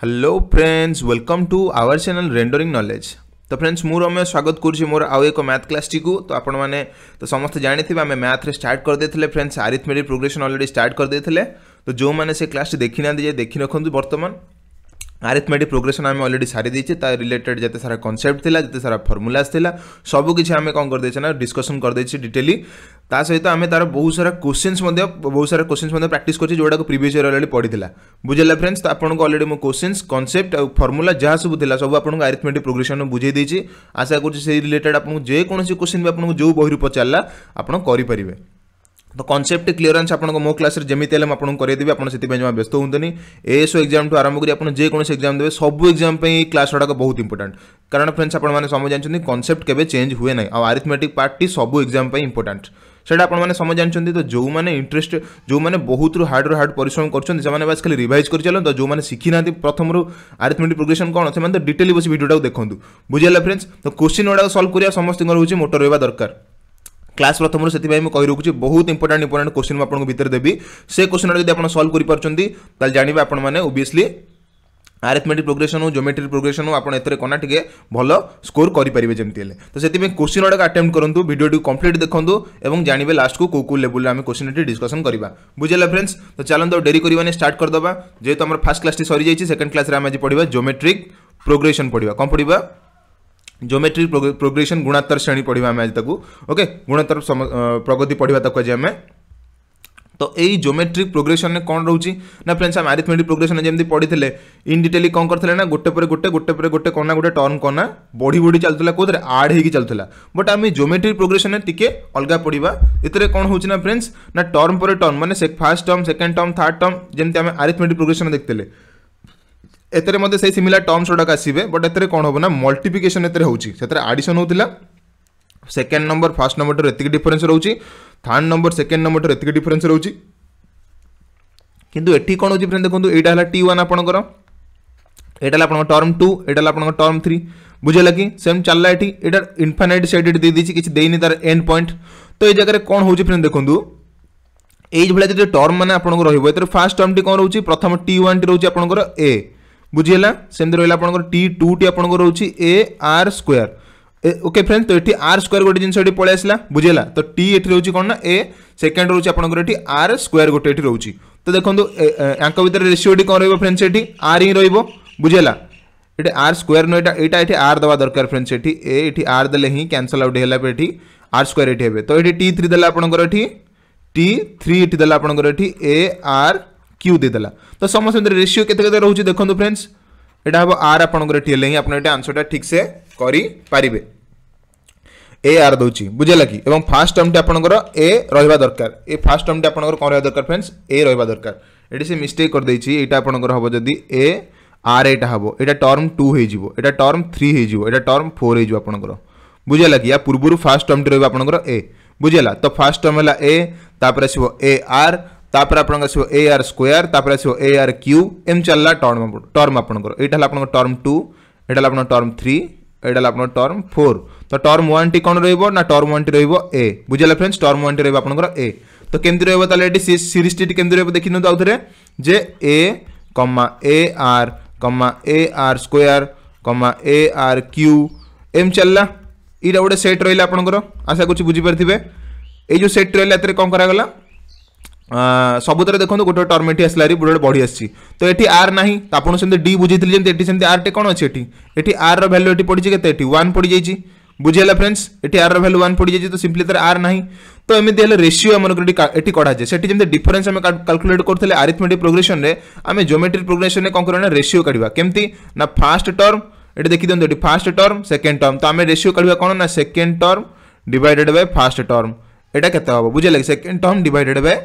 hello friends welcome to our channel rendering knowledge ତ friends ମୁଁ ରମ୍ୟ ସ୍ୱାଗତ କରୁଛି ମୋର ଆଉ ଏକ ମ୍ୟାଥ୍ କ୍ଲାସ୍ଟିକୁ ତ ଆପଣମାନେ ତ ସମସ୍ତେ ଜାଣିଥିବେ ଆମେ ମ୍ୟାଥ୍ରେ ଷ୍ଟାର୍ଟ କରିଦେଇଥିଲେ friends arithmetic progression already start କରିଦେଇଥିଲେ ତ ଯେଉଁମାନେ ସେ କ୍ଲାସ୍ଟି ଦେଖିନାହାନ୍ତି ଯେ ଦେଖି ରଖନ୍ତୁ ବର୍ତ୍ତମାନ आरिथमेटिक प्रोग्रेसन आम अलरेडी सारी देचे त रिलेटेड जिते सारा कनसेप्ट जिते सारा फर्मुलास था सबकि कौन कर देचे ना डिस्कसन कर देचे डिटेली ता सहित तो आम तार बहुत सारा क्वेश्चंस मध्य बहुत सारा क्वेश्चंस मध्य प्रैक्टिस करछि जोडा को प्रीवियस ईयर अलरेडी पढ़ी था बुझेला फ्रेंड्स तो आपन को अलरेडी मो क्वेश्चंस कनसेप्ट आ फार्मूला जहां सब थिला सब आपन को अरिथमेटिक प्रोग्रेसन बुझे देछि आशा करछि से रिलेटेड आपन जे कोनसी क्वेश्चन भी आपन को जो बहिरु पचाला आपन करि परिबे ତ କନସେପ୍ଟ କ୍ଲିୟରାନ୍ସ ଆପଣଙ୍କ ମୋ କ୍ଲାସରେ ଯେମିତି ହେଲେ ମୁଁ ଆପଣଙ୍କୁ କରିଦେବି ଆପଣ ସେଥିପାଇଁ ଜମା ବ୍ୟସ୍ତ ହୁଅନ୍ତୁନି ଏଏସ୍ଓ ଏକ୍ଜାମ୍ଠୁ ଆରମ୍ଭ କରି ଆପଣ ଯେକୌଣସି ଏକ୍ଜାମ୍ ଦେବେ ସବୁ ଏକ୍ଜାମ୍ ପାଇଁ କ୍ଲାସ୍ ଗୁଡ଼ାକ ବହୁତ ଇମ୍ପୋର୍ଟାଣ୍ଟ କାରଣ ଫ୍ରେଣ୍ଡସ୍ ଆପଣମାନେ ସମୟ ଜାଣିଛନ୍ତି କନସେପ୍ଟ କେବେ ଚେଞ୍ଜ ହୁଏ ନାହିଁ ଆଉ ଆରିଥମେଟିକ୍ ପାର୍ଟଟି ସବୁ ଏକ୍ଜାମ୍ ପାଇଁ ଇମ୍ପୋର୍ଟାଣ୍ଟ ସେଇଟା ଆପଣମାନେ ସମୟ ଜାଣିଛନ୍ତି ତ ଯେଉଁମାନେ ଇଣ୍ଟରେଷ୍ଟ ଯେଉଁମାନେ ବହୁତରୁ ହାର୍ଡ଼ରୁ ହାର୍ଡ଼ ପରିଶ୍ରମ କରୁଛନ୍ତି ସେମାନେ ବାସ୍ ଖାଲି ରିଭାଇଜ୍ କରିଚାଲନ୍ତୁ ଆଉ ଯେଉଁମାନେ ଶିଖିନାହାନ୍ତି ପ୍ରଥମରୁ ଆରିଥମେଟିକ୍ ପ୍ରୋଗ୍ରେସନ୍ କ'ଣ ସେମାନେ ତ ଡିଟେଲି ବସି ଭିଡ଼ିଓଟାକୁ ଦେଖନ୍ତୁ ବୁଝିହେଲା ଫ୍ରେଣ୍ଡସ୍ ତ କୋଶ୍ଚିନ୍ ଗୁଡ଼ାକ ସଲ୍ଭ କରିବା ସମସ୍ତଙ୍କର ହେଉଛି ମୋଟର ରହିବା ଦରକାର क्लास प्रथम से कही रखुच्छी बहुत इंपोर्टाट इंपोर्टाट क्वेश्चन आपको भितर देवी से क्वेश्चन जब आप सल्व कर जानवे आपबियसली आरिथमेटिक प्रोग्रेसन हो जोमेट्रिक प्रोग्रेसन हो आप कना टे भल स्कोर करेंगे जमी हेल्ले तो से क्वेश्चन गुड़ा आटेम्प्ट करूँ भिडियो कम्प्लीट देखूँ और जानवे लास्ट को कौ कौ लेवल आम क्वेश्चन टी डिस्कसन करवा बुझेगा फ्रेंड्स तो चलो तो डेरी करवाने स्टार्ट करदे जेहतु आम फास्ट क्लास टी सरी जाइए सेकेंड क्लास आम आज पढ़ा जोमेट्रिक प्रोग्रेसन पढ़ा कौन पढ़ा जोमेट्री प्रोग्रेसन गुणात्तर श्रेणी पढ़ा आज तक ओके गुणात्तर प्रगति पढ़ा तक आज आम तो यही जोमेट्रिक प्रोग्रेसन कौन रोचे ना फ्रेंड्स आम आरिथमेटिक प्रोग्रेसन जमी पढ़ी इन डिटेल कौन करते ना गोटे पर गोटे गोटे पर गोटे कौना गोटे टर्म कौना बढ़ी बढ़ी चलता कौन आड हो चलूला बट आम जोमेट्रिक प्रोग्रेसन टी अलग पढ़ा इतने कौन हो फ्रेंड्स ना टर्म पर टर्म मैंने first term second term third term जमी आम आरिथमेटिक प्रोग्रेसन देखते ଏଥିରେ ମଧ୍ୟ ସେଇ ସିମିଲାର ଟର୍ମସ୍ ଗୁଡ଼ାକ ଆସିବେ ବଟ୍ ଏଥିରେ କ'ଣ ହେବ ନା ମଲ୍ଟିପ୍ଲିକେସନ୍ ଏଥିରେ ହେଉଛି ସେଥିରେ ଆଡ଼ିସନ୍ ହେଉଥିଲା ସେକେଣ୍ଡ ନମ୍ବର ଫାର୍ଷ୍ଟ ନମ୍ବରଠାରୁ ଏତିକି ଡିଫରେନ୍ସ ରହୁଛି ଥାର୍ଡ ନମ୍ବର ସେକେଣ୍ଡ ନମ୍ବରଠାରୁ ଏତିକି ଡିଫରେନ୍ସ ରହୁଛି କିନ୍ତୁ ଏଠି କ'ଣ ହେଉଛି ଫ୍ରେଣ୍ଡ ଦେଖନ୍ତୁ ଏଇଟା ହେଲା ଟି ୱାନ୍ ଆପଣଙ୍କର ଏଇଟା ହେଲା ଆପଣଙ୍କ ଟର୍ମ ଟୁ ଏଇଟା ହେଲା ଆପଣଙ୍କ ଟର୍ମ ଥ୍ରୀ ବୁଝିଲା କି ସେମ୍ ଚାଲିଲା ଏଠି ଏଇଟା ଇନଫାନାଇଟ୍ ସାଇଡ୍ ଏଠି ଦେଇଦେଇଛି କିଛି ଦେଇନି ତାର ଏଣ୍ଡ ପଏଣ୍ଟ ତ ଏଇ ଜାଗାରେ କ'ଣ ହେଉଛି ଫ୍ରେଣ୍ଡ ଦେଖନ୍ତୁ এইভাবে যদি টর্ম মানে আপনার রহব এতে ফার্স্ট টর্মটি কম রয়েছে প্রথম টি ওয়ানটি রয়েছে আপনার এ बुझीगला सेमती रहा आप टी टू टी आप रोच a r square a okay friend तो ये आर स्क्यर गोटे जिन पलैसा बुझेगा तो टी ये रोचे कौन ना ए सेकेंड रोचे आर स्क्यर गोटे रोच तो देखो या भितर रेसीओटी कौन रही फ्रेंड से आर हिं रोज बुझेगा ये आर स्क्यर ना ये आर दवा दरकार फ्रेंड्स से ये आर दे क्यासल आउट होगा ये आर स्क्यर ये तो ये टी थ्री देखिए टी थ्री ये देखिए ए आर क्यू देदेला तो समस्त रेसीो के रोचे देखो फ्रेंड्स यहाँ हम आर आपर टी हेल्ले आप आंसरटा ठीक से करें ए आर दौर बुझेगा कि फास्ट टर्म टी आपर ए रहा दरकार ए फास्ट टर्म टी आपर कौन रहा दरकार फ्रेंड्स ए रहा दरकार ये सी मिस्टेक करदे ये आपर ए आर एटा हम यहाँ टर्म टू होटा टर्म थ्री होटा टर्म फोर होपर बुझेगा कि या पूर्व फास्ट टर्म टी रहा आपर बुझेगा तो फास्ट टर्म है एपर तापर ए आर तापर आप ए आर स्क्यर तापर आस ए आर क्यू एम चल चलना टर्म टर्म आपर यहाँ आप टर्म टू यहाँ आप टर्म थ्री यहाँ आप टर्म फोर तो टर्म वन टी कौन रहा टर्म वन टी रे फ्रेंड्स टर्म वन टी रहा ए तो कमी रहा सीरीज टी के देखी ना आउ थे जे ए कमा ए आर कमा ए आर स्क्यर कमा ए आर क्यू एम चलना यहाँ गोटे सेट रहा आप आशा कुछ बुझीपारे ये सेट रहा कौन करा ସବୁଥିରେ ଦେଖନ୍ତୁ ଗୋଟେ ଟର୍ମ ଏଠି ଆସିଲା ହେରି ଗୋଟେ ବଢ଼ି ଆସିଛି ତ ଏଠି ଆର୍ ନାହିଁ ତ ଆପଣ ସେମିତି ଡି ବୁଝିଥିଲି ଯେମିତି ଏଠି ସେମିତି ଆର୍ଟେ କ'ଣ ଅଛି ଏଠି ଏଠି ଆର୍ର ଭ୍ୟାଲ୍ୟୁ ଏଠି ପଡ଼ିଛି କେତେ ଏଠି ୱାନ୍ ପଡ଼ିଯାଇଛି ବୁଝିହେଲା ଫ୍ରେଣ୍ଡସ୍ ଏଠି ଆର୍ର ଭ୍ୟାଲ୍ୟୁ ୱାନ୍ ପଡ଼ିଯାଇଛି ତ ସିମ୍ପଲି ତାର ଆର୍ ନାହିଁ ତ ଏମିତି ହେଲେ ରେସିଓ ଆମର ଏଠି କଢ଼ାଯାଏ ସେଠି ଯେମିତି ଡିଫରେନ୍ସ ଆମେ କାଲକୁଲେଟ୍ କରୁଥିଲେ ଆରିଥମେଟିକ୍ ପ୍ରୋଗ୍ରେସନ୍ରେ ଆମେ ଜୋମେଟ୍ରି ପ୍ରୋଗ୍ରେସନ୍ରେ କ'ଣ କରିବା ନା ରେସିଓ କାଢ଼ିବା କେମିତି ନା ଫାର୍ଷ୍ଟ ଟର୍ମ ଏଠି ଦେଖିଦିଅନ୍ତୁ ଏଠି ଫାର୍ଷ୍ଟ ଟର୍ମ ସେକେଣ୍ଡ ଟର୍ମ ତ ଆମେ ରେସିଓ କାଢ଼ିବା କ'ଣ ନା second term divided by first term ଏଇଟା କେତେ ହେବ ବୁଝିହେଲା କି second term divided by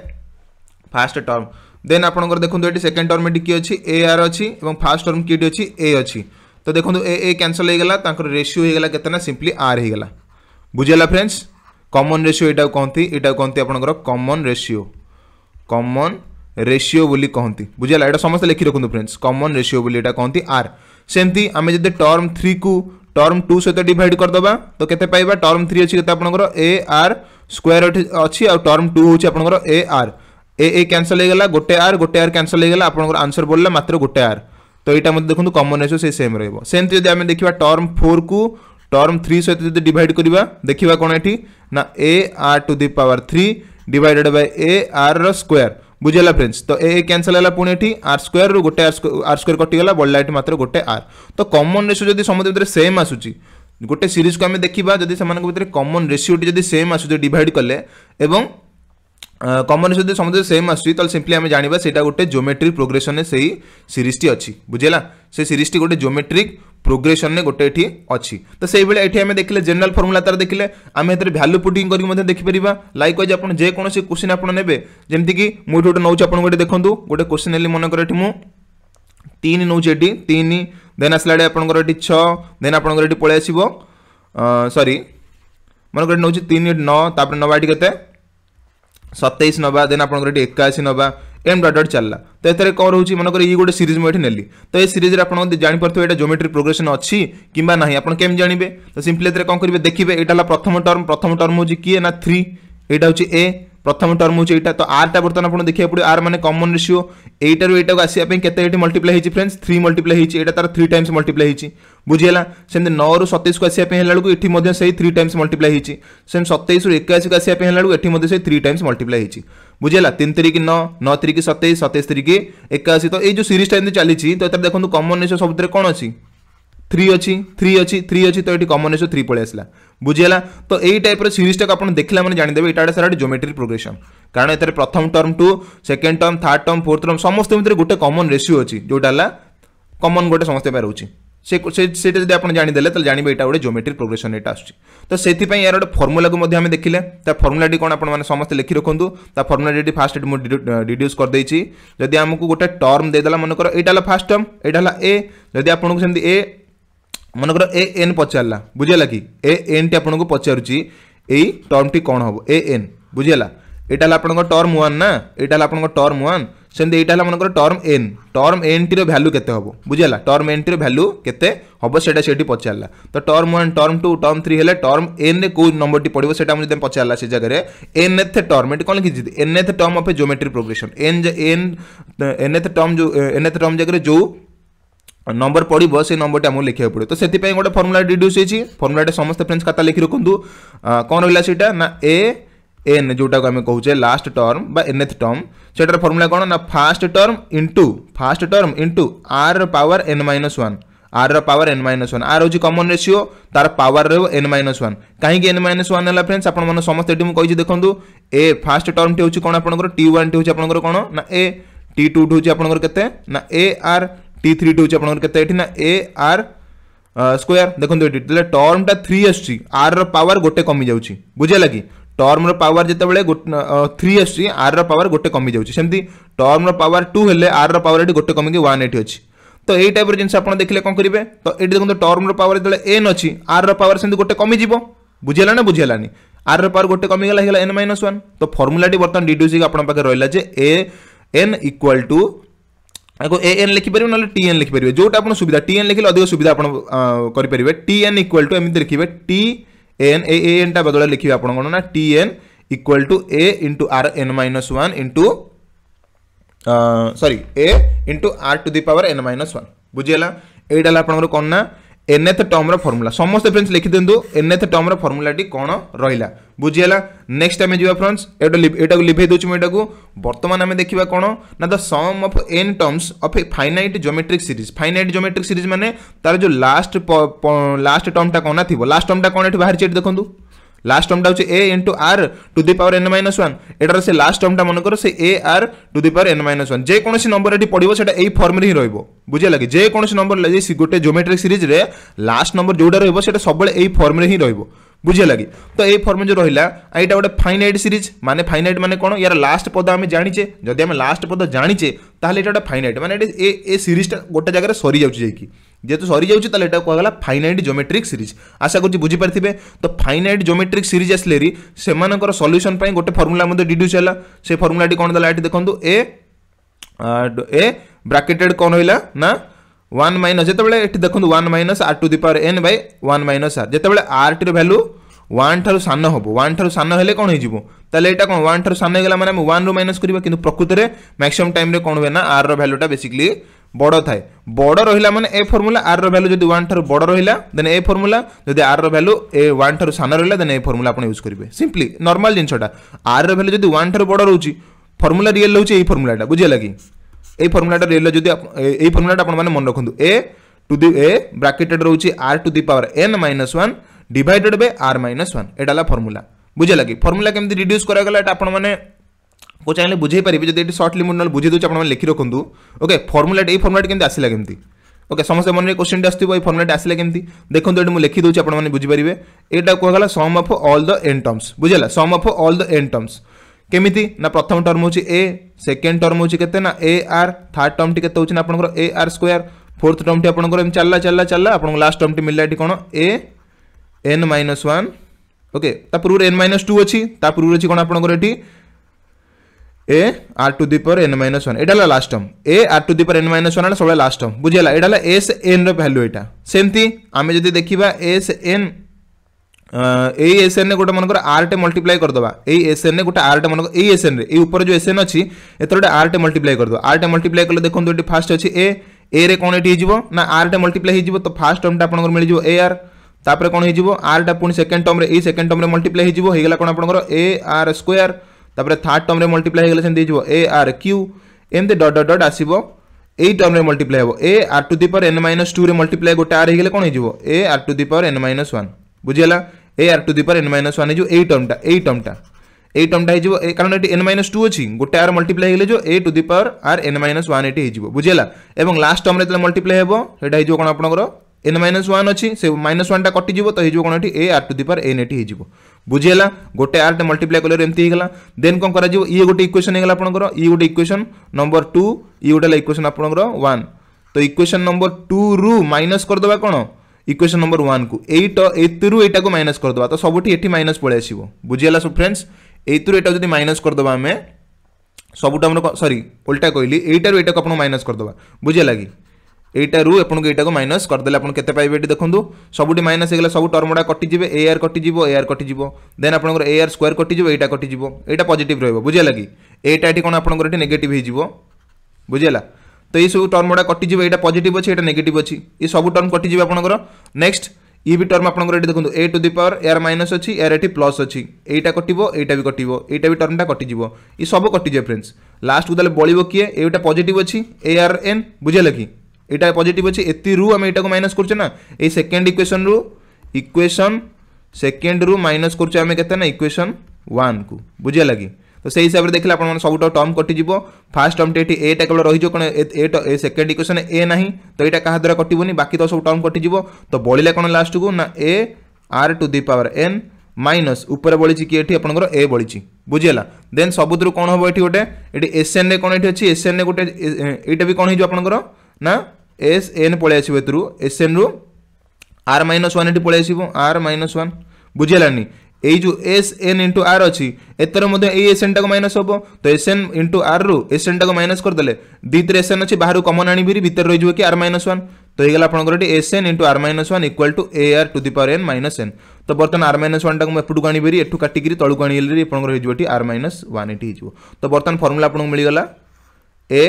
first term then আপনার দেখুন এটি সেকেন্ড টর্ম এটি কি অছি এ আর অছি এবং ফার্স্ট টর্ম কিটি অছি এ অছি তো দেখুন এ এ ক্যানসেল হয়ে গলা তাঁর রেসিও হয়ে গলা কেতে না সিম্পলি আর হয়ে গলা বুঝিলা ফ্রেন্ডস কমন রেসিও এটা কহতি এটা কহতি আপনার কমন রেসিও কমন রেসিও বলে কহতি বুঝিলা এটা সমস্ত লিখি রাখুন ফ্রেন্ডস কমন রেসিও বলে এটা কহতি আর সেমতি আমি যদি টর্ম থ্রি কু টর্ম টু সহ ডিভাইড করদেবা তো কেতে পাইবা টর্ম থ্রি অছি কেতে আপনার এ আর স্কোয়ার অছি আর টর্ম টু হচ্ছে আপনার a R A A cancel होगा गोटे आर गोटे आर क्यानसल होगा आपंकर आंसर बोलला मात्र गोटे आर तो यहाँ देखो कमन आसो से सेम रमती जब आम देखा टर्म फोर को टर्म थ्री सहित जो डिड करवा देखा कौन एटी ना a r to the power three divided by a r र रोयर बुझेगा फ्रेंड्स तो ए कैनसल है पुणी आर स्क्वयर रु गोटे आर स्क्वयर कटिगला बढ़ला मात्र गोटे आर तो कमन रेसो जब समस्त भितर सेम आसूसी गोटे सीरीज को आम देखा जब से कमन रेसीोटी जब सेम आसूस डिवाइड कले कमन जो समझ सेम आसूसी तो आम जाना से गोटे जोमेट्रिक प्रोग्रेसन से ही सीरीज टी अच्छी बुझेगा से सीरीज टी गोटे जोमेट्रिक प्रोग्रेसन में गोटे ये अच्छी तो से भाई ये आम देखे जेनेल फर्मुला तरह देखे आम ये भैल्यू पुटिंग करके देखिपर लाइक वाइज आप जेकोसी क्वेश्चन आपने जमीक मुझे गोटे नौ आप गोटे देखूँ गोटे क्वेश्चन नी मन कर तीन नौ तीन देन आसला आपंकर छेन आपंकर पलि आस सरी मन कर नौ तीन नौ तापर नवा ये ସତେଇଶ ନେବା ଦେନ୍ ଆପଣଙ୍କର ଏଠି ଏକାଅଶୀ ନେବା ଏମ୍ ଡଟ୍ ଡଟ୍ ଚାଲିଲା ତ ଏଥିରେ କ'ଣ ରହୁଛି ମନେକର ଇଏ ଗୋଟେ ସିରିଜ୍ ମୁଁ ଏଠି ନେଲି ତ ଏ ସିରିଜ୍ରେ ଆପଣ ଜାଣିପାରୁଥିବେ ଏଇଟା ଜୋମେଟ୍ରି ପ୍ରୋଗ୍ରେସନ୍ ଅଛି କିମ୍ବା ନାହିଁ ଆପଣ କେମିତି ଜାଣିବେ ତ ସିମ୍ପଲି ଏଥିରେ କ'ଣ କରିବେ ଦେଖିବେ ଏଇଟା ହେଲା ପ୍ରଥମ ଟର୍ମ ପ୍ରଥମ ଟର୍ମ ହେଉଛି କିଏ ନା ଥ୍ରୀ ଏଇଟା ହେଉଛି ଏ প্রথম টর্ম হচ্ছে এইটা তো আরটা বর্তমান আপনার দেখা পড়ে আর মানে কমন রেসিও এইটার এইটা আসা কেতে এটি মল্টিপ্লাই হয়েছে ফ্রেন্ডস থ্রি মল্টিপ্লাই হয়েছে এটা তার থ্রি টাইমস মল্টিপ্লাই হয়েছে বুঝিলা সেমতি নু সতেইশু আসা হল বেড়ে এটি সেই থ্রি টাইমস মল্টিপ্লাই হয়েছে সেম সতেইশু একাশি আসা হল বেড়ে এটি সেই থ্রি টাইমস মল্টিপ্লাই হয়েছে বুঝিলা তিন তিরিক ন ন তিরিক সতেইশ সতেইশ তিরিক একাশি তো এই যে সিরিজটা এমনি চালিছি তো এটা দেখুন কমন রেসিও সবুজে কোণ অ থ্রি অছি থ্রি অছি থ্রি অছি তো এটি কমন রেসিও থ্রি পড়ে আসলা বুঝিগলা তো এই টাইপ্র সিরিজটাকে আপনার দেখলে মানে জাঁদেবে এটা গোটে সারা জোমেট্রিক প্রোগ্রেসন কারণ এতে প্রথম term to second term third term fourth term সমস্ত ভিতরে গোটে কমন রেসিও অছি যেটা হল কমন গোটে সমস্ত রয়েছে সে সেটা যদি আপনার জাঁদেলে তাহলে জাঁবে এটা গোটে জোমেট্রিক প্রোগ্রেসন এটা আসছে তো সেইপাই এর গোটে ফর্মুলাকে আমি দেখলে তা ফর্মুলাটি কোণ আপনার সমস্ত লিখি রাখুন তা ফর্মুলাটি ফার্স্ট এটি ডিড্ୟୁস করেদেছি যদি আমি গোটে টর্ম দিয়ে দেলা মনে কর এইটা হল ফার্স্ট টর্ম এইটা হল এ যদি আপনার সেমি এ ମନେକର ଏ ଏନ୍ ପଚାରିଲା ବୁଝିଗଲା କି ଏ ଏନ୍ଟି ଆପଣଙ୍କୁ ପଚାରୁଛି ଏଇ ଟର୍ମଟି କ'ଣ ହେବ ଏ ଏନ୍ ବୁଝିଗଲା ଏଇଟା ହେଲା ଆପଣଙ୍କ ଟର୍ମ ୱାନ୍ ନା ଏଇଟା ହେଲା ଆପଣଙ୍କ ଟର୍ମ ୱାନ୍ ସେମିତି ଏଇଟା ହେଲା ମନେକର ଟର୍ମ ଏନ୍ ଟର୍ମ ଏନ୍ଟିର ଭ୍ୟାଲୁ କେତେ ହେବ ବୁଝିଗଲା ଟର୍ମ ଏନ୍ଟିର ଭ୍ୟାଲୁ କେତେ ହେବ ସେଇଟା ସେଇଠି ପଚାରିଲା ତ term one term two term three ହେଲେ ଟର୍ମ ଏନ୍ରେ କେଉଁ ନମ୍ବରଟି ପଡ଼ିବ ସେଇଟା ମୁଁ ଯଦି ପଚାରିଲା ସେ ଜାଗାରେ ଏନ୍ ଏଥ୍ ଟର୍ମ ଏଠି କ'ଣ ଲେଖିଛି n th term of a geometry progression n n n th term ଯେଉଁ ଏନ୍ ଏଥ୍ ଟର୍ମ ଜାଗାରେ ଯେଉଁ নম্বর পড়ব সেই নম্বরটি আমি লিখা পড়ে তো সেই গোটে ফর্মুলা ডিড্ୟୁସ୍ ହେଇଛି ফর্মুলাটি সমস্ত ফ্রেন্ডস খাতা লিখি রাখতু কম রহলা সেটা না এ এন যেটা আমি কৌছে লাস্ট টর্ম বা এনএথ টর্ম সেটার ফর্মুলা কোণ না first term into first term into r power n minus one r रवर एन माइनस वन आर हूँ कमन रेसीो तार पावर रन माइनस वन कहीं एन माइनस वन है फ्रेंड्स आप समस्त मुझे देखो ए फास्ट टर्म टी हूँ कौन आप टी ओन टी हूँ आप कौन ना ए टी टू टी हूँ आप ए आर টি থ୍ରୀଟି ହେଉଛି ଆପଣଙ୍କର କେତେ ଏଠି ନା ଏ ଆର୍ ସ୍କୋୟାର ଦେଖନ୍ତୁ ଏଠି ତାହେଲେ ଟର୍ମଟା ଥ୍ରୀ ଆସୁଛି ଆର୍ର ପାୱାର ଗୋଟେ କମିଯାଉଛି ବୁଝିଲା କି ଟର୍ମର ପାୱାର ଯେତେବେଳେ ଥ୍ରୀ ଆସୁଛି ଆର୍ର ପାୱାର ଗୋଟେ କମିଯାଉଛି ସେମିତି ଟର୍ମର ପାୱାର ଟୁ ହେଲେ ଆର୍ର ପାୱାର ଏଠି ଗୋଟେ କମିକି ୱାନ୍ ଏଠି ଅଛି ତ ଏଇ ଟାଇପ୍ର ଜିନିଷ ଆପଣ ଦେଖିଲେ କ'ଣ କରିବେ ତ ଏଠି ଦେଖନ୍ତୁ ଟର୍ମର ପାୱାର ଯେତେବେଳେ ଏନ୍ ଅଛି ଆର୍ର ପାୱାର ସେମିତି ଗୋଟେ କମିଯିବ ବୁଝିହେଲା ନା ବୁଝିହେଲାନି ଆର୍ର ପାୱାର ଗୋଟେ କମିଗଲା ହେଇଗଲା ଏନ୍ ମାଇନସ୍ ୱାନ୍ ତ ଫର୍ମୁଲାଟି ବର୍ତ୍ତମାନ ଡିଡ୍ୟୁସ୍ ହେଇକି ଆପଣଙ୍କ ପାଖରେ ରହିଲା ଯେ ଏ ଏନ୍ ଇକ୍ୱାଲ୍ ଟୁ ଆକୁ ଏ ଏନ୍ ଲେଖିପାରିବେ ନହେଲେ ଟି ଏନ୍ ଲେଖିପାରିବେ ଯେଉଁଟା ଆପଣ ସୁବିଧା ଟି ଏନ୍ ଲେଖିଲେ ଅଧିକ ସୁବିଧା ଆପଣ କରିପାରିବେ ଟି ଏନ୍ ଇକ୍ୱାଲ୍ ଟୁ ଏମିତି ଲେଖିବେ ଟି ଏନ୍ ଏ ଏନ୍ଟା ବଦଳରେ ଲେଖିବେ ଆପଣ କ'ଣ ନା t n equal to a into r n minus one into sorry a into r to the power n minus one ବୁଝିଗଲା ଏଇଟା ହେଲା ଆପଣଙ୍କର କ'ଣ ନା ଏନ୍ଏଥ୍ ଟର୍ମର ଫର୍ମୁଲା ସମସ୍ତେ ଫ୍ରେଣ୍ଡସ୍ ଲେଖିଦିଅନ୍ତୁ ଏନ୍ଏଥ୍ ଟର୍ମର ଫର୍ମୁଲାଟି କ'ଣ ରହିଲା ବୁଝିହେଲା ନେକ୍ସଟ ଆମେ ଯିବା ଫ୍ରେଣ୍ଡସ୍ ଏଇଟା ଏଇଟାକୁ ଲିଭେଇ ଦେଉଛୁ ମୁଁ ଏଇଟାକୁ ବର୍ତ୍ତମାନ ଆମେ ଦେଖିବା କ'ଣ ନା the sum of n terms of a finite geometric series finite geometric series ମାନେ ତା'ର ଯେଉଁ ଲାଷ୍ଟ ଲାଷ୍ଟ ଟର୍ମଟା କ'ଣ ନା ଥିବ ଲାଷ୍ଟ ଟର୍ମଟା କ'ଣ ଏଠି ବାହାରିଛି ଏଠି ଦେଖନ୍ତୁ লাস্ট টর্মটা হচ্ছে a into r to the power n minus one এটার সে লাস্ট টর্মটা মনে করো সে a r to the power n minus one যেকোনসি নম্বর এটি পড়ব সেটা এই ফর্মরে হি রহব বুঝিলা কি যেকোনসি নম্বর গোটে জোমেট্রিক সিরিজরে লাস্ট নম্বর যেটা রহব সেটা সবুলে এই ফর্মরে হি রহব বুঝিলা কি তো এই ফর্ম যে রহিলা এইটা গোটে ফাইনাইট সিরিজ মানে ফাইনাইট মানে কোণ ইয়ার লাস্ট পদ আমি জাঁচে যদি আমি লাস্ট পদ জাঁচে তাহলে এটা গোটে ফাইনাইট মানে এ সিরিজটা গোটে জায়গায় সরি যাচ্ছে যাইকি যেহেতু সরিযাচ্ছে তাহলে এটা কুহগলা ফাইনাইট জোমেট্রিক সিরিজ আশা করছি বুঝিপারিবে তো ফাইনাইট জোমেট্রিক সিরিজ আসলে সেমানকর সল্যুসন পাই গোটে ফর্মুলা মধ্যে ডিড্ୟୁସ୍ ହେଲା ସେ ଫର୍ମୁଲାଟି କ'ଣ ଦେଲା ଏଠି ଦେଖନ୍ତୁ ଏ ଏ ବ୍ରାକେଟେଡ୍ କ'ଣ ରହିଲା ନା ওয়ান মাইনস যেতবে এটি দেখুন one minus r to the power n by one minus r যেতবে আরটির ভ্যালু ওয়ান ঠার সান হব ওয়ান ঠার সান হলে কোণ হয়ে তাহলে এটা কোণ ওয়ান ঠার সান হয়ে গেল মানে আমি ওয়ান রু মাইনস করা কিন্তু প্রকৃতরে ম্যাক্সিমম টাইমে কোণ হুয়ে না আর ভ্যালুটা বেসিকলি বড় থাকে বড় রহিলা মানে এ ফর্মুলা আর ভ্যালু যদি ওয়ান ঠার বড় রহিলা দেন এ ফর্মুলা যদি আর ভ্যালু এ ওয়ান ঠার সান রহিলা দেন এ ফর্মুলা আপনার ইউজ করবে সিম্পলি নর্মাল জিনিসটা আর ভ্যালু যদি ওয়ান ঠার বড় রয়েছে ফর্মুলা রিয়েল রয়েছে এই ফর্মুলাটা বুঝিলা কি এই ফর্মুলাটা রিয়েল যদি এই ফর্মুলাটা আপনার মনে রাখুন এ টু দি এ ব্রাকেটেড রয়েছে r to the power n minus one divided by R minus one এটা হল ফর্মুলা বুঝিলা কি ফর্মুলা কেমি রিড্ୟୁସ୍ କରାଗଲା ଏଇଟା ଆପଣମାନେ को चाहिए बुझे पारे जब ये सर्टली मुझे बुझे दूसरी आप लिखी रखुद ओके फर्मुलाट ये फर्मुलाट केमी आसला केमी ओके समस्ते मन क्वेश्चन आसो ये फर्मुलाट आसला केमी देखो ये मुझे लिखी दूसरी आप बुझीपारे यहाँ कहला sum of all the n terms बुझेगा sum of all the n terms केमी ना प्रथम टर्म हूँ ए सेकेंड टर्म हूँ के ना ए आर थार्ड टर्म टी के आप a r square fourth term टी आप चलला चलला चलला आप लास्ट टर्म टी मिलला ये कौन a n minus one okay पूर्व एन माइनस टू अच्छी पूर्व अच्छी कौन आप a r to the power n minus one एटा last term a r to the power n minus one सब लास्ट टर्म बुझीगला यहाँ एस एन रैल्यू यहाँ सेमती आम जब देखा एस एन এই এসএন গোটে মনে করো আরটে মল্টিপ্লাই করদবা এই এসএন গোটে আরটে মনে এই এসএন এই উপরে যে এসএন অছি এতর গোটে আরটে মল্টিপ্লাই করদবা আরটে মল্টিপ্লাই কলে দেখুন এটি ফার্স্ট অছি এ এ রে কোণ এটি হয়ে না আরটে মল্টিপ্লাই হয়ে তো ফার্স্ট টর্মটা আপনার মিলে এ আর তাপরে কোণ হয়ে আরটা পুঁ সেকেন্ড টর্মে এই সেকেন্ড টর্মে মল্টিপ্লাই হয়ে হয়ে গেল কোণ আপনার এ আর স্কোয়ার ତାପରେ ଥାର୍ଡ଼ ଟର୍ମରେ ମଲ୍ଟିପ୍ଲାଏ ହେଇଗଲେ ସେମିତି ହେଇଯିବ ଏ ଆର୍ କ୍ୟୁ ଏମିତି ଡଟ୍ ଡଟ୍ ଡଟ୍ ଆସିବ ଏଇ ଟର୍ମରେ ମଲ୍ଟିପ୍ଲାଏ ହେବ a r to the power n minus ଟୁରେ ମଲ୍ଟିପ୍ଲାଏ ଗୋଟେ ଆର୍ ହେଇଗଲେ କ'ଣ ହେଇଯିବ a r to the power n minus one ବୁଝିଗଲା a r to the power n minus one ହେଇଯିବ ଏଇ ଟର୍ମଟା ଏଇ ଟର୍ମଟା এই টর্মটা হয়ে যাব কারণ এটি এন মাইনস টু অছি গোটে আর মল্টিপ্লাই হয়ে যে a to the power r n minus one এটি হয়ে যাব বুঝিলা এবং লাস্ট টর্মে যেতে মল্টিপ্লাই হব সেটা হয়ে যাব কোণ আপনার এন মাইনস ওয়ান অছি সে মাইনস ওয়ানটা কটিযোগ তো হয়ে যাব কোণ এটি এ r to the power N এটি হয়ে যাব बुझीगला गोटे आर्ट मल्टीप्लाय कल एमतीगला देन कौन कर ये गोटे इक्वेसन होगा आप गोटे इक्वेसन नंबर टू ये गोटे इक्वेशन आप तो इक्वेसन नंबर टू रु माइनस करदे कौन इक्वेसन नंबर वन को यू माइनस करदे तो सब माइनस माइनस आस बुझीगला सब फ्रेंड्स यूर एटा जब माइनस करदे आम सब सरी ओल्टा कहली यूर एटा माइनस करदे बुझीगला कि এইটারু আপনার এইটাকে মাইনস করেদেলে আপনার কেতে পাইবে এটি দেখুন সবুটি মাইনস হয়ে গেলে সব টর্মটা কটিযে এ আর কটিযোগ এ আর কটিযোগ দেন আপনার এ আর স্কোয়ার কটিযোগ এইটা কটিযোগ এইটা পজিটিভ রহব বুঝিলা কি এইটা এটি কোণ আপনার এটি নেগেটিভ হয়ে বুঝিলা তো এই সব টর্মটা কটিযোগ এইটা পজিটিভ অছি এটা নেগেটিভ অছি এই সব টর্ম কটিযোগ আপনার নেক্সট ଇ ବି ଟର୍ମ ଆପଣଙ୍କର ଏଠି ଦେଖନ୍ତୁ a to the power r minus ଅଛି ଏୟାର ଏଠି ପ୍ଲସ୍ ଅଛି ଏଇଟା କଟିବ ଏଇଟା ବି କଟିବ ଏଇଟା ବି ଟର୍ମଟା କଟିଯିବ ଏ ସବୁ କଟିଯିବ ଫ୍ରେଣ୍ଡସ୍ ଲାଷ୍ଟକୁ ତାହେଲେ ବଳିବ କିଏ ଏଇଟା ପଜିଟିଭ୍ ଅଛି ଏ ଆର୍ ଏନ୍ ବୁଝିହେଲା କି এটা পজিটিভ আছে এতি রু আমি এটাকে মাইনাস করছে না এই সেকেন্ড ইকুয়েশন রু ইকুয়েশন সেকেন্ড রু মাইনাস করছে আমি কেতে না ইকুয়েশন ওয়ান কু বুঝিয়া লাগি তো সেই হিসাবে দেখলে আপনার সবুটা টর্ম কটিযোগ ফার্স্ট টর্মটি এটি এটা কেবল রয়েছে কারণ এ সেকেন্ড ইকুয়েশন এ না তো এটা কাহা দ্বারা কটিবনি বাকি তো সব টর্ম কটিযোগ তো বলিলা কোণ লাস্টকু না a r to the power n minus উপরে বলিছি কি এটি আপনার এ বলিছি বুঝিলা দেন সবুতর কোণ হব এটি গোটে এটি এসএন এ কোণ এটি অছি এসএন এ গোটে এইটা বি কোণ হয়ে যাব আপনার না এস এন পড়ে আসবে এর এস এন রু আর মাইনস ওয়ান এটি পড়ে আসব আর মাইনস ওয়ান বুঝিলানি এই যে এস এন ইন্টু আর অছি এতর মধ্যে এই এস এনটা মাইনস হব তো এস এন ইন্টু আর রু এস এনটা মাইনস করেদেলে দ্বিতীয় এস এন অছি বাহার কমন আনিবি ভিতরে রয়েছে কি আর মাইনস ওয়ান তো এইগলা আপনার এটি s n into r minus one equal to a r to the power n minus n তো বর্তমান আর মাইনস ওয়ানটা এপটু আনিবি এটু কাটিকি তলু আনিলে আপনার হয়ে যাবে এটি আর মাইনস ওয়ান এটি হয়ে যাব তো বর্তমান ফর্মুলা আপনার মিলিগাল a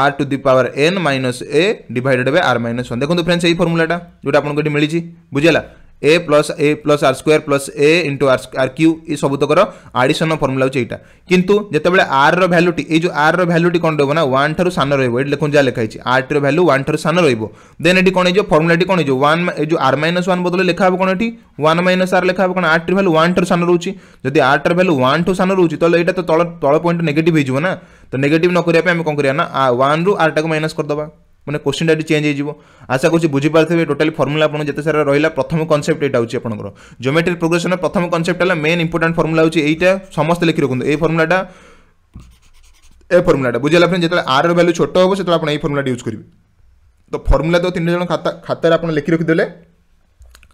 r to the power n minus a divided by r minus one देखो फ्रेंड्स तो यही फर्मुलाटा जोटा आपको ये मिली बुझेगा a plus a plus r square plus a into r r cube ये सबुतकर आडिशन फर्मुला हूँ यहाँ कितु जितेबाला आर रैल्यूटी ये आर रैल्यूटी कौन रोब ना वन ठार सान ये देखो जहाँ लिखाई आर टी रैल्यू वन ठार सान देन ये कौन हो फर्मुलाटी कौन हो जो आर माइनस वन बदल लिखा हे कौन ये वन माइनस आर लिखा हे कौन आर टी भैल्यू वन ठार सान रोचे जदि आर टी भैल्यू वन ठू सान रोचे तो यहाँ तो तल तल पॉइंट नेगेट होना तो नेगेट नक आम कौन करना वन रु आर टाक माइनस करदे মানে কোশ্চিনটা এটি চেঞ্জ হয়ে আশা করছি বুঝিপারে টোটালি ফর্মুলা আপনার যেতে সারা রহলা প্রথম কনসেপ্ট এটা হচ্ছে আপনার জোমেট্রিক প্রোগ্রেসন প্রথম কনসেপ্ট হল মেন ইম্পর্টাট ফর্মুলা হচ্ছে এইটা সমস্ত লিখি রাখুন এই ফর্মুলাটা এ ফর্মুলাটা বুঝিলা আপনি যেত আর ভ্যালু ছোট হব সেত আপনার এই ফর্মুলাটা ইউজ করবে তো ফর্মুলা তো তিনটা জন খাতা খাতার আপনার লিখি রাখিদেলে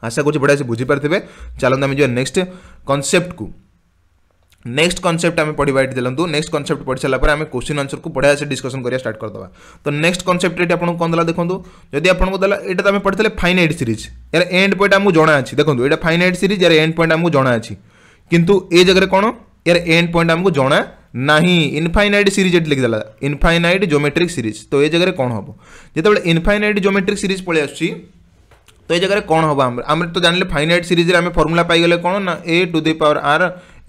আশা করছি বড়িয়া সে বুঝিপারে চালু আমি যা নেক্সট কনসেপ্ট কু नेक्स्ट कनसेप्ट आम पढ़ा ये देखो नेक्स्ट कनसेप्ट पढ़ी सारा आम क्वेश्चन आंसर को बढ़िया से डिस्कसन करा स्टार्ट करदा तो नेक्स्ट कनसेप्ट ये आपको कौन देखो जदि आपको देला ये तो आम पढ़ी फाइनाइट सीरीज यार एंड पॉइंट आमको जना देखो ये फाइनाइट सीरीज यार एंड पॉइंट आमको जना अच्छी किंतु ये जगह तो कौन यार एंड पॉइंट आमको जना ना इनफाइनाइट सीरीज ये लिखिदेला इनफाइनाइट जोमेट्रिक सीरीज तो ये जगह कौन हम जो इनफाइनाइट जोमेट्रिक सीरीज पड़े आसूँ तो ये जगह कौन हम आम तो जान फाइनाइट सीरीज फर्मुला पाई कौन ना a to the power r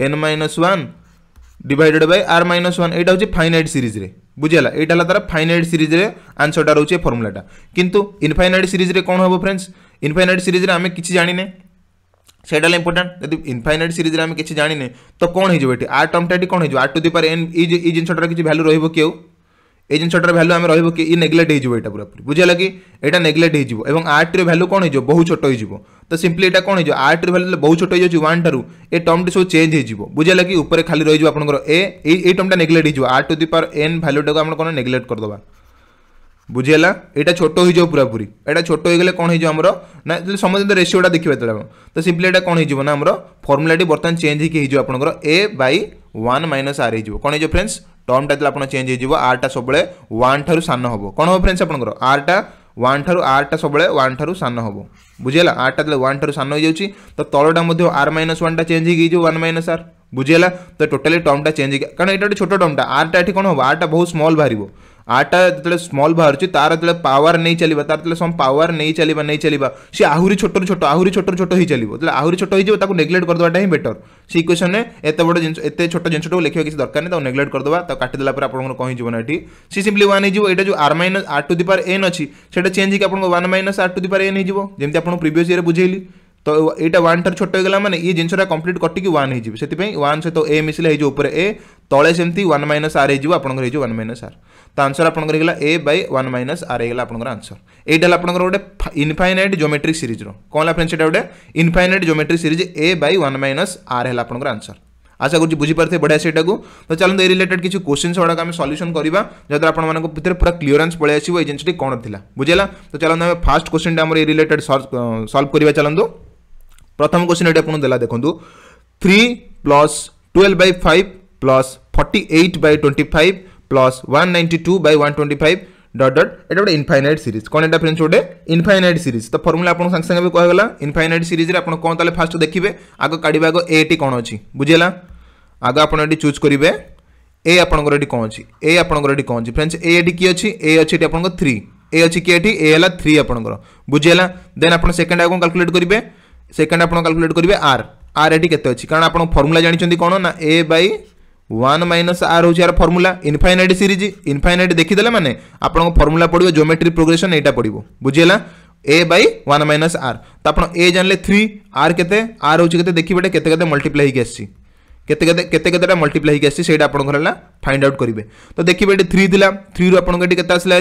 n minus one divided by r minus one एटा हो फाइनइट सीरीज बुझेगा यहाँ तरह फाइनइट सीरीज आनसरटा रोचे फर्मुलाटा कितु इनफाइनइट सीरीज में कौन हम फ्रेंड्स इनफाइनइट सीरीज में आम कि जाने से इंपोर्टाट जब इनफाइनइट सीरीज में आम कि जाने तो कौन हो आर टर्मटा कौन हो आर टू दिपार एन ये जिनटार किसी भैल्यू रोक क्यों এই জিনিসটার ভ্যালু আমি রহব কি ই নেগলেক্ট হয়ে এটা পুরোপুরি বুঝলা কি এটা নেগলেক্ট হয়ে এবং আর্টর ভ্যালু কোণ হয়ে বহু ছোট হয়ে তো সিম্পলি এটা কোণ হয়ে আর্টর ভ্যালু বহু ছোট হয়ে যাচ্ছে ওয়ান ঠারু এ টর্মটি সব চেঞ্জ হয়ে বুঝলা কি উপরে খালি রয়ে আপনার এ এই টর্মটা নেগলেক্ট হয়ে r to the power n ভ্যালুটাকে আমরা কোণ নেগলেক্ট করদেবা বুঝিলা এটা ছোট হয়ে যাও পুরাপুরি এটা ছোট হয়ে গেলে কোণ হয়ে যাও আমার না সমস্ত রেসিওটা দেখবে তেমন তো সিম্পলি এটা কোণ হয়ে যাব না আমার ফর্মুলাটি বর্তমান চেঞ্জ হয়ে হয়ে যাব আপনার a by one minus r হয়ে যাব কোণ হয়ে যাব ফ্রেন্ডস ଟର୍ମଟା ଯେତେବେଳେ ଆପଣ ଚେଞ୍ଜ ହେଇଯିବ ଆର୍ଟା ସବୁବେଳେ ୱାନ୍ ଠାରୁ ସାନ ହେବ କ'ଣ ହେବ ଫ୍ରେଣ୍ଡସ୍ ଆପଣଙ୍କର ଆର୍ଟା ୱାନ୍ ଠାରୁ ଆର୍ଟା ସବୁବେଳେ ୱାନ୍ ଠାରୁ ସାନ ହେବ ବୁଝିହେଲା ଆର୍ଟା ଯେତେବେଳେ ୱାନ୍ ଠାରୁ ସାନ ହୋଇଯାଉଛି ତ ତଳଟା ମଧ୍ୟ ଆର୍ ମାଇନସ୍ ୱାନ୍ଟା ଚେଞ୍ଜ ହେଇକି ହେଇଯିବ ୱାନ୍ ମାଇନସ୍ ଆର୍ ବୁଝିହେଲା ତ ଟୋଟାଲି ଟର୍ମଟା ଚେଞ୍ଜ ହେଇକି କାରଣ ଏଇଟା ଗୋଟେ ଛୋଟ ଟର୍ମଟା ଆର୍ଟା ଏଠି କ'ଣ ହେବ ଆର୍ଟା ବହୁତ ସ୍ମଲ୍ ବାହାରିବ ଆଟା ଯେତେବେଳେ ସ୍ମଲ୍ ବାହାରୁଛି ତାର ଯେତେବେଳେ ପାୱାର ନେଇ ଚାଲିବା ତାର ଯେତେବେଳେ ସମ୍ ପାୱାର ନେଇ ଚାଲିବା ନେଇ ଚାଲିବା ସେ ଆହୁରି ଛୋଟରୁ ଛୋଟ ଆହୁରି ଛୋଟରୁ ଛୋଟ ହେଇଚାଲିବ ଯେତେବେଳେ ଆହୁରି ଛୋଟ ହେଇଯିବ ତାକୁ ନେଗ୍ଲେକ୍ଟ କରିଦେବାଟା ହିଁ ବେଟର ସେ ଇକ୍ୱେସନ୍ରେ ଏତେ ବଡ଼ ଜିନିଷ ଏତେ ଛୋଟ ଜିନିଷଟାକୁ ଲେଖିବା କିଛି ଦରକାର ନାହିଁ ତାକୁ ନେଗ୍ଲେକ୍ଟ କରିଦେବା ତାକୁ କାଟିଦେଲା ପରେ ଆପଣଙ୍କର କ'ଣ ହେଇଯିବ ନା ଏଠି ସି ସିମ୍ପଲି ୱାନ୍ ହେଇଯିବ ଏଇଟା ଯେଉଁ ଆର୍ minus r to the power N ଅଛି ସେଇଟା ଚେଞ୍ଜ ହେଇକି ଆପଣଙ୍କ one minus r to the power n ହେଇଯିବ ଯେମିତି ଆପଣଙ୍କୁ ପ୍ରିଭିୟସ୍ ଇୟରେ ବୁଝେଇଲି ତ ଏଇଟା ୱାନ୍ ଠାରୁ ଛୋଟ ହେଇଗଲା ମାନେ ଇଏ ଜିନିଷଟା କମ୍ପ୍ଲିଟ୍ କଟିକି ୱାନ୍ ହେଇଯିବ ସେଥିପାଇଁ ୱାନ୍ ସହିତ ଏ ମିଶିଲେ ହେଇଯିବ ଉପରେ ଏ ତଳେ ସେମିତି ୱାନ୍ ମାଇନସ୍ ଆର୍ ହେଇଯିବ ଆପଣଙ୍କର ହେଇଯିବ ୱାନ୍ ମାଇନସ୍ ଆର୍ तो आंसर आपंकर a by one minus r है आप आंसर यहाँ आप गोटे इनफाइनाइट जोमेट्रिक सीरीज कौन है फ्रेंड्स गोटे infinite geometric series a by one minus r है आप आंसर आशा कर बुझीपारे बढ़िया से तो चलो ये रिलेटेड किसी क्वेश्चन गुड़ाक आम सल्यूसन करवा जहाँ आपंक भितर पूरा क्लीयरेन्स पलि आस जिनटी कौन था बुझेगा तो चलो आम फास्ट क्वेश्चन आम ये रिलेटेड सल्व करवा चलो प्रथम क्वेश्चन ये आपको देखो three plus twelve by five plus forty eight by twenty five plus one ninety two by one twenty five dot dot এটা গোটে ইনফাইনাইট সিরিজ কোণ এটা ফ্রেন্ডস গোটে ইনফাইনাইট সিরিজ তো ফর্মুলা আপনার সাংে সাংে কুহগলা ইনফাইনাইট সিরিজে আপনার কোণ তাহলে ফার্স্ট দেখবে আগ কাড়া আগ এটি কোণ অছি বুঝিলা আগ আপনার এটি চুজ করবে এ আপনার এটি কোণ অছি এ আপনার এটি কোণ অছি ফ্রেন্ডস এ এটি কি অছি এ অছি এটি আপনার থ্রি ए अच्छी किए ए है थ्री आपंकर बुझीला देन आप सेकेंड कौन कालकुलेट करेंगे सेकेंड आप कालकुलेट करेंगे आर आर ये के कारण आप फर्मुला जानते कौन ना a by one minus r हो रहा फर्मुला इनफाइनाइट सीरीज इनफाइनाइट देखीदे मैंने आप फर्मुला पड़ा जोमेट्री प्रोग्रेसन यहाँ पड़ो बुझीला a by one minus r तो आप ए जानले थ्री आर के आर होते देखिए केते के मल्टीप्लाई होती केते केते मल्टीप्लाई होती से आपला फाइंड आउट करेंगे तो देखिए थ्री थी थ्री रूप के आसला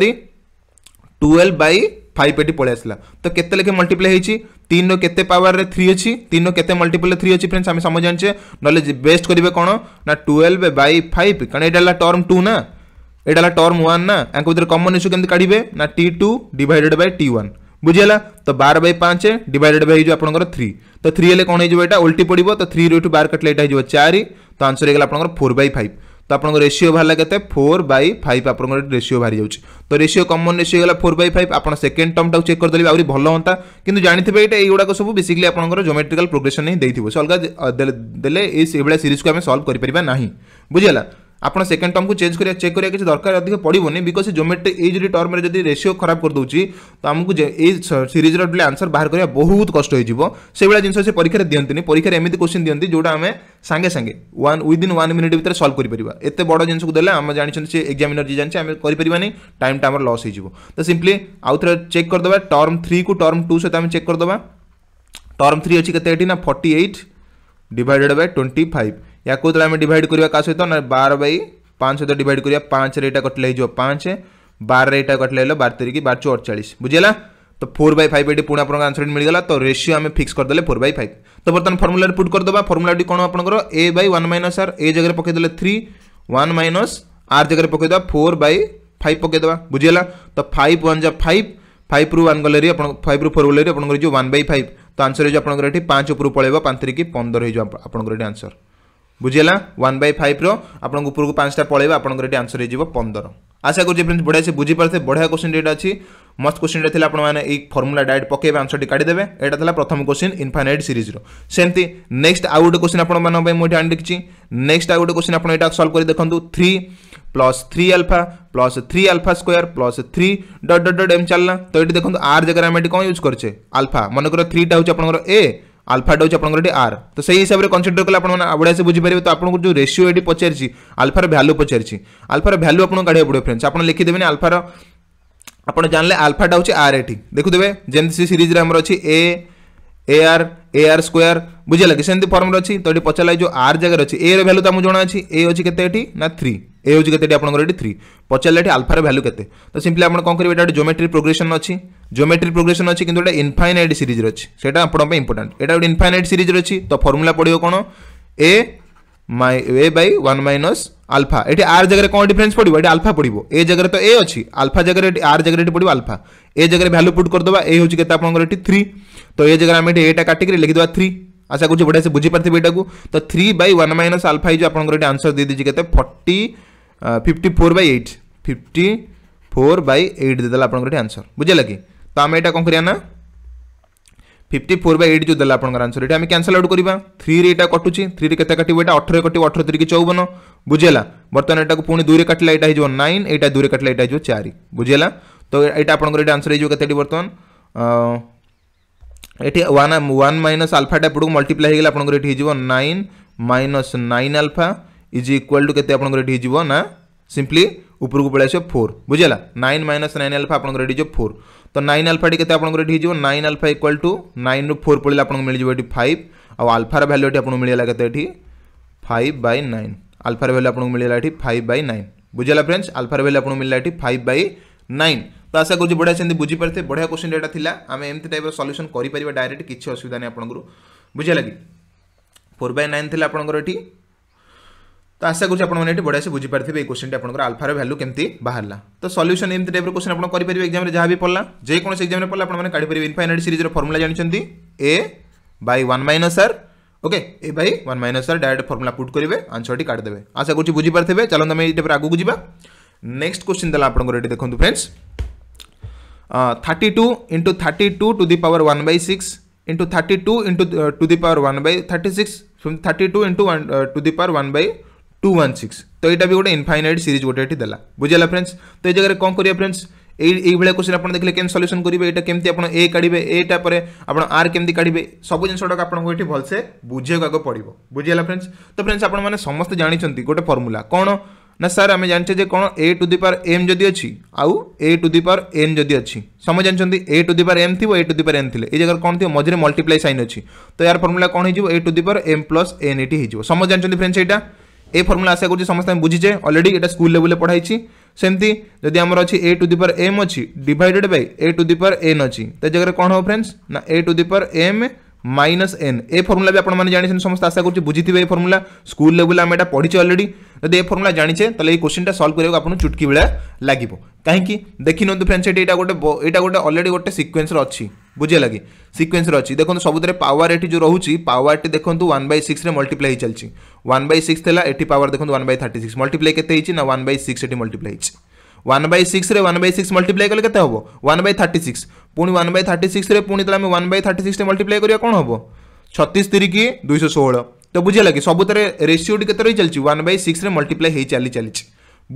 टुवेल्व बै ফাইভ এটি পড়ে আসলা তো কেতে লেখে মল্টিপ্লাই হয়েছি তিন কেতে পাওয়ারে থ্রি অছি তিন কেতে মল্টিপ্লাই থ্রি অছি ফ্রেন্ডস আমি সমঝ জানিছে নলে বেস্ট করবে কোণ না টুয়েলভ বাই ফাইভ কারণ এটা হল টর্ম টু না এটা হল টর্ম ওয়ান না ୟାଙ୍କ ভিতরে কমন ইস্যু কেমতি কাঢ়িবে না t two divided by t one বুঝিগলা তো বার বাই পাঁচ ডিভাইডেড বাই হয়ে আপনার থ্রি তো থ্রি হলে কোণ হয়ে এটা ওল্টি পড়ব তো থ্রি রু বার কাটলে এটা হয়ে চারি তো আনসর হয়ে গেল আপনার ফোর বাই ফাইভ तो आप रेसीो बाहर के फोर बै फाइव आप रेसीो बाहरी जाऊँच तो रेसीो कमन रेसीो गाला फोर बै फाइव आप सेकेंड टर्म टाक चेक करदे आहरी भल हाँ कि जानते हैं युवा सब बेसिकली आपंकर जोमेट्रिकल प्रोग्रेस ही देखिए सो अलग दे सीरीज को आम सल्व करना बुझीगला আপনার সেকেন্ড টর্মকে চেঞ্জ করা চেক করা কিছু দরকার অধিক পড়বনি বিকজ জোমেট্রি এই যদি টর্মরে যদি রেসিও খারাপ করদেছি তো আমি এই সিরিজর বলে আনসর বাহার করা বহুত কষ্ট হয়ে যাব সেইভাবে জিনিস সে পরীক্ষার দিকে পরীক্ষার এমনি কোশ্চিন দিকে যেটা আমি সাগে সাগে ওয়ান উইদিন ওয়ান মিনিট ভিতরে সলভ করে পারা এত বড় জিনিসকে দেলে আমি জাঁচান সে এক্সামিনর যে জাঁচে আমি করে পারা টাইমটা আমার লস হয়ে যাব তো সিম্পলি আউথরে চেক করদেবা টর্ম থ্রি কু টর্ম টু সহ আমি চেক করদেবা টর্ম থ্রি অছি কেতে এটি না forty eight divided by twenty five या कौन आम डिड करने का सहित ना बार बै पाँच सहित डिड करा पाँच रहा कटले पाँच बारे यहाँ कटले बार तारीख बार चु अड़चाश बुझेगा तो फोर बै फाइव ये पुणी आप आंसर मिल गाला तो रेसीो आम फिक्स करदे फोर बै फाइव तो बर्तन फर्मुला पुट करदे फर्मुला कौन आपर a by one minus r a जगह पकईदे थ्री वन माइनस आर जगह पकईदे फोर बै फाइव पकईदे बुझेगा तो फाइव वन जा फाइव फाइव रू वन गले फाइव रू फोर गले आप वन फाइव तो आंसर हो जाए आप पांच उपलब्ध पांच तारीख पंद्रह आंसर বুঝিগলা ওয়ান বাই ফাইভ্র আপনার উপরক পাঁচটা পড়াইবে আপনার এটি আনসর হয়ে যাব পনের আশা করছি ফ্রেন্ডস বঢ়িয়া সে বুঝিপারে বঢ়িয়া কোশ্চিন এটা আছে মস্ত কোশ্চিনটা লা আপনার এই ফর্মুলা ডাইরেক্ট পকাইবে আনসরটি কাটিদেবে এটা লা প্রথম কোশ্চিন ইনফাইনাইট সিরিজর সেমতি নেক্সট আউ গোটে কোশ্চিন আপনার মু এটি আনি লিখছি নেক্সট আউ গোটে কোশ্চিন আপনার এটা সলভ করে দেখুন three plus three alpha plus three alpha square plus three dot dot dot এম চালা তো এটি দেখুন আর জায়গায় আমি এটি কম ইউজ করছে আলফা মনে কর থ্রিটা হচ্ছে আপনার এ আলফা ହେଉଛି ଆପଣଙ୍କର ଏଠି ଆର୍ ତ ସେଇ ହିସାବରେ କନସିଡର କଲେ ଆପଣମାନେ ବଢ଼ିଆ ସେ ବୁଝିପାରିବେ ତ ଆପଣଙ୍କୁ ଯେଉଁ ରେସିଓ ଏଠି ପଚାରିଛି ଆଲଫାର ଭ୍ୟାଲୁ ପଚାରିଛି ଆଲଫାର ଭ୍ୟାଲୁ ଆପଣଙ୍କୁ କାଢ଼ିବାକୁ ପଡ଼ିବ ଫ୍ରେଣ୍ଡସ୍ ଆପଣ ଲେଖିଦେବେନି ଆଲଫାର ଆପଣ ଜାଣିଲେ ଆଲଫାଟା ହେଉଛି ଆର୍ ଏଠି ଦେଖୁଦେବେ ଯେମିତି ସେ ସିରିଜରେ ଆମର ଅଛି ଏ a r a r square बुझेगा कि सेमती फर्मुला अच्छी तो ये पचारा जो आर जगार अच्छे ए भैल्यू तो जहाँ अच्छी ए अच्छी के ना थ्री ए हूँ के आपंकर ये थ्री पचारे ये आलफार भैल्यू के तो सिंपली आप कौन करेंगे गोटे जोमेट्री प्रोग्रेसन अच्छी जोमेट्री प्रोग्रेसन अच्छी कितना गोटे इनफाइनाइट सीरीज अच्छी से आप इंपोर्टां यहाँ गोटे इनफाइनाइट सीरीज अच्छी तो फर्मुला पड़ो कौन ए माइ a by one minus alpha এটি আর জায়গায় কোন ডিফরেন্স পড়ব এটি আলফা পড়ব এ জায়গায় তো এ অছি আলফা জায়গায় এটি আর জায়গায় এটি পড়ব আলফা এ জায়গায় ভ্যালু পুট করে দেবা এ হচ্ছে কেতে আপনার এটি থ্রি तो ये जगह आम एटा काटिक लिखिदा थ्री आशा कर बढ़िया से बुझीपारे यहाँ तो को तो three by one minus alpha जो आप आंसर दे दीजिए कैसे forty fifty four by eight fifty four by eight देदेला आप आंसर बुझे कि तो आम यहाँ कौन करा ना फिफ्टी फोर बै एट जो देला आपको आंसर ये आम क्यासल आउट करवा थ्री यहाँ कटुची थ्री के कटो यहाँ अठर कटो अठर तीन चौवन बुझेगा बर्तमान यहाँ पुणी दुई काटा यहाँ हो नाइन यहाँ दुई काटा यहाँ हो चार बुझेगा तो यहाँ आप आंसर होते बर्तमान एटी वन वन माइनस आलफाटा एपटू मल्टीप्लाई होगा आपंकर ये हो nine minus nine alpha is equal to के आपंकर ना सिंपली ऊपर को पलैस फोर बुझेगा नाइन माइनस नाइन आलफा आपंकर ये फोर तो नाइन आलफाटी के nine alpha equal to nine रू फोर पड़े आपको मिल जाए फाइव आउ आलफार भैल्यू ये आपको मिलगला के फाइव बै नाइन आलफार भैल्यू आपको मिलगला फाइव बै नाइन बुझेगा फ्रेंड्स आलफार भैल्यू आपको मिलला फाइव बै नाइन তো আশা করছি বঢ়িয়া সেমি বুঝিপারে বঢ়িয়া কোশ্চিন এটা লা আমি এমতি টাইপর সল্যুসন করে পারা ডাইরেক্ট কিছু অসুবিধা নেই আপনার বুঝলা কি ফোর বাই নাইন লা আপনার এটি তো আশা করছি আপনার এটি বঢ়িয়া সে বুঝিপারে এই কোশ্চিনটি আপনার আলফার ভ্যালু কেমি বাহারা তো সল্যুসন এমতি টাইপর কোশ্চিন আপনার করে পারে এক্সামে যা বি পড়া যেকোন এক্সামে পড়া আপনার কাড়িপারে ইনফাইনাইট সিরিজর ফর্মুলা জাঁচান a by one minus r okay a by one minus r direct formula put করবে আনসরটি কাটিদেবে আশা করছি বুঝিপারে চালু আমি এই টাইপের আগুক যা নেক্সট কোশ্চিন দেলা আপনার এটি দেখুন friends uh, 32 into 32 to the power 1 by 6 into 32 into uh, to the power 1 by 36 from 32 into 1 uh, to the power 1 by 216 तो यहाँ भी गोटे इनफाइनाइट सीरीज गोटे देला बुझेगा फ्रेंड्स तो ये जगह कौन करिया फ्रेंड्स এইভাবে কোশ্চিন আপনার দেখলে কেমন সল্যুসন করবে এটা কেমতি আপনার এ কাড়বে এটা পরে আপনার আর কেমতি কাড়বে সব জিনিসটাকে আপনার এটি ভালসে বুঝাইবাকে পড়ব বুঝিগাল ফ্রেন্ডস তো ফ্রেন্ডস আপনার সমস্ত জাঁচান গোটে ফর্মুলা কোণ ନା ସାର୍ ଆମେ ଜାଣିଛେ ଯେ କ'ଣ ଏ ଟୁ ଦି ପାର ଏମ୍ ଯଦି ଅଛି ଆଉ ଏ ଟୁ ଦି ପାର ଏନ୍ ଯଦି ଅଛି ସମସ୍ତେ ଜାଣିଛନ୍ତି ଏ ଟୁ ଦି ପାର ଏମ୍ ଥିବ ଏ ଟୁ ଦି ପାର ଏନ୍ ଥିଲେ ଏ ଜାଗାରେ କ'ଣ ଥିବ ମଝିରେ ମଲ୍ଟିପ୍ଲାଏ ସାଇନ୍ ଅଛି ତ ୟାର ଫର୍ମୁଲା କ'ଣ ହେଇଯିବ ଏ ଟୁ ଦି ପାର ଏମ୍ ପ୍ଲସ୍ ଏନ୍ ଏଠି ହେଇଯିବ ସମସ୍ତେ ଜାଣିଛନ୍ତି ଫ୍ରେଣ୍ଡସ୍ ଏଇଟା এই ফর্মুলা আশা করছি সমস্ত আমি বুঝিছে অলরেডি এটা স্কুল লেভেলে পড়াইছি সেমতি যদি আমার অছি a to the power m অছি divided by a to the power n অছি তা জায়গায় কোণ হব ফ্রেন্ডস না a to the power m minus n এ ফর্মুলা বি আপনার জাঁছেন সমস্ত আশা করছি বুঝিথে এই ফর্মুলা স্কুল লেভেল আমি এটা পড়িছে অলরেডি যদি এ ফর্মুলা জাঁছে তাহলে এই কোশ্চিনটা সলভ করা আপনার চুটকি বেড়া লাগিব কাহি দেখি নিউ ফ্রেন্ডস এটি এটা গোটে এটা গোটে অলরেডি গোটে সিকোয়েন্সর অছি বুঝে লাগে সিকোয়েন্সর অছি দেখুন সবুজে পাওয়ার এটি যে রয়েছে পাওয়ারটি দেখুন ওয়ান বাই সিক্সরে মল্টিপ্লাই হয়ে চালছি ওয়ান বাই সিক্স লা এটি পাওয়ার দেখুন one by thirty six multiply কেতে হয়েছে না ওয়ান বাই সিক্স এটি মল্টিপ্লাই হয়েছে ୱାନ୍ ବାଇ ସିକ୍ସରେ ୱାନ୍ ବାଇ ସିକ୍ସ ମଲ୍ଟିପ୍ଲାଏ କଲେ କେତେ ହେବ ୱାନ୍ ବାଇ ଥାର୍ଟି ସିକ୍ସ ପୁଣି ୱାନ୍ ବାଇ ଥାର୍ଟି ସିକ୍ସରେ ପୁଣି ତାହେଲେ ଆମେ ୱାନ୍ ବାଇ ଥାର୍ଟି ସିକ୍ସରେ ମଲ୍ଟିପ୍ଲାଏ କରିବା କ'ଣ ହେବ ଛତିଶ ତିରିକି ଦୁଇଶହ ଷୋହଳ ତ ବୁଝିହେଲା କି ସବୁଥିରେ ରେସିଓଟି କେତେ ରହିଚାଲିଛି ୱାନ୍ ବାଇ ସିକ୍ସରେ ମଲ୍ଟିପ୍ଲାଏ ହେଇ ଚାଲି ଚାଲିଛି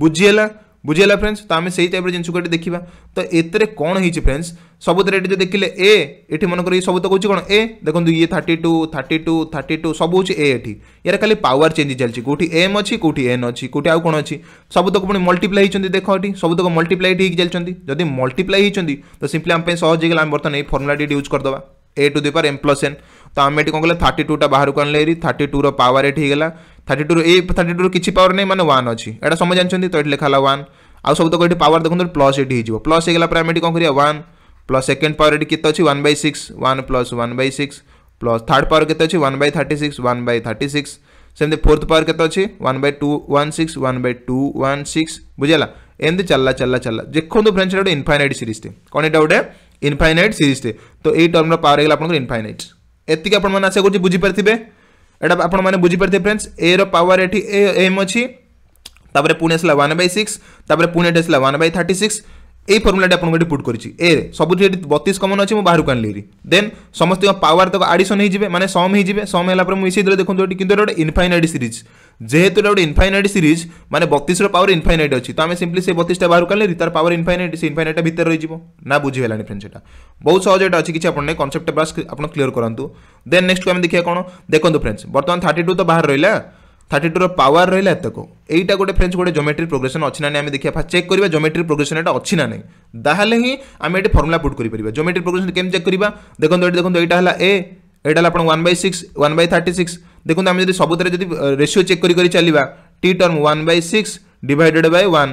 ବୁଝିହେଲା ବୁଝିଗଲା ଫ୍ରେଣ୍ଡସ୍ ତ ଆମେ ସେଇ ଟାଇପ୍ର ଜିନିଷକୁ ଏଠି ଦେଖିବା ତ ଏଥିରେ କ'ଣ ହେଇଛି ଫ୍ରେଣ୍ଡସ୍ ସବୁଥିରେ ଏଠି ଯଦି ଦେଖିଲେ ଏ ଏଠି ମନେକର ଇଏ ସବୁ ତ କହୁଛି କ'ଣ ଏ ଦେଖନ୍ତୁ ଇଏ thirty two thirty two thirty two ସବୁ ହେଉଛି ଏ ଏଠି ୟାର ଖାଲି ପାୱାର ଚେଞ୍ଜ ଚାଲିଛି କେଉଁଠି ଏମ୍ ଅଛି କେଉଁଠି ଏନ୍ ଅଛି କେଉଁଠି ଆଉ କ'ଣ ଅଛି ସବୁତକ ପୁଣି ମଲ୍ଟିପ୍ଲାଏ ହେଇଛନ୍ତି ଦେଖ ଏଠି ସବୁତକ ମଲ୍ଟିପ୍ଲାଏ ହେଇକି ଚାଲିଛନ୍ତି ଯଦି ମଲ୍ଟିପ୍ଲାଏ ହେଇଛନ୍ତି ତ ସିମ୍ପଲି ଆମ ପାଇଁ ସହଜ ହେଇଗଲା ଆମେ ବର୍ତ୍ତମାନ ଏଇ ଫର୍ମୁଲାଟି ୟୁଜ୍ କରିଦେବା a to the power m plus n तो आम एटी कौन कहला थर्टी टूटा बाहर को आनले थर्टी टूर पावर एट होगा থার্টি টু এই থার্টি টুর কিছু পাওয়ার নেই মানে ওয়ান অছি এটা সময় জানি তো এটি লেখা হল ওয়ান আউ সবুতক এটি পাওয়ার দেখুন প্লস এটি হয়ে প্লস হয়ে গেলা পরে আমি এটি কম করি ওয়ান প্লস সেকেন্ড পাওয়ার এটি কেতে অছি one by six one plus one by six plus third power কেতে অছি one by thirty six one by thirty six ସେମିତି ଫୋର୍ଥ ପାୱାର କେତେ ଅଛି one by two one six one by two one six ବୁଝିଲା ଏମିତି ଚାଲିଲା ଚାଲିଲା ଚାଲିଲା ଦେଖନ୍ତୁ ଫ୍ରେଣ୍ଡସ୍ ଏଇଟା ଗୋଟେ ଇନଫାଇନାଇଟ୍ ସିରିଜ୍ଟେ କ'ଣ ଏଇଟା ଗୋଟେ ଇନଫାଇନାଇଟ୍ ସିରିଜ୍ଟେ ତ ଏଇ ଟର୍ମର ପାୱାର ହେଇଗଲା ଆପଣଙ୍କର ଇନଫାଇନାଇଟ୍ ଏତିକି ଆପଣମାନେ ଆଶା କରୁଛି ବୁଝିପାରିଥିବେ এটা আপনার বুঝিপারে ফ্রেন্ডস এ রাওয়ার এটি এম অছি তাপরে পুঁ আসলা ওয়ান বাই সিক্স তাপরে পুঁ এটি আসলা ওয়ান বাই থার্টি সিক্স এই ফর্মুলাটি আপনার এটি পুট করছি এ সবুজ এটি বতিশ কমন অছি বাহারক আনলি দেন সমস্ত পাওয়ার তো আডিশন হয়ে যাবে মানে সম হয়ে যাবে সম হল পরে মিশিয়ে দিলে দেখুন এটি কিন্তু এটা গোটে ইনফাইনাইট সিরিজ যেহেতু এটা গোটে ইনফাইনাইট সিরিজ মানে বতিশর পাওয়ার ইনফাইনাইট অছি তো আমি সিম্পলি সেই বতিশটা বাহারক আনলি তার পাওয়ার ইনফাইনাইট সে ইনফাইনাইটটা ভিতরে রয়ে যাব না বুঝি হলানি ফ্রেন্ডস এটা বহু সহজ এটা অছি কিছু আপনার কনসেপ্ট বাস আপনার ক্লিয়ার করতু দেন নেক্সট আমি দেখিবা কোণ দেখুন ফ্রেন্ডস বর্তমান থার্টি টু তো বাহার রহলা থার্টি টুর পাওয়ার রহলা এতক এইটা গোটে ফ্রেন্ডস গোটে জোমেট্রি প্রোগ্রেসন অছি না আমি দেখা ফার্স্ট চেক করা জোমেট্রি প্রোগ্রেসন এটা অছি না তাহলে হি আমি এটি ফর্মুলা পুট করে পারা জোমেট্রি প্রোগ্রেসন কেমি চেক করা দেখুন এটি দেখুন এইটা হল এ এটা হল আপনার one by six one by thirty six দেখুন আমি যদি সবুথে যদি রেসিও চেক করি চালা টি term one by six divided by one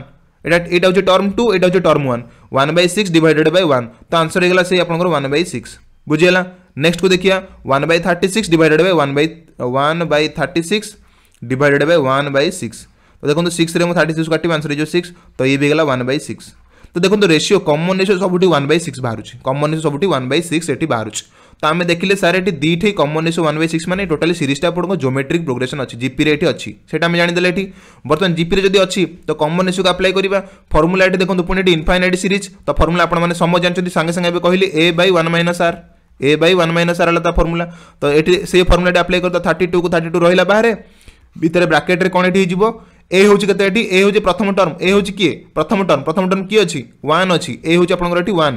এটা এটা হচ্ছে টর্ম টু এটা হচ্ছে term one one by six divided by one তো আনসর হয়ে গেল সেই আপনার ওয়ান বাই সিক্স বুঝিগলা নেক্সট কু দেখিয়া one by thirty six divided by one by one by thirty six divided by one by six तो देखो सिक्स में थर्टी सिक्स काटी आंसर हो सिक्स तो ये भी गला वन बै सिक्स तो देखो रेसीो कमन रेसीो सब वन बै सिक्स बाहर कमन रेसीो सब वन बै सिक्स ये बाहर तो आम देखिले सार ये दुईट common ratio one by six मैंने टोटाली सीरीजटा आपको जोमेट्रिक प्रोग्रेसन अच्छी जीपी रेट अच्छी से जानदेले ये बर्तमान जीपी जब अच्छी तो कमन रेसीो को अप्लाई करवा फर्मुला ये देखो पुणे इनफाइनाइट सीरीज तो फर्मुला आपने समझ जानते सांगे सांगे कहे a by one minus r a by one minus r है फर्मुला तो ये से फर्मुलाटे आप्लाय कर थर्टी टू को थर्टी टू रहा बाहर ভিতরে ব্রাকেটরে কোণ এটি হয়ে এ হচ্ছে কেতে এটি এ হচ্ছে প্রথম টর্ম এ হচ্ছে কি প্রথম টর্ম প্রথম টর্ম কি অছি ওয়ান অছি এ হচ্ছে আপনার এটি ওয়ান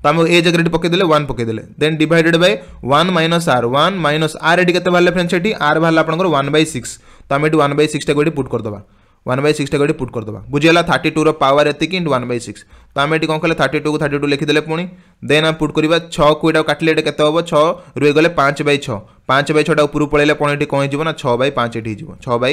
তো আমি এ জায়গায় এটি পকাইদেলে ওয়ান পকাইদেলে then divided by one minus r one minus আর এটি কেতে বাহারে ফ্রেন্ডস এটি আর বাহারে আপনার ওয়ান বাই সিক্স তো আমি এটি ওয়ান বাই সিক্সটাকে এটি পুট করেদেবা ওয়ান বাই সিক্সটাকে এটি পুট করেদেবা বুঝিগলা থার্টি টুর পাওয়ার এতিকি ইন্টু ওয়ান বাই সিক্স памиટી કોન કલે 32 32 લખી દેલે પોણી ધેન આ પુટ કરીવા 6 કો કટલેટ કેતો હો 6 રોય ગલે 5/6 5/6 ઉપર પડેલે પોણી કોઈ જીબોના 6/5 ઈ જીબો 6/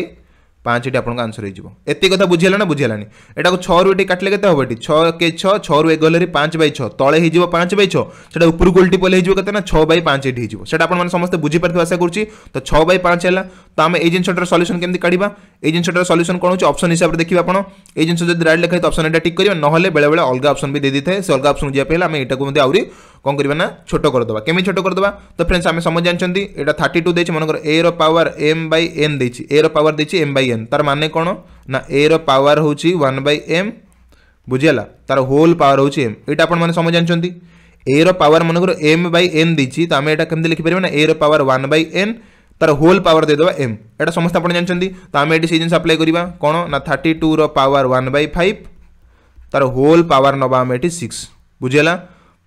ପାଞ୍ଚଟି ଆପଣଙ୍କ ଆନ୍ସର ହେଇଯିବ ଏତିକି କଥା ବୁଝିହେଲା ନା ବୁଝିହେଲାନି ଏଟାକୁ ଛଅରୁ ଏଠି କାଟିଲେ କେତେ ହେବ ଏଠି ଛଅ କେ ଛଅ ଛଅରୁ ଏକ ଗଲେରି ପାଞ୍ଚ ବାଇ ଛଅ ତଳେ ହେଇଯିବ ପାଞ୍ଚ ବାଇ ଛଅ ସେଟା ଉପରକୁ ଓଲଟି ପଲେ ହେଇଯିବ କେତେ ନା ଛଅ ବାଇ ପାଞ୍ଚ ଏଠି ହେଇଯିବ ସେଟା ଆପଣମାନେ ସମସ୍ତେ ବୁଝିପାରିଥିବା ଆଶା କରୁଛି ତ ଛଅ ବାଇ ପାଞ୍ଚ ହେଲା ତ ଆମେ ଏଇ ଜିନିଷଟାର ସଲ୍ୟୁସନ୍ କେମିତି କାଢ଼ିବା ଏଇ ଜିନିଷଟାର ସଲ୍ୟୁସନ୍ କ'ଣ ହେଉଛି ଅପସନ୍ ହିସାବରେ ଦେଖିବେ ଆପଣ ଏଇ ଜିନିଷ ଯଦି ରାଇଟ୍ ଲେଖା ହେଇଥିବ ଅପସନ୍ ଏଇଟା ଠିକ୍ କରିବା ନହେଲେ ବେଳେବେଳେ ଅଲଗା ଅପସନ୍ ବି ଦେଇଦେଇଥାଏ ସେ ଅଲଗା ଅପସନ୍ ଯିବା ପାଇଁ ହେଲେ ଆମେ ଏଇଟାକୁ ମଧ୍ୟ ଆହୁରି କ'ଣ କରିବା ନା ଛୋଟ କରିଦେବା କେମିତି ଛୋଟ କରିଦେବା ତ ଫ୍ରେଣ୍ଡସ୍ ଆମେ ସମସ୍ତେ ଜାଣିଛନ୍ତି ଏଇଟା ଥାର୍ଟି ଟୁ ଦେଇଛି ମନେକର r power m by n ଦେଇଛି ଏର ପାୱାର ଦେଇଛି ଏମ୍ ବାଇ ଏନ୍ ତାର ମାନେ କ'ଣ ନା ଏର ପାୱାର ହେଉଛି ୱାନ୍ ବାଇ ଏମ୍ ବୁଝିଗଲା ତାର ହୋଲ୍ ପାୱାର ହେଉଛି ଏମ୍ ଏଇଟା ଆପଣମାନେ ସମୟ ଜାଣିଛନ୍ତି ଏର ପାୱାର ମନେକର ଏମ୍ ବାଇ ଏନ୍ ଦେଇଛି ତ ଆମେ ଏଇଟା କେମିତି ଲେଖିପାରିବା ନା r power one by n ତାର ହୋଲ୍ ପାୱାର ଦେଇଦେବା ଏମ୍ ଏଇଟା ସମସ୍ତେ ଆପଣ ଜାଣିଛନ୍ତି ତ ଆମେ ଏଠି ସେଇ ଜିନିଷ ଆପ୍ଲାଏ କରିବା କ'ଣ ନା ଥାର୍ଟି ଟୁର ପାୱାର ୱାନ୍ ବାଇ ଫାଇଭ୍ ତାର ହୋଲ୍ ପାୱାର ନେବା ଆମେ ଏଠି ସିକ୍ସ ବୁଝିଗଲା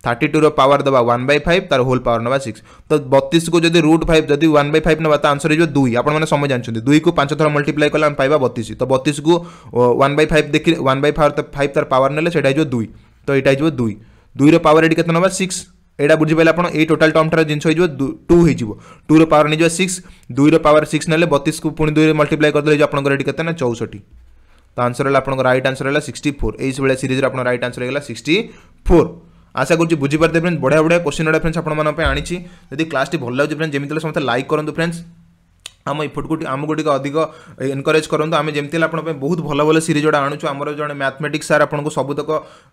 थर्टी टूर पावर दे वन बै फाइव तरह होल पावर ना सिक्स तो बतीस को जो रुट फाइव जब वन बै फाइव ना तो आंसर हो दुई आपने समझ जानते दुई को पांच थर मल्टीप्लाई कल आम पाया बतीस तो बतीस को वन बै फाइव देखिए वन बै फाइव फाइव तार पावर ना से दुई तो यहाँ हो दुई दुई रवर ये कैसे ना सिक्स यहाँ बुझीपाल आप टोटाल टर्मटार जिन टू हो टूर पावर नहीं सिक्स दुई रवर सिक्स ना बतीस को पुणी दुई मल्टीप्लाई करदे आप कैसे ना चौष्टी तो आंसर है आप रईट आंसर है सिक्सट फोर यही सीरीज सीरीज रईट आंसर होगा सिक्सटी फोर আশা করছি বুঝিপারে ফ্রেন্ডস বড়িয়া বড়িয়া কোশ্চিন গুড়া ফ্রেন্ডস আপনার আনিছি যদি ক্লাসটি ভাল লাগুছে ফ্রেন্ডস যেমি সমস্ত লাইক করতু ফ্রেন্ডস ଆମ ଏପଟକୁ ଆମକୁ ଟିକେ ଅଧିକ ଏନକରେଜ୍ କରନ୍ତୁ ଆମେ ଯେମିତି ହେଲେ ଆପଣଙ୍କ ପାଇଁ ବହୁତ ଭଲ ଭଲ ସିରିଜ୍ ଗୁଡ଼ା ଆଣୁଛୁ ଆମର ଜଣେ ମ୍ୟାଥମେଟିକ୍ସ ସାର୍ ଆପଣଙ୍କୁ ସବୁତକ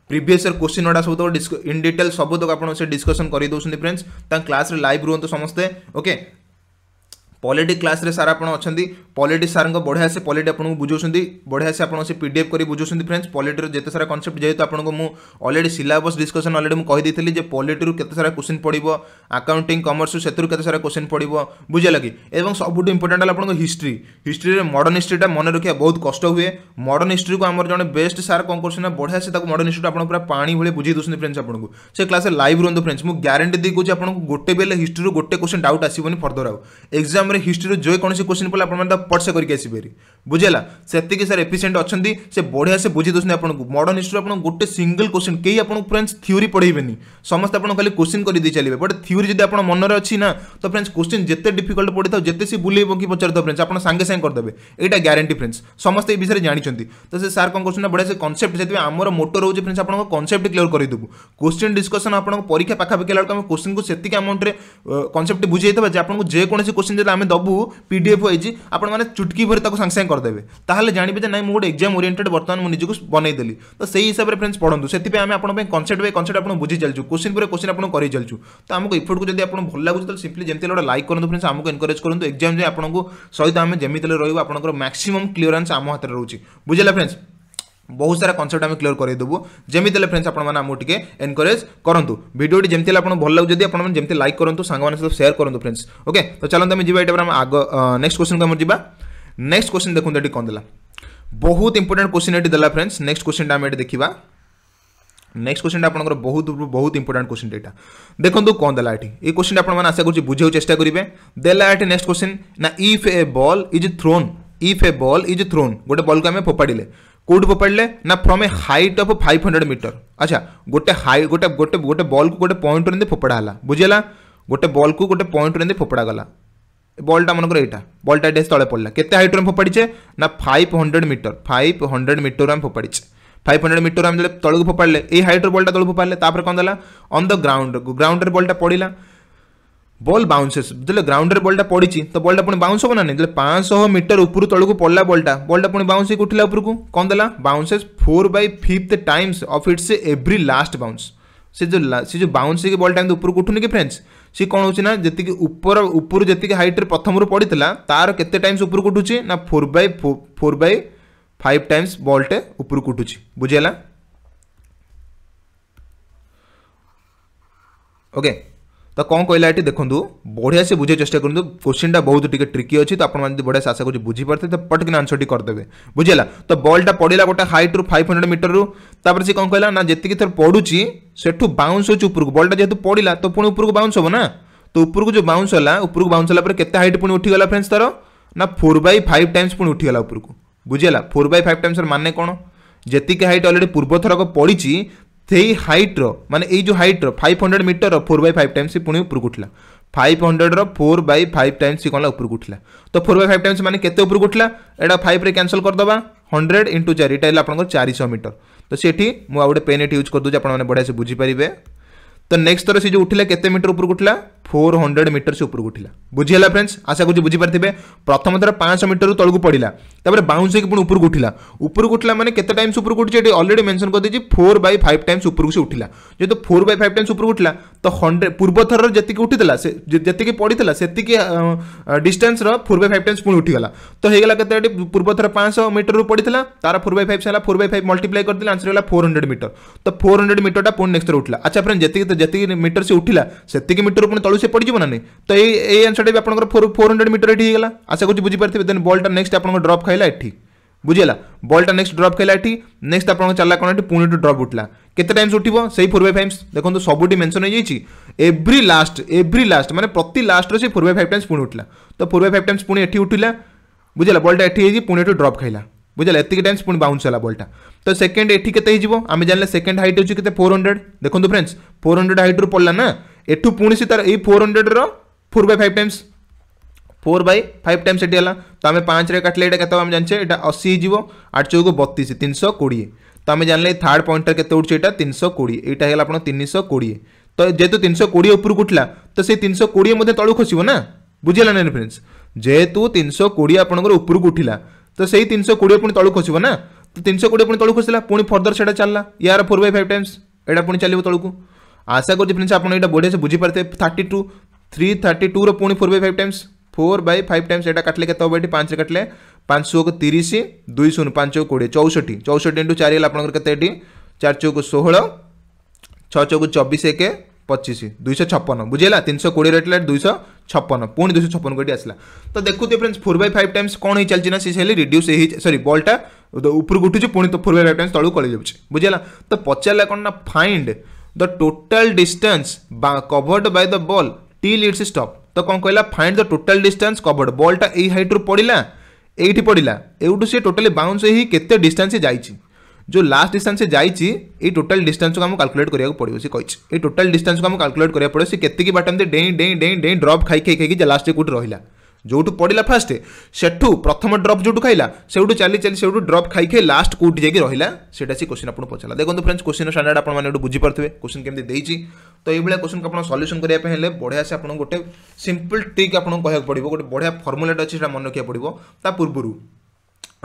ପ୍ରିଭିୟସ୍ ଇୟର୍ କୋଶ୍ଚିନ୍ ଗୁଡ଼ା ସବୁତକ ଇନ୍ ଡିଟେଲ୍ ସବୁତକ ଆପଣ ସେ ଡିସ୍କସନ୍ କରିଦେଉଛନ୍ତି ଫ୍ରେଣ୍ଡସ୍ ତାଙ୍କ କ୍ଲାସ୍ରେ ଲାଇଭ୍ ରୁହନ୍ତୁ ସମସ୍ତେ ଓକେ ପଲିଟି କ୍ଲାସ୍ରେ ସାର୍ ଆପଣ ଅଛନ୍ତି ପଲିଟି ସାର୍ଙ୍କ ବଢ଼ିଆ ସେ ପଲିଟି ଆପଣଙ୍କୁ ବୁଝାଉଛନ୍ତି ବଢ଼ିଆ ସେ ଆପଣ ସେ ପି ଡି ଏଫ୍ କରି ବୁଝାଉଛନ୍ତି ଫ୍ରେଣ୍ଡସ୍ ପଲିଟିର ଯେତେ ସାରା କନସେପ୍ଟ ଯେହେତୁ ଆପଣଙ୍କୁ ମୁଁ ଅଲରେଡ଼ି ସିଲାବସ୍ ଡିସ୍କସନ୍ ଅଲରେଡ଼ି ମୁଁ କହିଦେଇଥିଲି ଯେ ପଲିଟିରୁ କେତେ ସାରା କୋଶ୍ଚିନ୍ ପଡ଼ିବ ଆକାଉଣ୍ଟିଂ କମର୍ସରୁ ସେଥିରୁ କେତେ ସାରା କୋଶ୍ଚିନ୍ ପଡ଼ିବ ବୁଝିଲା କି ଏବଂ ସବୁଠୁ ଇମ୍ପୋର୍ଟାଣ୍ଟ ହେଲା ଆପଣଙ୍କ ହିଷ୍ଟ୍ରି ହିଷ୍ଟ୍ରିରେ ମଡ଼ର୍ନ ହିଷ୍ଟ୍ରିଟା ମନେ ରଖିବା ବହୁତ କଷ୍ଟ ହୁଏ ମଡ଼ର୍ନ ହିଷ୍ଟ୍ରିକୁ ଆମର ଜଣେ ବେଷ୍ଟ ସାର୍ କ'ଣ କରୁଛନ୍ତି ନା ବଢ଼ିଆ ସେ ତାକୁ ମଡ଼ର୍ନ ହିଷ୍ଟ୍ରି ଆପଣ ପୁରା ପାଣି ଭଳି ବୁଝେଇ ଦେଉଛନ୍ତି ଫ୍ରେଣ୍ଡସ୍ ଆପଣଙ୍କୁ ସେ କ୍ଲାସ୍ରେ ଲାଇଭ୍ ରୁହନ୍ତୁ ଫ୍ରେଣ୍ଡସ୍ ମୁଁ ଗ୍ୟାରେଣ୍ଟି ଦେଇ କହୁଛି ଆପଣଙ୍କୁ ଗୋଟେ ବି ହେଲେ ହିଷ୍ଟ୍ରିରୁ ଗୋଟେ କୋଶ୍ଚିନ୍ ଡାଉଟ୍ ଆସିବନି ଫର୍ଦର ଆଉ ଏକ୍ଜାମ୍ରେ ହିଷ୍ଟ୍ରିରୁ ଯେକୌଣସି କୋଶ୍ଚିନ୍ ପଡ଼ିଲେ ଆପଣମାନେ ପଟସେ କରିକି ଆସିପାରିବେ ବୁଝିଲା ସେତିକି ସାର୍ ଏଫିସିଏଣ୍ଟ ଅଛନ୍ତି ସେ ବଢ଼ିଆ ସେ ବୁଝି ଦେଉଛନ୍ତି ଆପଣଙ୍କୁ ମଡ଼ର୍ନ ହିଷ୍ଟ୍ରିରୁ ଆପଣଙ୍କୁ ଗୋଟେ ସିଙ୍ଗଲ କୋଶ୍ଚିନ୍ କେହି ଆପଣଙ୍କୁ ଫ୍ରେଣ୍ଡସ୍ ଥିଓରି ପଢ଼େଇବେନି ସମସ୍ତେ ଆପଣ ଖାଲି କୋଶ୍ଚିନ୍ କରିଦେଇ ଚାଲିବେ ବଟ୍ ଥିଓରି ଯଦି ଆପଣ ମନରେ ଅଛି ନା ତ ଫ୍ରେଣ୍ଡସ୍ କୋଶ୍ଚିନ୍ ଯେତେ ଡିଫିକଲ୍ଟ ପଡ଼ିଥାଉ ଯେତେ ସେ ବୁଲେଇ ବଙ୍କି ପଚାରିଥାଉ ଫ୍ରେଣ୍ଡସ୍ ଆପଣ ସାଙ୍ଗେ ସାଙ୍ଗେ କରିଦେବେ ଏଇଟା ଗ୍ୟାରେଣ୍ଟି ଫ୍ରେଣ୍ଡସ୍ ସମସ୍ତେ ଏ ବିଷୟରେ ଜାଣିଛନ୍ତି ତ ସେ ସାର୍ କ'ଣ କରୁଛନ୍ତି ନା ବଢ଼ିଆ ସେ କନସେପ୍ଟ ସେଥିପାଇଁ ଆମର ମୋଟୋ ରହୁଛି ଫ୍ରେଣ୍ଡସ୍ ଆପଣଙ୍କ କନସେପ୍ଟ କ୍ଲିୟର କରିଦେବୁ କୋଶ୍ଚିନ୍ ଡିସ୍କସନ୍ ଆପଣଙ୍କ ପରୀକ୍ଷା ପାଖାପାଖି ହେଲା ବେଳକୁ ଆମେ କୋଶ୍ଚିନ୍କୁ ସେତିକି ଆମାଉଣ୍ଟରେ କନସେପ୍ଟ ବୁଝେଇଦେବା ଯେ ଆପଣଙ୍କୁ ଯେକୌଣସି କୋଶ୍ଚିନ୍ ଯଦି ଆମେ ଦେବୁ ପି ଡି ଏଫ୍ ହେଇଛି ଆପଣ ଆପଣମାନେ ଚୁଟକି ଭରି ତାକୁ ସାଙ୍ଗେ ସାଙ୍ଗେ କରିଦେବେ ତାହେଲେ ଜାଣିବେ ଯେ ନାଇଁ ମୁଁ ଗୋଟେ ଏକ୍ଜାମ୍ ଓରିଏଣ୍ଟେଡ୍ ବର୍ତ୍ତମାନ ମୁଁ ନିଜକୁ ବନେଇଦେଲି ତ ସେଇ ହିସାବରେ ଫ୍ରେଣ୍ଡସ୍ ପଢ଼ନ୍ତୁ ସେଥିପାଇଁ ଆମେ ଆପଣଙ୍କ ପାଇଁ କନସେପ୍ଟ ବାଇ କନସେପ୍ଟ ଆପଣ ବୁଝି ଚାଲିଛୁ କୋଶ୍ଚିନ୍ ପରେ କୋଶ୍ଚିନ୍ ଆପଣ କରି ଚାଲିଛୁ ତ ଆମକୁ ଏଫର୍ଟକୁ ଯଦି ଆପଣ ଭଲ ଲାଗୁଛି ତାହେଲେ ସିମ୍ପଲି ଯେମିତି ଗୋଟେ ଲାଇକ୍ କରନ୍ତୁ ଫ୍ରେଣ୍ଡସ୍ ଆମକୁ ଏନକରେଜ୍ କରନ୍ତୁ ଏକ୍ଜାମ୍ ଯେ ଆପଣଙ୍କୁ ସହିତ ଆମେ ଯେମିତି ହେଲେ ରହିବୁ ଆପଣଙ୍କର ମ୍ୟାକ୍ସିମମ୍ କ୍ଲିୟରାନ୍ସ ଆମ ହାତରେ ରହୁଛି ବୁଝିଲା ଫ୍ରେଣ୍ଡସ୍ ବହୁତ ସାରା କନସେପ୍ଟ ଆମେ କ୍ଲିୟର କରାଇଦେବୁ ଯେମିତି ହେଲେ ଫ୍ରେଣ୍ଡସ୍ ଆପଣମାନେ ଆମକୁ ଟିକେ ଏନକରେଜ କରନ୍ତୁ ଭିଡ଼ିଓଟି ଯେମିତି ହେଲେ ଆପଣ ଭଲ ଲାଗୁଛନ୍ତି ଆପଣମାନେ ଯେମିତି ଲାଇକ୍ କରନ୍ତୁ ସାଙ୍ଗମାନଙ୍କ ସହିତ ସେୟାର କରନ୍ତୁ ଫ୍ରେଣ୍ଡସ୍ ଓକେ ତ ଚାଲନ୍ତୁ ଆମେ ଯିବା ଏଇଟା ଆମେ ଆଗ ନେକ୍ସଟ କ୍ୱେଶ୍ଚନକୁ ଆମେ ଯିବା ନେକ୍ସଟ କ୍ୱେଶ୍ଚନ ଦେଖନ୍ତୁ ଏଠି କ'ଣ ଦେଲା ବହୁତ ଇମ୍ପୋର୍ଟାଣ୍ଟ କ୍ୱେଶ୍ଚନ ଏଠି ଦେଲା ଫ୍ରେଣ୍ଡସ୍ ନେକ୍ସଟ କ୍ୱେଶ୍ଚନଟା ଆମେ ଏଠି ଦେଖିବା ନେକ୍ସଟ କ୍ୱେଶ୍ଚନଟା ଆପଣଙ୍କର ବହୁତ ବହୁତ ଇମ୍ପୋର୍ଟାଣ୍ଟ କ୍ୱେଶ୍ଚନଟା ଏଇଟା ଦେଖନ୍ତୁ କ'ଣ ଦେଲା ଏଠି ଏ କ୍ୱେଶ୍ଚନଟା ଆପଣମାନେ ଆଶା କରୁଛି ବୁଝେଇବାକୁ ଚେଷ୍ଟା କରିବେ ଦେଲା ଏଠି ନେକ୍ସଟ କ୍ୱେଶ୍ଚନ ନା if a ball is thrown if a ball is thrown ଗୋଟେ ବଲ୍କୁ ଆମେ ଫୋପାଡ଼ିଲେ কোটি পড়লে না from a height of five hundred metre আচ্ছা গোটে হাই গোটে গোটে গোটে বলকু গোটে পয়েন্টরে এমনি ফোপড়া হলা বুঝিলা গোটে বলকু গোটে পয়েন্টরে এমনি ফোপড়া গলা বলটা মনে এটা বলটা এটা তলে পড়লা কেতে হাইটরে আমি ফোপাড়িছে না five hundred metre five hundred metre আমি ফোপাড়িছে ফাইভ হন্ড্রেড মিটর আমি তলকু ফোপাড়লে এই হাইটর বলটা তলু ফোপাড়লে তাপরে কম দেলা অন দ গ্রাউন্ড গ্রাউন্ডের বলটা পড়িলা बल बाउनसेस जो ग्राउंड में बल्टा पड़ी तो बल्टा पुणी बाउंस होगा ना जो सौ मीटर उपरू तौक पड़ा बल्टा बल्टा पुणी बाउंस उठला उपरू कौन दे bounces four by fifth times of its every last bounce से जो सी जो बाउंस बल टाइम उपर को कि फ्रेंड्स सी कौन होना जी उपर उपर जी हाइट्रे प्रथम पड़ता तार के टाइम्स उपर को उठू ना four by four by five times बल्टे उपर को उठू बुझेगा ओके ତ କ'ଣ କହିଲା ଏଠି ଦେଖନ୍ତୁ ବଢ଼ିଆ ସେ ବୁଝିବା ଚେଷ୍ଟା କରନ୍ତୁ କୋଶ୍ଚିନ୍ଟା ବହୁତ ଟିକେ ଟ୍ରିକି ଅଛି ତ ଆପଣମାନେ ଯଦି ବଢ଼ିଆ ଆଶା କରୁଛି ବୁଝିପାରିଥିବେ ତ ପଟକିନା ଆନ୍ସରଟି କରିଦେବେ ବୁଝିଲା ତ ବଲ୍ଟା ପଡ଼ିଲା ଗୋଟେ ହାଇଟ୍ରୁ ଫାଇଭ୍ ହଣ୍ଡ୍ରେଡ଼ ମିଟରରୁ ତାପରେ ସେ କ'ଣ କହିଲା ନା ଯେତିକି ଥର ପଡ଼ୁଛି ସେଠୁ ବାଉନ୍ସ ହେଉଛି ଉପରକୁ ବଲ୍ଟା ଯେହେତୁ ପଡ଼ିଲା ତ ପୁଣି ଉପରକୁ ବାଉନ୍ସ ହେବ ନା ତ ଉପରକୁ ଯେଉଁ ବାଉନ୍ସ ହେଲା ଉପରକୁ ବାଉନ୍ସ ହେଲା ପରେ କେତେ ହାଇଟ୍ ପୁଣି ଉଠିଗଲା ଫ୍ରେଣ୍ଡସ୍ ତାର ନା ଫୋର୍ ବାଇ ଫାଇଭ୍ ଟାଇମ୍ସ ପୁଣି ଉଠିଗଲା ଉପରକୁ ବୁଝିଲା ଫୋର୍ ବାଇ ଫାଇଭ୍ ଟାଇମ୍ସର ମାନେ କ'ଣ ଯେତିକି ହାଇଟ୍ ଅଲରେଡ଼ି ପୂର୍ବଥରକ ପଡ଼ିଛି ସେଇ ହାଇଟ୍ର ମାନେ ଏଇ ଯେଉଁ ହାଇଟ୍ର ଫାଇଭ୍ ହଣ୍ଡ୍ରେଡ଼ ମିଟରର ଫୋର୍ ବାଇ ଫାଇଭ୍ ଟାଇମ୍ସ ସେ ପୁଣି ଉପରକୁ ଉଠିଲା ଫାଇଭ୍ ହଣ୍ଡ୍ରେଡ଼ର ଫୋର୍ ବାଇ ଫାଇଭ୍ ଟାଇମ୍ସ ସେ କ'ଣ ଉପରକୁ ଉଠିଲା ତ ଫୋର୍ ବାଇ ଫାଇଭ୍ ଟାଇମ୍ସ ମାନେ କେତେ ଉପରକୁ ଉଠିଲା ଏଇଟା ଫାଇଭ୍ରେ କ୍ୟାନସଲ୍ କରିଦେବା ହଣ୍ଡ୍ରେଡ଼ ଇଣ୍ଟୁ ଚାରି ଏଇଟା ହେଲା ଆପଣଙ୍କର ଚାରିଶହ ମିଟର ତ ସେଠି ମୁଁ ଆଉ ଗୋଟେ ପେନ୍ ଏଠି ୟୁଜ୍ କରିଦେଉଛି ଆପଣମାନେ ବଢ଼ିଆ ସେ ବୁଝିପାରିବେ तो नेक्स्ट थर से जो उठिला केते मीटर ऊपर उठिला 400 मीटर से ऊपर उठिला बुझीला फ्रेंड्स आशा कर बुझी पारे प्रथम थर 500 मीटर तलू पड़ा तापर बाउंस होकर ऊपर उठिला ऊपर उठिला मैंने केते टाइम्स ऊपर उठी अलरेडी मेंशन कर देछि 4 बाय 5 टाइम्स ऊपर से उठिला जो तो 4 बाय 5 टाइम्स ऊपर उठिला तो 100 पूर्व थर जति उठिला से जति पड़ीला सेति डिस्टेंस रो 4 बाय 5 टाइम्स पुणी उठिगला तो हेगला केते पूर्व थर 500 मीटर रू पड़ीला तार 4 बाय 5 से 4 बाय 5 मल्टीप्लाई कर दिला आंसर होला 400 मीटर तो 400 मीटर टा पुणी नेक्स्ट थर उठिला अच्छा फ्रेंड्स जति ଯେତିକି ମିଟର ସେ ଉଠିଲା ସେତିକି ମିଟର ପୁଣି ତଳୁ ସେ ପଡ଼ିଯିବ ନା ନାହିଁ ତ ଏଇ ଏଇ ଆନ୍ସରଟା ବି ଆପଣଙ୍କର ଫୋର୍ ଫୋର୍ ହଣ୍ଡ୍ରେଡ଼ ମିଟର ଏଠି ହେଇଗଲା ଆଶା କରୁଛି ବୁଝିପାରିଥିବେ ଦେନ୍ ବଲ୍ଟା ନେକ୍ସଟ ଆପଣଙ୍କ ଡ୍ରପ୍ ଖାଇଲା ଏଠି ବୁଝିଗଲା ବଲ୍ଟା ନେକ୍ସଟ ଡ୍ରପ୍ ଖାଇଲା ଏଠି ନେକ୍ସଟ ଆପଣଙ୍କ ଚାଲିଲା କ'ଣ ଏଠି ପୁଣି ଡ୍ରପ୍ ଉଠିଲା କେତେ ଟାଇମ୍ସ ଉଠିବ ସେଇ ଫୋର୍ ବାଇ ଫାଇଭ୍ସ ଦେଖନ୍ତୁ ସବୁଠି ମେନ୍ସନ୍ ହେଇଯାଇଛି ଏଭ୍ରି ଲାଷ୍ଟ ଏଭ୍ରି ଲାଷ୍ଟ ମାନେ ପ୍ରତି ଲାଷ୍ଟରେ ସେ ଫୋର୍ ବାଇ ଫାଇଭ୍ ଟାଇମ୍ସ ପୁଣି ଉଠିଲା ତ ଫୋର୍ ବାଇ ଫାଇଭ୍ ଟାଇମ୍ସ ପୁଣି ଏଠି ଉଠିଲା ବୁଝିଲା ବଲ୍ଟା ଏଠି ହେଇଛି ପୁଣି ଏଠୁ ଡ୍ରପ୍ ଖାଇଲା বুঝলে এত টাইমস পুঁ বাউন্স হল বলটা তো সেকেন্ড এটি কেতে হয়ে আমি জানলে সেকেন্ড হাইট হচ্ছে কেতে ফোর হন্ড্রেড দেখুন ফ্রেন্ডস ফোর হন্ড্রেড হাইট্রু পড়লা না এঠু পুঁ সে তার এই ফোর হন্ড্রেড্র four by five times four by five times এটি হল তো আমি পাঁচরে কাটলে এটা কেতে আমি জানছে এটা অশি হয়ে আট চৌকু বতিশ তিনশো কোড়িয়ে তো আমি জানলে থার্ড পয়েন্টটা কেতে উঠছে এটা তিনশো কোড়িয়ে এইটা হল আপনার তিনশো কোড়িয়ে তো যেহেতু তিনশো কোড়িয়ে উপরক উঠলা তো সেই তিনশো কোড়িয়ে মধ্যে তলু খসিব না বুঝিলা না ফ্রেন্ডস যেহেতু তিনশো কোড়িয়ে আপনার উপরক উঠিলা तो सही तीन सौ कोड़े पुणी तलू खसब ना तो तीन सौ कोड़े पुणी तलू खसला पुणी फर्दर से चलला यार फोर बै फाइव टाइम्स एटा पुणी चलो तलू आशा कर फ्रेंड्स आप बढ़िया से बुझीपारे थर्टी टू थ्री थर्टी टूर पुणी four by five times four by five times एटा काटले के ये पाँच काटले पांच शो तीस दुई शून पांच कोड़े चौसठी चौसठी इंटू चार आप चार चौक षोह छः चौक चबीस एक ପଚିଶ ଦୁଇଶହ ଛପନ ବୁଝିଲା ତିନିଶହ କୋଡ଼ିଏର ହେଇଥିଲା ଦୁଇଶହ ଛପନ ପୁଣି ଦୁଇଶହ ଛପନ କୋଟି ଆସିଲା ତ ଦେଖୁଥିବେ friends four by five times କ'ଣ ହେଇଚାଲିଛି ନା ସେ ହେଲେ ରିଡ୍ୟୁସ୍ ହେଇ ସରି ବଲ୍ଟା ଉପରକୁ ଉଠୁଛି ପୁଣି ତ ଫୋର୍ ବାଇ ଫାଇଭ୍ ଟାଇମ୍ସ ତଳକୁ ପଳେଇ ଯାଉଛି ବୁଝିଲା ତ ପଚାରିଲା କ'ଣ ନା find the total distance covered by the ball till its stop ତ କ'ଣ କହିଲା find the total distance covered ବଲ୍ଟା ଏଇ ହାଇଟ୍ରୁ ପଡ଼ିଲା ଏଇଠି ପଡ଼ିଲା ଏଇଠୁ ସେ ଟୋଟାଲି ବାଉନ୍ସ ହେଇ କେତେ ଡିଷ୍ଟାନ୍ସ ଯାଇଛି जो लास्ट डिस्टान्स से ଯାଇଛି ଏଇ ଟୋଟାଲ ଡିଷ୍ଟାନ୍ସକୁ ଆମକୁ କାଲକୁଲେଟ୍ କରିବାକୁ ପଡ଼ିବ ସେ କହିଛି ଏଇ ଟୋଟାଲ ଡିଷ୍ଟାନ୍ସକୁ ଆମକୁ କାଲକୁଲେଟ୍ କରିବାକୁ ପଡ଼ିବ ସେ କେତିକି ବାଟ ଏମିତି ଡେଇଁ ଡେଇଁ ଡେଇଁ ଡେଇଁ ଡ୍ରପ୍ ଖାଇ ଖାଇ ଖାଇକି ଲାଷ୍ଟରେ କେଉଁଠି ରହିଲା ଯେଉଁଠୁ ପଡ଼ିଲା ଫାଷ୍ଟ ସେଠୁ ପ୍ରଥମ ଡ୍ରପ୍ ଯେଉଁଠୁ ଖାଇଲା ସେଇଠୁ ଚାଲି ଚାଲି ସେଇଠୁ ଡ୍ରପ୍ ଖାଇ ଖାଇ ଲାଷ୍ଟ କେଉଁଠି ଯାଇକି ରହିଲା ସେଇଟା ସେ କୋଶ୍ଚିନ୍ ଆପଣଙ୍କୁ ପଚାରିଲା ଦେଖନ୍ତୁ ଫ୍ରେଣ୍ଡସ୍ କୋଶ୍ଚିନ୍ ଷ୍ଟାଣ୍ଡାର୍ଡ଼ ଆପଣମାନେ ଏଠୁ ବୁଝିପାରୁଥିବେ କୋଶ୍ଚିନ୍ କେମିତି ଦେଇଛି ତ ଏଇଭଳିଆ କୋଶ୍ଚିନ୍କୁ ଆପଣ ସଲ୍ୟୁସନ୍ କରିବା ପାଇଁ ହେଲେ ବଢ଼ିଆ ସେ ଆପଣଙ୍କୁ ଗୋଟେ ସିମ୍ପଲ୍ ଟ୍ରିକ୍ ଆପଣଙ୍କୁ କହିବାକୁ ପଡ଼ିବ ଗୋଟେ ବଢ଼ିଆ ଫର୍ମୁଲାଟେ ଅଛି ସେଇଟା ମନେ ରଖିବାକୁ ପଡ଼ିବ ତା ପୂର୍ବରୁ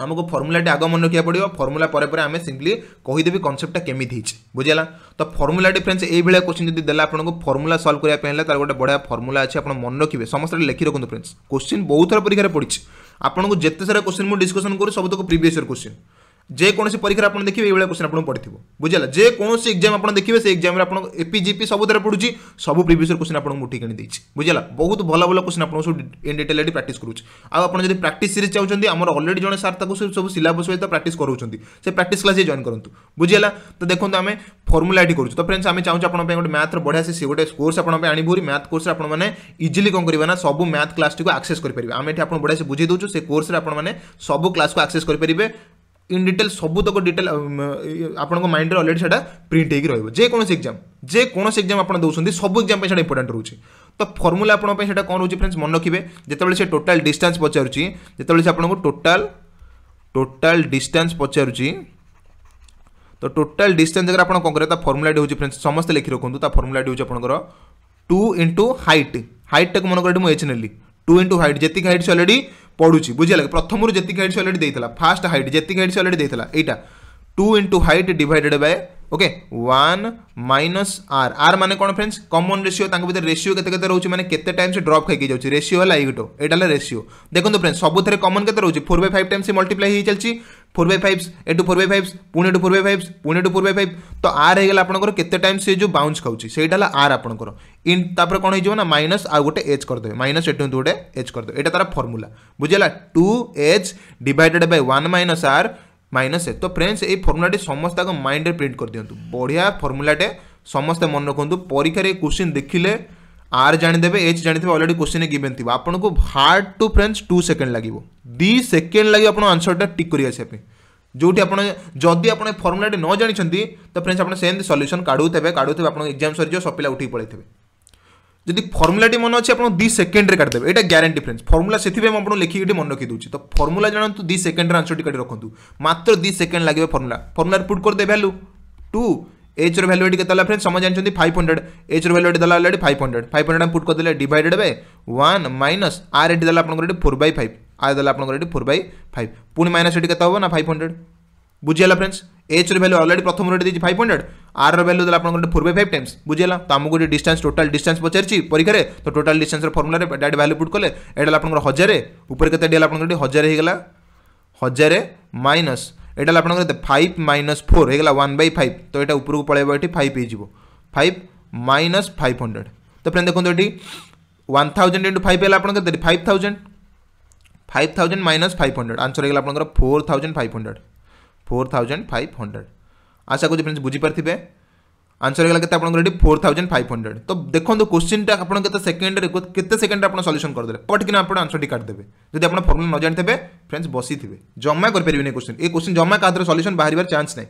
ଆମକୁ ଫର୍ମୁଲାଟି ଆଗ ମନେ ରଖିବାକୁ ପଡ଼ିବ ଫର୍ମୁଲା ପରେ ପରେ ଆମେ ସିମ୍ପଲି କହିଦେବି କନସେପ୍ଟଟା କେମିତି ହେଇଛି ବୁଝିଲା ତ ଫର୍ମୁଲାଟି ଫ୍ରେଣ୍ଡସ୍ ଏଇଭଳିଆ କୋଶ୍ଚିନ୍ ଯଦି ଦେଲା ଆପଣଙ୍କୁ ଫର୍ମୁଲା ସଲ୍ଭ କରିବା ପାଇଁ ହେଲେ ତାର ଗୋଟେ ବଢ଼ିଆ ଫର୍ମୁଲା ଅଛି ଆପଣ ମନେ ରଖିବେ ସମସ୍ତେ ଲେଖି ରଖନ୍ତୁ ଫ୍ରେଣ୍ଡସ୍ କୋଶ୍ଚିନ୍ ବହୁତ ଥର ପରୀକ୍ଷାରେ ପଡ଼ିଛି ଆପଣଙ୍କୁ ଯେତେ ସାରା କୋଶ୍ଚିନ୍ ମୁଁ ଡିସ୍କସନ୍ କରୁଛି ସବୁତକ ପ୍ରିଭିୟସ୍ ଇୟର୍ କୋଶ୍ଚିନ୍ जेको परीक्षा आप देखिए ये क्वेश्चन आपको पढ़ पड़ी बुझेगा जेकोसी एक्जाम आप देखिए से एक्जाम आप एपीजीपी सब तरह पढ़ू सब प्रिवियस क्वेश्चन आपको उठी कि बुझेगा बहुत भल भल क्वेश्चन आप इन डिटेल प्राक्ट करुँच आज आप जब प्राक्ट सीरीज चाहते आमर अलरेडी जो सर तक सब सिलबस सहित प्राक्ट करूँ से प्राक्ट क्लास ही जॉन करूँ बुझेगा तो देखो आम फर्मुला करूँ तो फ्रेंड्स आम चाहूँ आप गोटे मैथ्र बढ़िया से गोटे कोर्स आप आनबूरी मैथ कोर्स आपने इजिली कौन करना सब मैथ क्लास को आक्से करेंगे आम ये आप बढ़िया से बुझे दूसरे से कोर्स आप सब क्लास को आक्सेस करेंगे ইন ডিটেল ସବୁତକ ଡିଟେଲ୍ ଆପଣଙ୍କ ମାଇଣ୍ଡରେ ଅଲରେଡ଼ି ସେଇଟା ପ୍ରିଣ୍ଟ ହେଇକି ରହିବ ଯେକୌଣସି ଏକ୍ଜାମ୍ ଯେକୌଣସି ଏକ୍ଜାମ୍ ଆପଣ ଦେଉଛନ୍ତି ସବୁ ଏକ୍ଜାମ୍ ପାଇଁ ସେଇଟା ଇମ୍ପୋର୍ଟାଣ୍ଟ ରହୁଛି ତ ଫର୍ମୁଲା ଆପଣଙ୍କ ପାଇଁ ସେଇଟା କ'ଣ ରହୁଛି ଫ୍ରେଣ୍ଡସ୍ ମନେ ରଖିବେ ଯେତେବେଳେ ସେ ଟୋଟାଲ୍ ଡିଷ୍ଟାନ୍ସ ପଚାରୁଛି ଯେତେବେଳେ ସେ ଆପଣଙ୍କୁ ଟୋଟାଲ୍ ଟୋଟାଲ୍ ଡିଷ୍ଟାନ୍ସ ପଚାରୁଛି ତ ଟୋଟାଲ୍ ଡିଷ୍ଟାନ୍ସ ଜାଗାରେ ଆପଣ କ'ଣ କରିବେ ତା ଫର୍ମୁଲାଟି ହେଉଛି ଫ୍ରେଣ୍ଡସ୍ ସମସ୍ତେ ଲେଖି ରଖନ୍ତୁ ତା ଫର୍ମୁଲାଟି ହେଉଛି ଆପଣଙ୍କର ଟୁ ଇଣ୍ଟୁ ହାଇଟ୍ ହାଇଟ୍ଟାକୁ ମନେ କରିଠି ମୁଁ ଏଚ୍ ନେଲି ଟୁ ଇଣ୍ଟୁ ହାଇଟ୍ ଯେତିକି ହାଇଟ୍ ସେ ଅଲରେଡ଼ି পড়ুছি বুঝিলা প্রথম যেত হাইট সে অলরেডি দিয়েছিল ফার্স্ট হাইট যেত হাইট সে অলরেডি দিয়েছিল এইটা two into height divided by okay one minus R R মানে কোণ ফ্রেন্ডস কমন রেসিও তাঙ্ক ভিতরে রেসিও কেতে কেতে রহুছি মানে কেতে টাইম সে ড্রপ খাইকি যাচ্ছে রেসিও হল এইটো এটা হল রেসিও দেখুন ফ্রেন্ডস সবুথে কমন কেতে রহুছি ফোর বাই ফাইভ টাইম সে মল্টিপ্লাই হয়ে চলছে ফোর বাই ফাইভস এটু ফোর বাই ফাইভস পুনে টু ফোর বাই ফাইভস পুনে টু ফোর বাই ফাইভ তো আর হয়েগলা আপনার কেতে টাইম সে যে বাউন্স খাওছি সেইটা হল আর আপনার ইন তাপরে কোণ হয়ে না মাইনস আর গোটে এজ করেদেবে মাইনস এটু গোটে এজ করেদেবে এটা তার ফর্মুলা বুঝলা two H divided by one minus R minus এ তো ফ্রেন্ডস এই ফর্মুলাটি সমস্ত মাইন্ডে প্রিন্ট করে দিও বঢ়িয়া ফর্মুলাটে ସମସ୍ତେ ମନେ ରଖନ୍ତୁ ପରୀକ୍ଷାରେ ଏ କ୍ୱେଶ୍ଚିନ୍ ଦେଖିଲେ आर जाणीदे एच जाणीदे अलरेडी क्वेश्चन गिवेन थी आपको hard to friends two second लगे दी सेकेंड लगे आप आंसरटा टिक कर आसपाई ଯେଉଁଠି ଆପଣ ଯଦି ଆପଣ ଫର୍ମୁଲାଟି ନ ଜାଣିଛନ୍ତି ତ ଫ୍ରେଣ୍ଡସ୍ ଆପଣ ସେମିତି ସଲ୍ୟୁସନ୍ କାଢ଼ୁଥିବେ କାଢ଼ୁଥିବେ ଆପଣଙ୍କ ଏକ୍ଜାମ୍ ସରିଯିବ ସପିଲା ଉଠିକି ପଳେଇଥିବେ ଯଦି ଫର୍ମୁଲାଟି ମନେ ଅଛି ଆପଣ ଦୁଇ ସେକେଣ୍ଡରେ କାଟିଦେବେ ଏଇଟା ଗ୍ୟାରେଣ୍ଟି ଫ୍ରେଣ୍ଡସ୍ ଫର୍ମୁଲା ସେଥିପାଇଁ ମୁଁ ଆପଣଙ୍କୁ ଲେଖିକି ଏଠି ମନେ ରଖିଦେଉଛି ତ ଫର୍ମୁଲା ଜାଣନ୍ତୁ ଦୁଇ ସେକେଣ୍ଡରେ ଆନ୍ସରଟି କାଟି ରଖନ୍ତୁ ମାତ୍ର ଦୁଇ ସେକେଣ୍ଡ ଲାଗିବ ଫର୍ମୁଲା ଫର୍ମୁଲାରେ ପୁଟ୍ କରିଦେବେ ଭ୍ୟାଲୁ ଟୁ एच रैल्युएट के फ्रेंड्स समझ जानते फाइव हंड्रेड एच रैल्युएट देला already five hundred five hundred put करदे divided by one minus R एटी देला आपको फोर बै फाइव आर देला आपको ये फोर बै फाइव पुणी माइनस ये हम ना फाइव हंड्रेड बुझीगला फ्रेंड्स एच रैल्यू अलरेडी प्रथम रेट देखिए फाइव हंड्रेड आर रैल्यू देला आपको फोर बै फाइव टाइम्स बुझेगा तो आमको डिस्टान्स टोटाल डिस्टान्स पचार परीक्षा तो total distance formula direct value put कले यहाँ आप हजार उपर के हजार होगा हजार माइनस এটা আপনার দেখতে ফাইভ মাইনস ফোর হয়ে গেল ওয়ান বাই ফাইভ তো এটা উপরক পড়াইব এটি ফাইভ হয়ে যাব ফাইভ মাইনস ফাইভ হন্ড্রেড তো ফ্রেন্ড দেখুন এটি ওয়ান থাউজেন্ড ইন্টু ফাইভ হল আপনার কেতে five thousand five thousand minus five hundred answer হয়ে গেল আপনার four thousand five hundred four thousand five hundred আশা করছি ফ্রেন্ডস বুঝিপারে आंसर होगा के आपको ये फोर थाउजेंड फाइव हंड्रेड तो देखो क्वेश्चन टा आप सेकेंड के सेकेंड आप सल्यूशन करदे बट कि आप आंसर काटिदे जब आप फर्मुला न जाथे फ्रेंड्स बसी थे जमा करेंगे क्वेश्चन ये क्वेश्चन जमा क्या सल्यूशन बाहर चान्स ना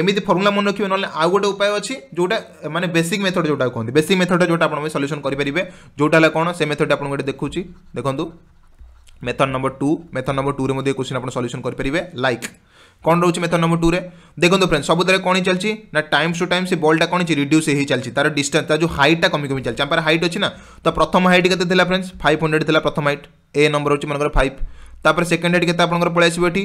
এমিতি ফর্মুলা মনে রাখবে নহলে আউ গোটে উপায় অছি যেটা মানে বেসিক মেথড যেটা কুহতি বেসিক মেথড যেটা আপনার সল্যুশন করে পেবে যেটা হল কোণ সে মেথড আপনার গোটে দেখুছি দেখুন method number two method number two রে মধ্যে কোশ্চিন আপনার সল্যুশন করে পেবে লাইক कौन रोचे मेथड नंबर टू रे देखो तो फ्रेंड्स सबुदे कौन चलती ना टाइम टू टाइम से बल्टा कौन रिड्यूस हो चलती तार डिस्टेंस तार जो हाइटा कमी कमी चलती आम हाइट अच्छी ना तो प्रथम हाइट के फ्रेंड्स फाइव हंड्रेड थी प्रथम हाइट ए नंबर हूँ मन फाइव तापर सेकेंड हाइट के आप पलि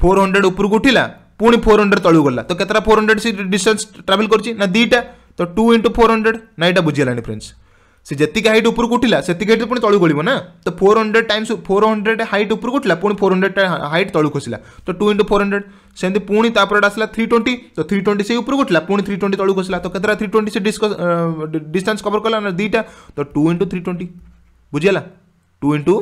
फोर हंड्रेड उपरक उठिला पुणी फोर हंड्रेड तलू गला तो कतटा फोर हंड्रेड से डिस्टेंस ट्रावेल करना दुईटा तो टू इंटू फोर हंड्रेड ना यहाँ बुझीगलानी फ्रेंड्स ସେ ଯେତିକି ହାଇଟ୍ ଉପରକୁ ଉଠିଲା ସେତିକି ହାଇଟ୍ ପୁଣି ତଳକୁ ଗଳିବ ନା ତ four hundred times four hundred height ଉପରକୁ ଉଠିଲା ପୁଣି ଫୋର୍ ହଣ୍ଡ୍ରେଡ଼ ହାଇଟ୍ ତଳକୁ ଖସିଲା ତ ଟୁ ଇଣ୍ଟୁ ଫୋର୍ ହଣ୍ଡ୍ରେଡ଼ ସେମିତି ପୁଣି ତାପରେ ଆସିଲା ଥ୍ରୀ ଟ୍ୱେଣ୍ଟି ତ ଥ୍ରୀ ଟ୍ୱେଣ୍ଟି ସେଇ ଉପରକୁ ଉଠିଲା ପୁଣି ଥ୍ରୀ ଟ୍ୱେଣ୍ଟି ତଳକୁ ଖସିଲା ତ କେତେଟା ଥ୍ରୀ ଟ୍ୱେଣ୍ଟି ସେ ଡିସ୍କସ୍ ଡିଷ୍ଟାନ୍ସ କଭର୍ କଲା ନା ଦୁଇଟା ତ ଟୁ ଇଣ୍ଟୁ ଥ୍ରୀ ଟ୍ୱେଣ୍ଟି ବୁଝିଗଲା two into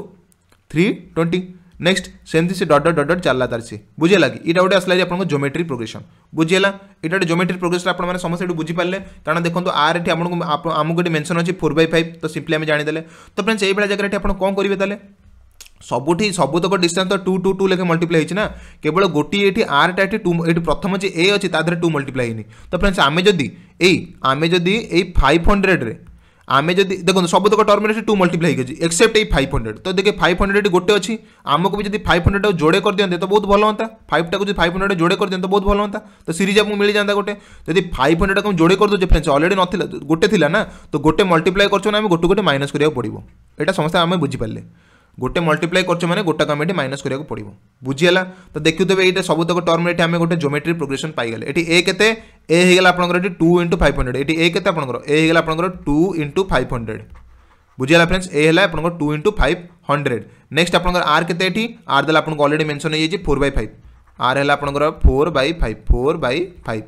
three twenty next ସେମିତି ସେ ଡଟ୍ ଡଟ୍ ଡଟ୍ ଡଟ୍ ଚାଲିଲା ତାର ସେ ବୁଝିଲା କି ଏଇଟା ଗୋଟେ ଆସିଲା ଯେ ଆପଣଙ୍କ ଜୋମେଟ୍ରି ପ୍ରୋଗ୍ରେସନ୍ ବୁଝିହେଲା ଏଇଟା ଗୋଟେ ଜୋମେଟ୍ରି ପ୍ରୋଗ୍ରେସନ୍ ଆପଣମାନେ ସମସ୍ତେ ଏଠି ବୁଝିପାରିଲେ କାରଣ ଦେଖନ୍ତୁ ଆର୍ ଏଠି ଆପଣଙ୍କୁ ଆମକୁ ଗୋଟେ ମେନ୍ସନ୍ ଅଛି ଫୋର୍ ବାଇ ଫାଇଭ୍ ତ ସିମ୍ପଲି ଆମେ ଜାଣିଦେଲେ ତ ଫ୍ରେଣ୍ଡସ୍ ଏଇଭଳିଆ ଜାଗାରେ ଏଠି ଆପଣ କ'ଣ କରିବେ ତାହେଲେ ସବୁଠି ସବୁତକ ଡିଷ୍ଟାନ୍ସ ତ ଟୁ ଟୁ ଟୁ ଲେଖେ ମଲ୍ଟିପ୍ଲାଏ ହେଇଛି ନା କେବଳ ଗୋଟିଏ ଏଠି ଆର୍ଟା ଏଠି ଟୁ ଏଠି ପ୍ରଥମ ଯେ ଏ ଅଛି ତା ଦେହରେ ଟୁ ମଲ୍ଟିପ୍ଲାଏ ହେଇନି ତ ଫ୍ରେଣ୍ଡସ୍ ଆମେ ଯଦି ଏଇ ଆମେ ଯଦି ଏଇ ଫାଇଭ୍ ହଣ୍ଡ୍ରେଡ଼ରେ আমি যদি দেখুন ସବୁତକ ଟର୍ମରେ ଟୁ ମଲ୍ଟିପ୍ଲାଏ ହେଇକି ଅଛି ଏକ୍ସେପ୍ଟ ଏଇ ଫାଇଭ୍ ହଣ୍ଡ୍ରେଡ଼ ତ ଦେଖେ ଫାଇଭ୍ ହଣ୍ଡ୍ରେଡ଼ ଗୋଟେ ଅଛି ଆମକୁ ବି ଯଦି ଫାଇଭ୍ ହଣ୍ଡ୍ରେଡ଼ଟାକୁ ଯୋଡ଼େ କରିଦିଅନ୍ତେ ତ ବହୁତ ଭଲ ହୁଅନ୍ତା ଫାଇଭ୍ଟାକୁ ଯଦି ଫାଇଭ୍ ହଣ୍ଡ୍ରେଡ଼ ଯୋଡ଼େ କରିଦିଅନ୍ତେ ବହୁତ ଭଲ ହୁଅନ୍ତା ତ ସିରିଜ୍ ଆମକୁ ମିଳିଯାଆନ୍ତା ଗୋଟେ ଯଦି ଫାଇଭ୍ ହଣ୍ଡ୍ରେଡ଼କୁ ଆମେ ଯୋଡ଼େ କରିଦେଉଛେ ଫ୍ରେଣ୍ଡସ୍ ଅଲରେଡ଼ି ନଥିଲା ଗୋଟେ ଥିଲା ନା ତ ଗୋଟେ ମଲ୍ଟିପ୍ଲାଏ କରୁଛୁ ନା ଆମେ ଗୋଟେ ଗୋଟେ ମାଇନସ୍ କରିବାକୁ ପଡ଼ିବ ଏଇଟା ସମସ୍ତେ ଆମେ ବୁଝିପାରିଲେ গোটে মল্টিপ্লাই করছে মানে গোটাকে আমি এটি মাইনাস করা পড়ব বুঝিগালা তো দেখুথে এইটা সবুতক টর্ম এটি আমি গোটে জোমেট্রি প্রোগ্রেসন পাইগলে এটি এ কেতে এ হয়ে গেল আপনার এটি টু ইন্টু ফাইভ হন্ড্রেড এটি এ কেতে আপনার এ হয়ে গেল আপনার টু ইন্টু ফাইভ হন্ড্রেড বুঝিগালা ফ্রেন্ডস এ হল আপনার two into five hundred next আপনার আর কেতে এটি আর দেলে আপনার অলরেডি মেনশন হয়ে যাই ফোর বাই ফাইভ আর হল আপনার four by five four by five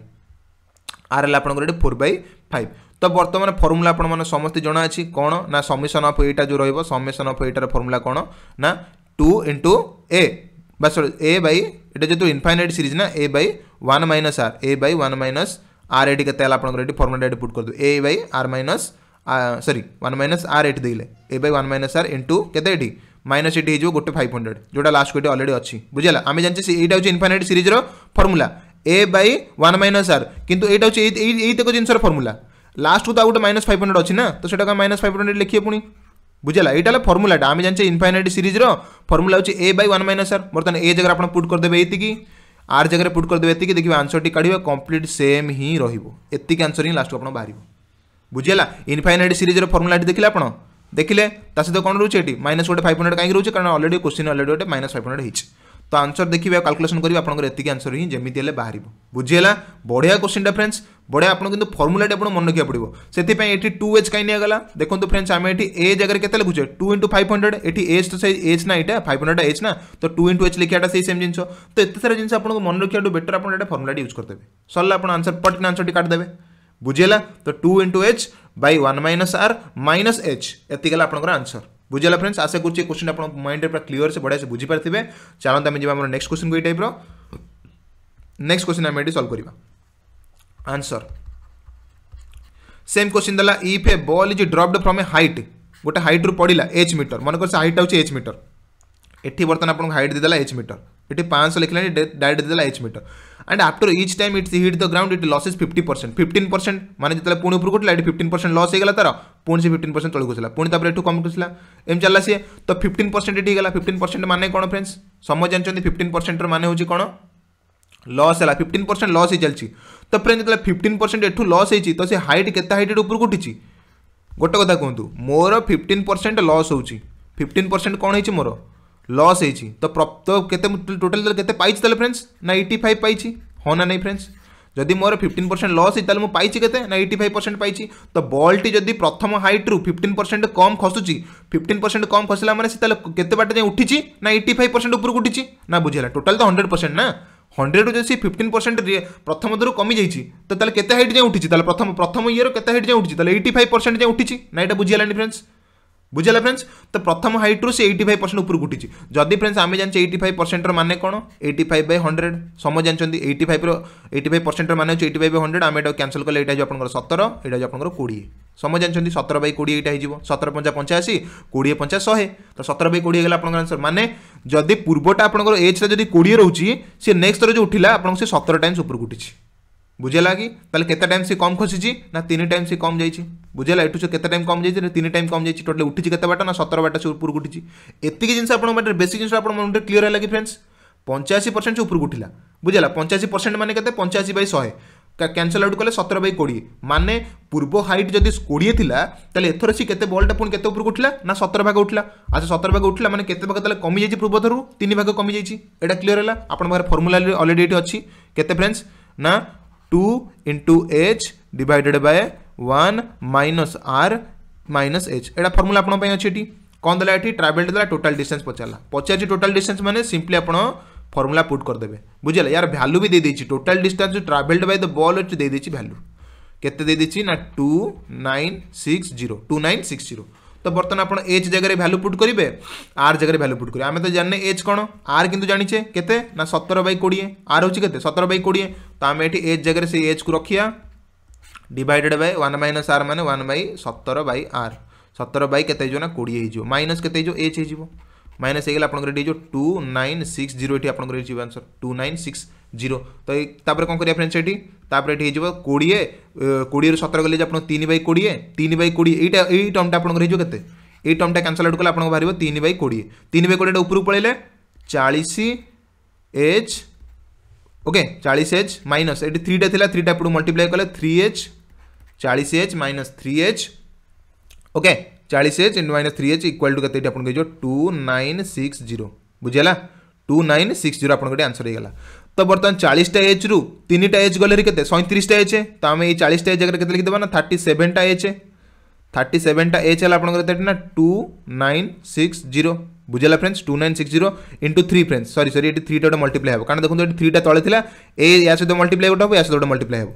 R হল আপনার এটি ফোর বাই ফাইভ তো বর্তমানে ফর্মুলা আপনার সমস্ত জনা আছে কোণ না সমিশন অফ এইটা যে রহব সমিশন অফ এইটার ফর্মুলা কোণ না টু ইন্টু এ বা সরি এ বাই এটা যেহেতু ইনফাইনাইট সিরিজ না A by one minus R A by one minus আর এটি কেতে হল আপনার এটি ফর্মুলা এটি পুট করদেবে A by R minus sorry one minus আর এটি দেলে A by one minus R into কেতে এটি মাইনস এটি হয়ে গোটে ফাইভ হন্ড্রেড যেটা লাস্টକୁ এটি অলরেডি অছি বুঝলা আমি জানি এইটা হচ্ছে ইনফাইনাইট সিরিজর formula A by one minus R কিন্তু এইটা হচ্ছে এই এইতক জিনিসর ফর্মুলা ଲାଷ୍ଟକୁ ତା ଗୋଟେ ମାଇନସ୍ ଫାଇଭ୍ ହଣ୍ଡ୍ରେଡ଼ ଅଛି ନା ତ ସେଟାକୁ ଆମେ ମାଇନସ୍ ଫାଇଭ୍ ହଣ୍ଡ୍ରେଡ଼ ଲେଖିବେ ପୁଣି ବୁଝିଲା ଏଇଟା ହେଲା ଫର୍ମୁଲାଟା ଆମେ ଜାଣିଛେ ଇନଫାଇନାଇଟ୍ ସିରିଜ୍ର ଫର୍ମୁଲା ହେଉଛି A by one minus R ବର୍ତ୍ତମାନ ଏ ଜାଗାରେ ଆପଣ ପୁଟ୍ କରିଦେବେ ଏତିକି ଆର୍ ଜାଗାରେ ପୁଟ୍ କରିଦେବେ ଏତିକି ଦେଖିବେ ଆନ୍ସରଟି କାଢ଼ିବେ କମ୍ପ୍ଲିଟ୍ ସେମ୍ ହିଁ ରହିବ ଏତିକି ଆନ୍ସର ହିଁ ଲାଷ୍ଟକୁ ଆପଣ ବାହାରିବ ବୁଝିହେଲା ଇନଫାଇନାଇଟ୍ ସିରିଜ୍ର ଫର୍ମୁଲାଟି ଦେଖିଲେ ଆପଣ ଦେଖିଲେ ତା ସହିତ କ'ଣ ରହୁଛି ଏଠି ମାଇନସ୍ ଗୋଟେ ଫାଇଭ୍ ହଣ୍ଡ୍ରେଡ଼ କାହିଁକି ରହୁଛି କାରଣ ଅଲରେଡ଼ି କୋଶ୍ଚିନ୍ ଅଲରେଡ଼ି ଗୋଟେ ମାଇନସ୍ ଫାଇଭ୍ ହଣ୍ଡ୍ରେଡ଼ ହେଇଛି তো ଆନ୍ସର ଦେଖିବେ ଆଉ କାଲକୁଲେସନ୍ କରିବେ ଆପଣଙ୍କର ଏତିକି ଆନ୍ସର ହିଁ ଯେମିତି ହେଲେ ବାହାରିବ ବୁଝିହେଲା ବଢ଼ିଆ କୋଶ୍ଚିନ୍ଟା ଫ୍ରେଣ୍ଡସ୍ ବଢ଼ିଆ ଆପଣ କିନ୍ତୁ ଫର୍ମୁଲାଟି ଆପଣ ମନେ ରଖିବାକୁ ପଡ଼ିବ ସେଥିପାଇଁ ଏଠି ଟୁ ଏଜ୍ କାହିଁ ନିଆଗଲା ଦେଖନ୍ତୁ ଫ୍ରେଣ୍ଡସ୍ ଆମେ ଏଠି ଏ ଜାଗାରେ କେତେ ଲେଖୁଛେ ଟୁ ଇଣ୍ଟୁ ଫାଇଭ୍ ହଣ୍ଡ୍ରେଡ଼ ଏଠି ଏଜ୍ ତ ସେଇ ଏଜ୍ ନା ଏଇଟା ଫାଇଭ୍ ହଣ୍ଡ୍ରେଡ଼ ଏଜ୍ ନା ତ ଟୁ ଇଣ୍ଟୁ ଏଜ୍ ଲେଖିବାଟା ସେଇ ସେମ୍ ଜିନିଷ ତ ଏତେ ସାରା ଜିନିଷ ଆପଣଙ୍କୁ ମନେ ରଖିବାଠୁ ବେଟର୍ ଆପଣ ଏଇଟା ଫର୍ମୁଲାଟି ୟୁଜ୍ କରିଦେବେ ସରିଲା ଆପଣ ଆନ୍ସର ପଟକିନା ଆନ୍ସରଟି କାଟିଦେବେ ବୁଝିହେଲା ତ two into H by one minus R minus H ଏତିକି ହେଲା ଆପଣଙ୍କର ଆନ୍ସର ବୁଝିଗଲା ଫ୍ରେଣ୍ଡସ୍ ଆଶା କରୁଛି ଏ କୋଶ୍ଚିନ୍ ଆପଣ ମାଇଣ୍ଡରେ ପୁରା କ୍ଲିଅର୍ ସେ ବଢ଼ିଆସେ ବୁଝିପାରିଥିବେ ଚାଲନ୍ତୁ ଆମେ ଯିବା ଆମର ନେକ୍ସଟ କୋଶ୍ଚିନ୍କୁ ଏଇ ଟାଇପ୍ର ନେକ୍ସଟ କୋଶ୍ଚିନ୍ ଆମେ ଏଠି ସଲ୍ଭ କରିବା ଆନ୍ସର୍ ସେମ୍ କୋଶ୍ଚିନ୍ ଦେଲା if a ball is dropped from a height ଗୋଟେ ହାଇଟ୍ରୁ ପଡ଼ିଲା ଏଚ୍ ମିଟର ମନେକର ସେ ହାଇଟ୍ ହେଉଛି ଏଚ୍ ମିଟର ଏଠି ବର୍ତ୍ତମାନ ଆପଣଙ୍କୁ ହାଇଟ୍ ଦେଇଦେଲା ଏଚ୍ ମିଟର ଏଠି ପାଞ୍ଚଶହ ଲେଖିଲାଣି ଡାଇରେକ୍ଟ ଦେଇଦେଲା H metre and after each time it hit the ground it losses 50% 15% মানে যেতলে পুনি উপরକୁ উঠলা এটি 15% লস হয়ে গলা তার পুনি সে 15% তলକୁ গছলা পুনি তারপরে এটু কম গছলা এম চাললা সে তো 15% এটি গলা 15% মানে কোন फ्रेंड्स সমঝ জানছন্তি 15% র মানে হচ্ছে কোন লস হলা 15% লস হই চলছি তো फ्रेंड्स যেতলে 15% এটু লস হইছি তো সে হাইট কেতা হাইট উপরକୁ উঠিছি গোটে কথা কুহতু মোর 15% লস হউছি 15% কোন হইছি মোর लस तो टोटाल के फ्रेंड्स ना एट्टी फाइव पाइ हाँ ना नहीं फ्रेंड्स जदि मोर फिफ्टन परसेंट लस है मुझे पाई के एट्टी फाइव परसेंट पाई तो बल्टी जब प्रथम हाइट रू फिफ्टन परसेंट कम खसुच फिफ्टन परसेंट कम खसला मैंने केते बाटे जाए उठी ना एट्टी फाइव परसेंट उपरू उठी ना बुझेगा टोटाल तो हंड्रेड परसेंट ना हंड्रेड जो सी फिफ्टन परसेंट प्रथम दूर कमी जाइए तो तेल केट जाए उठी प्रथम प्रथम ईयर के हाइट जाए उठी एट्टी फाइव परसेंट जाए उठी ना ये बुझेगा फ्रेंड्स বুঝিলা ফ্রেন্ডস তো প্রথম হাইট্রু সে এইটি ফাইভ পরসেন্ট উপরক উঠিছে যদি ফ্রেন্ডস আমি জানিছে এইটি ফাইভ পরসেন্টর মানে কোণ এইটি ফাইভ বাই হন্ড্রেড সম জানি এইটি ফাইভর এইটি ফাইভ পরসেন্টর মানে হচ্ছে এইটি ফাইভ বাই হন্ড্রেড আমি এটা ক্যানসেল কলে এটা হচ্ছে আপনার সতের এটা হচ্ছে আপনার কোড়িয়ে সম জানি সতের বাই কোড়িয়ে এটা হয়ে সতের পঞ্চা পঞ্চাশি কোড়িয়ে পঞ্চা শহে তো সতের বাই কোড়িয়ে গেলে আপনার আনসর মানে যদি পূর্বটা আপনার এজটা যদি কোড়িয়ে রয়েছে সে নেক্সট যে উঠিলা আপনার সে সতের টাইমস উপরক উঠিছে বুঝেলা কি তাহলে কেতে টাইম সি কম খসিছি না তিন টাইম সি কম যাইছি বুঝেলা এটু সে কেতে টাইম কম যাইছি না তিন টাইম কম যাইছি টোটাল উঠিছি কেতে বাট না সতের বাট সে উপরক উঠিছি এতিকি জিনিস আপনার মাঠে বেসিক জিনিস আপনার মাঠে ক্লিয়ার হল কি ফ্রেন্ডস পঞ্চাশি পরসেন্ট সে উপরক উঠিলা বুঝেলা পঞ্চাশি পরসেন্ট মানে কেতে পঞ্চাশি বাই শহে ক্যানসেল আউট কলে সতের বাই কোড়িয়ে মানে পূর্ব হাইট যদি কোড়িয়ে লা তাহলে এথর সি কেতে বলটা পুঁ কেতে উপরক উঠিলা না সতের ভাগ উঠিলা আচ্ছা সতের ভাগ উঠিলা মানে কেতে ভাগ তাহলে কমি যাইছি পূর্বথরু তিন ভাগ কমি যাইছি এটা ক্লিয়ার হল আপনার ফর্মুলা অলরেডি এটি অছি কেতে ফ্রেন্ডস না two into H divided by one minus are minus H एटा फर्मूला आप अच्छे कौन दे ये ट्रावेल देला टोटाल डिस्टेंस पचारा पचार टोटाल डिस्टेंस मैंने सिंपली आप फर्मूला पुट करदे बुझे यार भैल्यू भी दे total distance travelled by the ball अच्छे दे भैल्यू के ना two nine six zero two nine six zero তো বর্তমানে আপনার এচ জায়গায় ভ্যালু পুট করবে আর জায়গায় ভ্যালু পুট করবে আমি তো জানি এচ কোণ আর কিন্তু জানিছে কেতে না সতের বাই কোড়িয়ে আর হচ্ছে কেতে সতের বাই কোড়িয়ে তো আমি এটি এচ জায়গায় সেই এচ কু রক্ষা divided by one minus R মানে ওয়ান বাই সতের বাই আর সতের বাই কেতে হয়ে না কোড়িয়ে হয়ে মাইনস কেতে হয়ে এচ হয়ে মাইনস হয়ে গেলে আপনার এটি হয়ে টু নাইন সিক্স জিরো এটি আপনার হয়ে answer two nine six zero तो तापर कौन करा फ्रेंड्स ये ठीक है कोड़े कोड़े सतर गले आप बै कोड़े तीन बै कोड़े ये टर्मटा आप टर्मटा कैनसल आउट कले आप बाहर तीन बै कोड़े तीन बै कोड़े उपरू पड़े चालीस एच ओके चालीस एच माइनस ये थ्रीटा थी थ्रीटा आप मल्टीप्लाए कले थ्री एच चालीस H minus three H okay चालीस H and minus three H equal to के टू नाइन सिक्स जीरो बुझेगा two nine six zero answer होगा তো বর্তমান চাশটা এচ রু তিনটা এচ গলে কেতে সৈত্রিশটা এচ তো আমি এই চাশটা এচ জায়গায় কেতে লিখিদেবা না থার্টি সেভেনটা এচ থার্টি সেভেনটা এচ হল আপনার কেটে না টু নাইন সিক্স জিরো বুঝলা friends two nine six zero into three friends sorry sorry এটি থ্রিটা গোটে মল্টিপ্লাই হব কারণ দেখুন এটি থ্রিটা তলে লা এ ইয়া সহ মল্টিপ্লাই গোটে হব ইয়া সহ গোটে মল্টিপ্লাই হব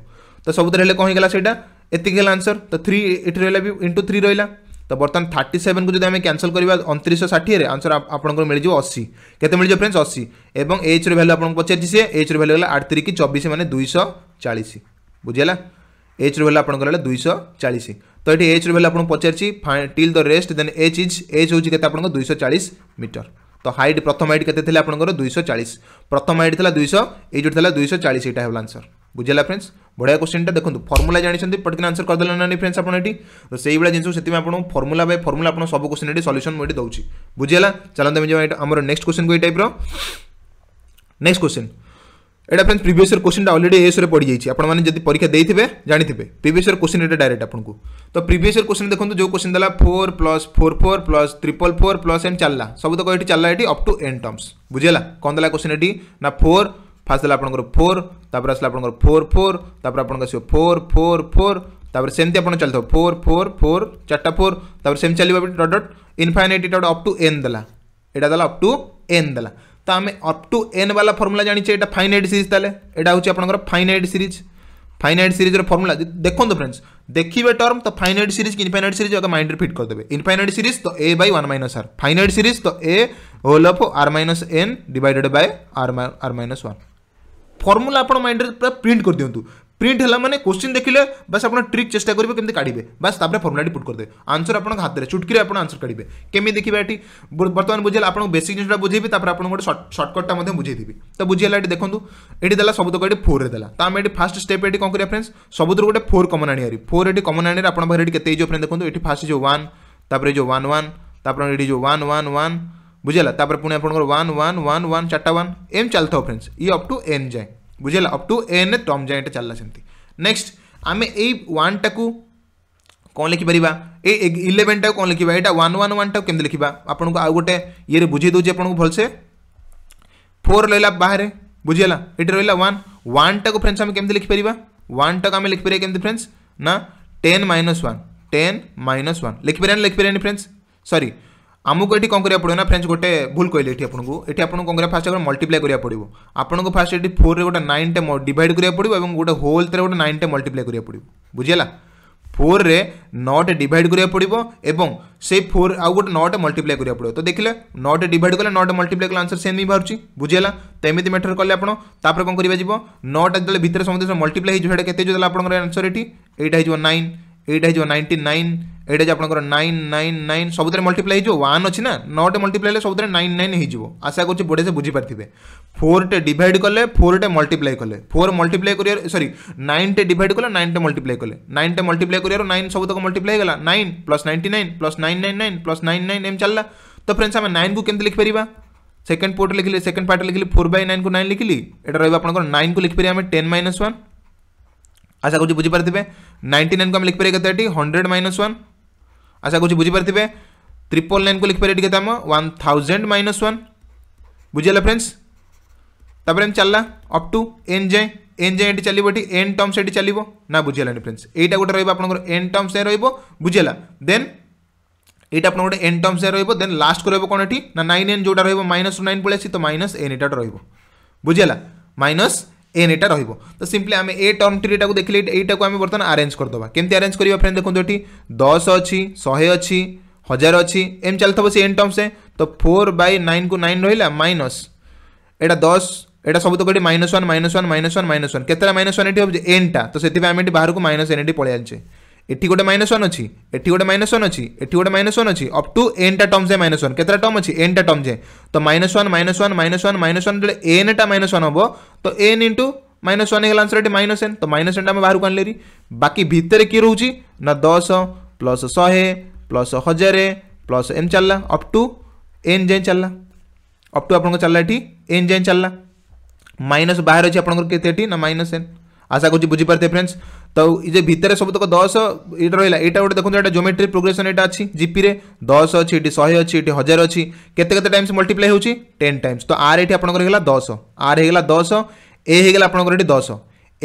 তো সবুজ হলে কম হয়ে গেল সেইটা এতিক হল আনসর তো থ্রি এটি রহলা বি ইন্টু থ্রি রহলা তো বর্তমানে থার্টি সেভেনকে যদি আমি ক্যানসেল করা অনতিরিশশো ষাঠিয়ে আনসর আপনার মিলিযোগ অশী কেতে মিলিযোগ ফ্রেন্ডস অশী এবং এইচর ভ্যালু আপনার পচারিছি সে এইচর ভ্যালু হল আট তিরিকি চবিশ মানে দুইশহ চাশ বুঝিলা এইচর ভ্যালু আপনার হল দুইশহ চাশ তো এটি এইচর ভ্যালু আপনার পচারিছি till the rest then H is H হচ্ছে কেতে আপনার দুইশহ চাশ মিটর তো হাইট প্রথম হাইট কেতে আপনার দুইশহ চাশ প্রথম হাইট লা দুইশহ এই যেটা লা দুইশহ চাশ এটা হল আনসর বুঝিলা ফ্রেন্ডস বঢ়িয়া কোশ্চিনটা দেখুন ফর্মুলা জাঁচান পটকিনা আনসর করেদেলে না নাই ফ্রেন্ডস আপনার এটি তো সেইভাবে জিনিস সেপাই আপনার ফর্মুলা বাই ফর্মুলা আপনার সব কোশ্চিন এটি সল্যুসন মু এটি দেছি বুঝিগলা চালতে আমি যা আমার নেক্সট কোশ্চিন এই টাইপ্র নেক্সট কোশ্চিন এটা ফ্রেন্ডস প্রিভিয়স ইয়ার কোশ্চিনটা অলরেডি এসরে পড়ি যাই আপনার মানে যদি পরীক্ষা দিয়ে জাঁথিবে প্রিভিয়স ইয়ার কোশ্চিন এটা ডাইরেক্ট আপনার তো প্রিভিয়স ইয়ার কোশ্চিন দেখুন যে কোশ্চিন দেলা four plus four four plus triple four plus and চাল্লা সবুতক এটি চাল্লা এটি অপ টু এন্ড টর্মস বুঝিগলা কম দেলা কোশ্চিন এটি না ফোর फास्ट आप फोर तापर आसा आप फोर फोर तपर आप फोर फोर फोर तपर सेमती आप फोर फोर फोर चार्टा फोर तपर सेम चलो डट डट इनफाइनेट इटा अप टू एन देला यहाँ देला अप टू एन देला तो आम अप टू एन बाला फर्मुला जाचे ये फाइनइट सीरीज तेल एटा हूँ infinite series finite series formula देखते फ्रेंड्स देखिए टर्म तो फाइनइट सीरीज कि इनफाइनइट सीरीज आगे माइंड में फिट करदे इनफाइनइट सीरीज तो A by one minus R finite series तो a whole of r minus n divided by r r minus one formula আপনার মাইন্ডে পুরা প্রিন্ট করে দিও প্রিন্ট হল মানে কোশ্চিন দেখলে বাস আপনার ট্রিক চেষ্টা করবে কেমি কাড়বে বাস তাপরে ফর্মুলাটি পুট করবে আনসর আপনার হাতের চুটকিরে আপনার আনসর কাড়বে কেমি দেখবে এটি বর্তমান বুঝাইলে আপনার বেসিক জিনিসটা বুঝাইবি তারপরে আপনার গোটে সর্টকটটা মধ্যে বুঝাইদেবি তো বুঝিগালা এটি দেখুন এটি দেলা সবুতক এটি ফোর্রে দেলা তো আমি এটি ফার্স্ট স্টেপ এটি কম করিয়া ফ্রেন্ডস সবুতর গোটে ফোর কমন আনিহারি ফোর এটি কমন আনিহারি আপনার পাখে এটি কেতে ହେଇଯିବ ফ্রেন্ড দেখুন এটি ফার্স্ট যে ওয়ান তারপরে যে ওয়ান ওয়ান তারপরে এটি যে ওয়ান ওয়ান ওয়ান बुझेगा तो पुणी आप वन वन वन वन चार्टा वन एम चल था फ्रेंड्स ये अप टू एन जाए बुझेगा अप टू एन टर्म जाए ये चलना नेक्स्ट आम याटा को कौन लिखिपर ए इलेवेनटा कौन लिखा ये वन वन वन टाक लिखा आप गोटे ईर बुझे दूसरी आपको भलसे फोर रहा बाहर बुझेगा ये रहा वन वाटा को फ्रेंड्स के लिखिपर वन टाक आम लिखिपर के फ्रेंड्स ना ten minus one ten minus one लिखिपर लिखिपर फ्रेंड्स सरी ଆମକୁ ଏଠି କ'ଣ କରିବାକୁ ପଡ଼ିବ ନା ଫ୍ରେଣ୍ଡସ୍ ଗୋଟେ ଭୁଲ କହିଲେ ଏଠି ଆପଣଙ୍କୁ ଏଠି ଆପଣଙ୍କୁ କ'ଣ କରିବା ଫାଷ୍ଟ ଆଗ ମଲ୍ଟିପ୍ଲାଏ କରିବାକୁ ପଡ଼ିବ ଆପଣଙ୍କୁ ଫାଷ୍ଟ ଏଠି ଫୋର୍ରେ ଗୋଟେ ନାଇନ୍ଟେ ଡିଭାଇଡ଼ କରିବାକୁ ପଡ଼ିବ ଏବଂ ଗୋଟେ ହୋଲ୍ଥରେ ଗୋଟେ ନାଇନ୍ଟେ ମଲ୍ଟିପ୍ଲାଏ କରିବାକୁ ପଡ଼ିବ ফোর রে নটে ডিভাইড করা পড়ব এবং সেই ফোর আউ গোটে নটে মল্টিপ্লাই করা পড়ব তো দেখলে নটে ডিভাইড কলে নটে মল্টিপ্লাই কলে আনসর সেম হি বাহুছি বুঝিলা তো এমনি মেথড কলে আপনার তাপরে কম করা যাব নটা যেতে ভিতরে সমস্ত মল্টিপ্লাই হয়ে সেটা কেতে হয়ে আপনার আনসর এটি এইটা হয়ে নাইন এইটা হয়ে নাইনটি নাইন यहाँ आप नाइन नाइन नाइन सब मल्टीप्लाई हो वन अच्छी ना नौटे मल्टीप्लाई सब नाइन नाइन हो आशा कर बढ़िया से बुझीपारे फोरटे डिड कले फोरटे मल्टीप्लाई कले फोर मल्टीप्लाई कर सरी नाइनटे डिड कले नाइनटे मल्टीप्लाई कले टे मल्टीप्लाई कर नाइन सब तक मल्टीप्लाई गला nine plus ninety nine plus nine nine nine plus nine nine एम चल रहा तो फ्रेंड्स आम नाइन को कमी लिखिपर सेकेंड पोर्ट लिखिली सेकंड पार्ट लिखिली फोर बै नाइन को नाइन लिखिली एट रही आप नाइन को लिखिपर आम टेन माइनस वन आशा कर नाइंटी नाइन को लिखिपर कैसे हंड्रेड माइनस वन আচ্ছা কিছু বুঝি পারতিবে 399 কো লিখি পেড়িট গিতাম 1000 - 1 বুঝিলা फ्रेंड्स তারপরে হাম চললা আপ টু এন জয় এন জয় এন্ড চলিবোটি এন টার্ম শেটি চলিবো না বুঝিলানি फ्रेंड्स এইটা গুড রইব আপন এন টার্ম শে রইবো বুঝিলা দেন এইটা আপন এন টার্ম শে রইবো দেন লাস্ট কৰে কোনেটি না 9 এন জোড়া রইবো -9 পড়েছি তো -एन এটা রইবো বুঝিলা - एन एटा रोक तो सिंपली आम ए टर्म ट्री टाक देखिले यू आम बर्तमान आरेज करदे केमती आरेज करवा फ्रेंड देखो ये दस अच्छी शहे अच्छी हजार अच्छी एम चल थो एन टर्म तो फोर बै नाइन को नाइन रहा माइनस एटा दस एटा सब तो कटे minus one minus one minus one minus one के माइनस वन ये एनटा तो से बाहर को माइनस एन एटी पलैचे इटी गोटे माइनस वन अच्छी एटी गोटे माइनस वन अच्छी एटी गोटे माइनस वन अच्छी अप टू एनटा टर्म जाए माइनस वन के टर्म अच्छी एन टा टर्म जाए तो minus one minus one minus one minus one जो एन टा माइनस वन हम तो n into minus one answer ये माइनस एन तो माइनस एन टा बाहर आने ली बाकी भितर किए रोच ना दस प्लस शहे प्लस हजार प्लस एम चलला अप टू एन जाए चलला अप टू आप चलला एन जाए चलला माइनस बाहर अच्छे ना माइनस एन আশা করছি বুঝিপারে ফ্রেন্ডস তো এই যে ভিতরে সবুতক দশ এটা রহিলা এটা গোটে দেখুন এটা জোমেট্রি প্রোগ্রেসন এটা আছে জিপিরে দশ অছি এটি শহে অছি এটি হাজার অছি কেতে কেতে টাইমস মল্টিপ্লাই হচ্ছে টেন টাইমস তো আর এটি আপনার হয়ে গেল দশ আর হয়ে গেল দশ এ হয়ে গেল আপনার এটি দশ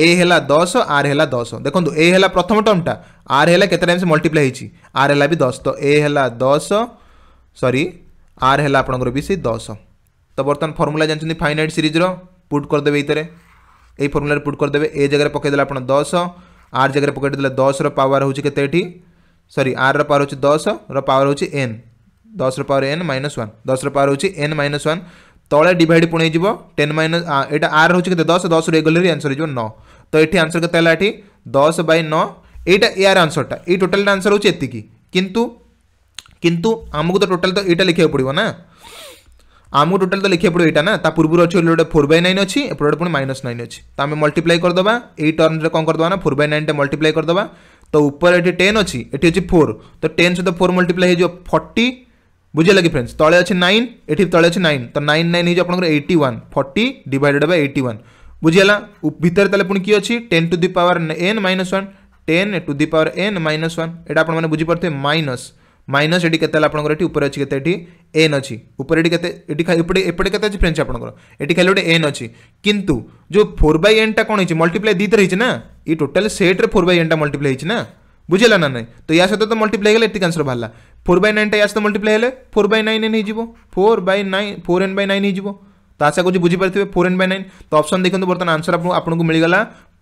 ए है दस आर है दस देखो ए है प्रथम टर्मटा आर है के टाइम से मल्टीप्लाई होती आर है भी दस तो ए है दस सरी आर है आपंकर भी से दस तो बर्तमान फर्मूला जानते फाइनाइट सीरीज रुट करदे ये এই ফর্মুলার পুট করেদেবে এ জায়গায় পকাইদেলে আপনার দশ আর জায়গায় পকাইদেলে দশর পাওয়ার হচ্ছে কেতে এটি সরি আর পাওয়ার হচ্ছে দশর পাওয়ার হচ্ছে এন দশর পাওয়ার এন মাইনস ওয়ান দশর পাওয়ার হচ্ছে এন মাইনস ওয়ান তলে ডিভাইড পুঁ হয়ে টেন মাইনস এটা আর হচ্ছে কেতে দশ দশ রেগুলারি আনসর হয়ে ন তো এটি আনসর কেতে হল এটি দশ বাই ন এইটা এয়ার আনসরটা এই টোটালটা আনসর হচ্ছে এতিকি কিন্তু কিন্তু আমাকে তো টোটাল তো এইটা লিখা পড়ব না आमको टोटाल तो लिखा पड़ो यहाँ ना पूर्व अच्छे गोटे फोर बै नाइन अच्छी एपटे पुणी माइनस नाइन अच्छी तो आम मल्टीप्लाई करदे यही टर्म कौन करदे ना फोर बै नाइन मल्टीप्लाई करदे तो ऊपर ये टेन अच्छी ये अच्छी फोर तो टेन सहित फोर मल्टीप्लाई हो फर्टी বুঝে লাগে ফ্রেন্ডস তলে আছে নাইন এটি তলে আছে নাইন তো নাইন নাইন হয়েছে আপনার eighty one forty divided by eighty one বুঝিগলা ভিতরে তাহলে পুঁ কি অছি ten to the power n minus one ten to the power n minus one এটা আপনার বুঝিপারে মাইনস মাইনস এটি কেতে আপনার এটি উপরে অছি কেতে এটি এন অছি উপরে এটি কেতে এটি এপটে এপটে কেতে অছি ফ্রেঞ্চ আপনার এটি খালি গোটে এন অছি কিন্তু যে ফোর বাই এনটা কোণ হয়েছে মল্টিপ্লাই দুইতে হয়েছে না এই টোটাল সেট্রে ফোর বাই এনটা মল্টিপ্লাই হয়েছে না বুঝেলা না নাই তো ইয়া সহ তো মল্টিপ্লাই হলে এটিক আনসর বাহারা ফোর বাই নাইনটা ইয়া সহ মল্টিপ্লাই হলে ফোর বাই নাইন এন হয়ে four by nine four n by nine হয়ে তো আশা করছি বুঝিপারে ফোর এন বাই নাইন তো অপসন দেখুন বর্তমানে আনসর আপনার মিলিগাল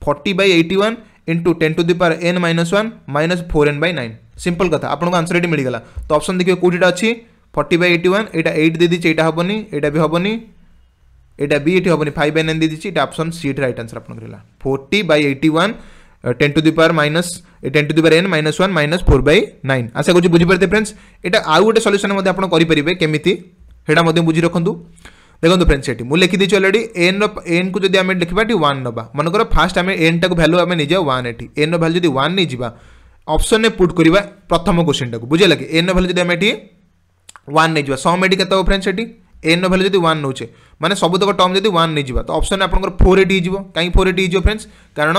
forty by eighty one into ten to the power n minus one minus four n by nine simple कथा आपको आंसर ये मिलगला तो अप्सन देखिए कौटा अच्छी फर्टी बै एट्टी वन यहाँ एट दे यहाँ हेनी यहाँ भी हेनी यहाँ बी ये हेनी फाइव बै नाइन दे दीजिए यहाँ अप्सन सी रईट आंसर आपको रहा forty by eighty one ten to the power minus ten to the power n minus one minus four by nine आशा कर बुझीपारे फ्रेंड्स यहाँ आउ गोटे सल्यूसन आपेंगे केमी यहाँ बुझी रखुद देखो फ्रेंड्स ये मुझे लिखिदी अलरेडी एन रेन को जब आम लिखा वन ना मनकर फास्ट आम एन टाक भैल्यू आम नहीं जाओ वन एन रैल्यू जब वन नहीं जावा অপশন এ পুট করিবা প্রথম কোশ্চেনটা বুঝলে কি এ ন ভ্যালু যদি আমি এডি 1 নে জিবা সব মেডি কাটা फ्रेंड्स এ ন ভ্যালু যদি 1 নউচে মানে সবতক টর্ম যদি 1 নে জিবা তো অপশন আপনক 48 ডি জিবা কাই 48 ডি জিও फ्रेंड्स কারণ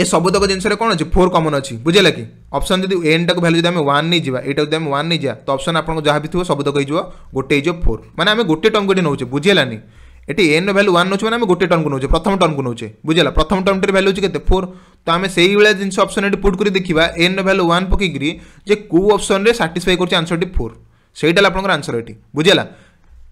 এ সবতক জিনসরে কোন আছে 4 কমন আছে বুঝলে কি অপশন যদি এ ন টা কো ভ্যালু যদি আমি 1 নে জিবা এট অফ देम 1 নে যা তো অপশন আপনক যাহা বি থো সবতক আই জও গটে ইজ অফ 4 মানে আমি গটে টম গটে নউচে বুঝিলা নি এটি এন ভ্যালু ওয়ান নেছে মানে আমি গোটে টর্মকে নেছে প্রথম টর্মকে নেছে বুঝলা প্রথম টর্মটির ভ্যালু হচ্ছে কেতে ফোর তো আমি সেইভাবে জিনিস অপশন এটি পুট করে দেখা এন ভ্যালু ওয়ান পকাইকি যে কেউ অপশনরে সাটিসফাই করছে আনসরটি ফোর সেইটা আপনার আনসর এটি বুঝলা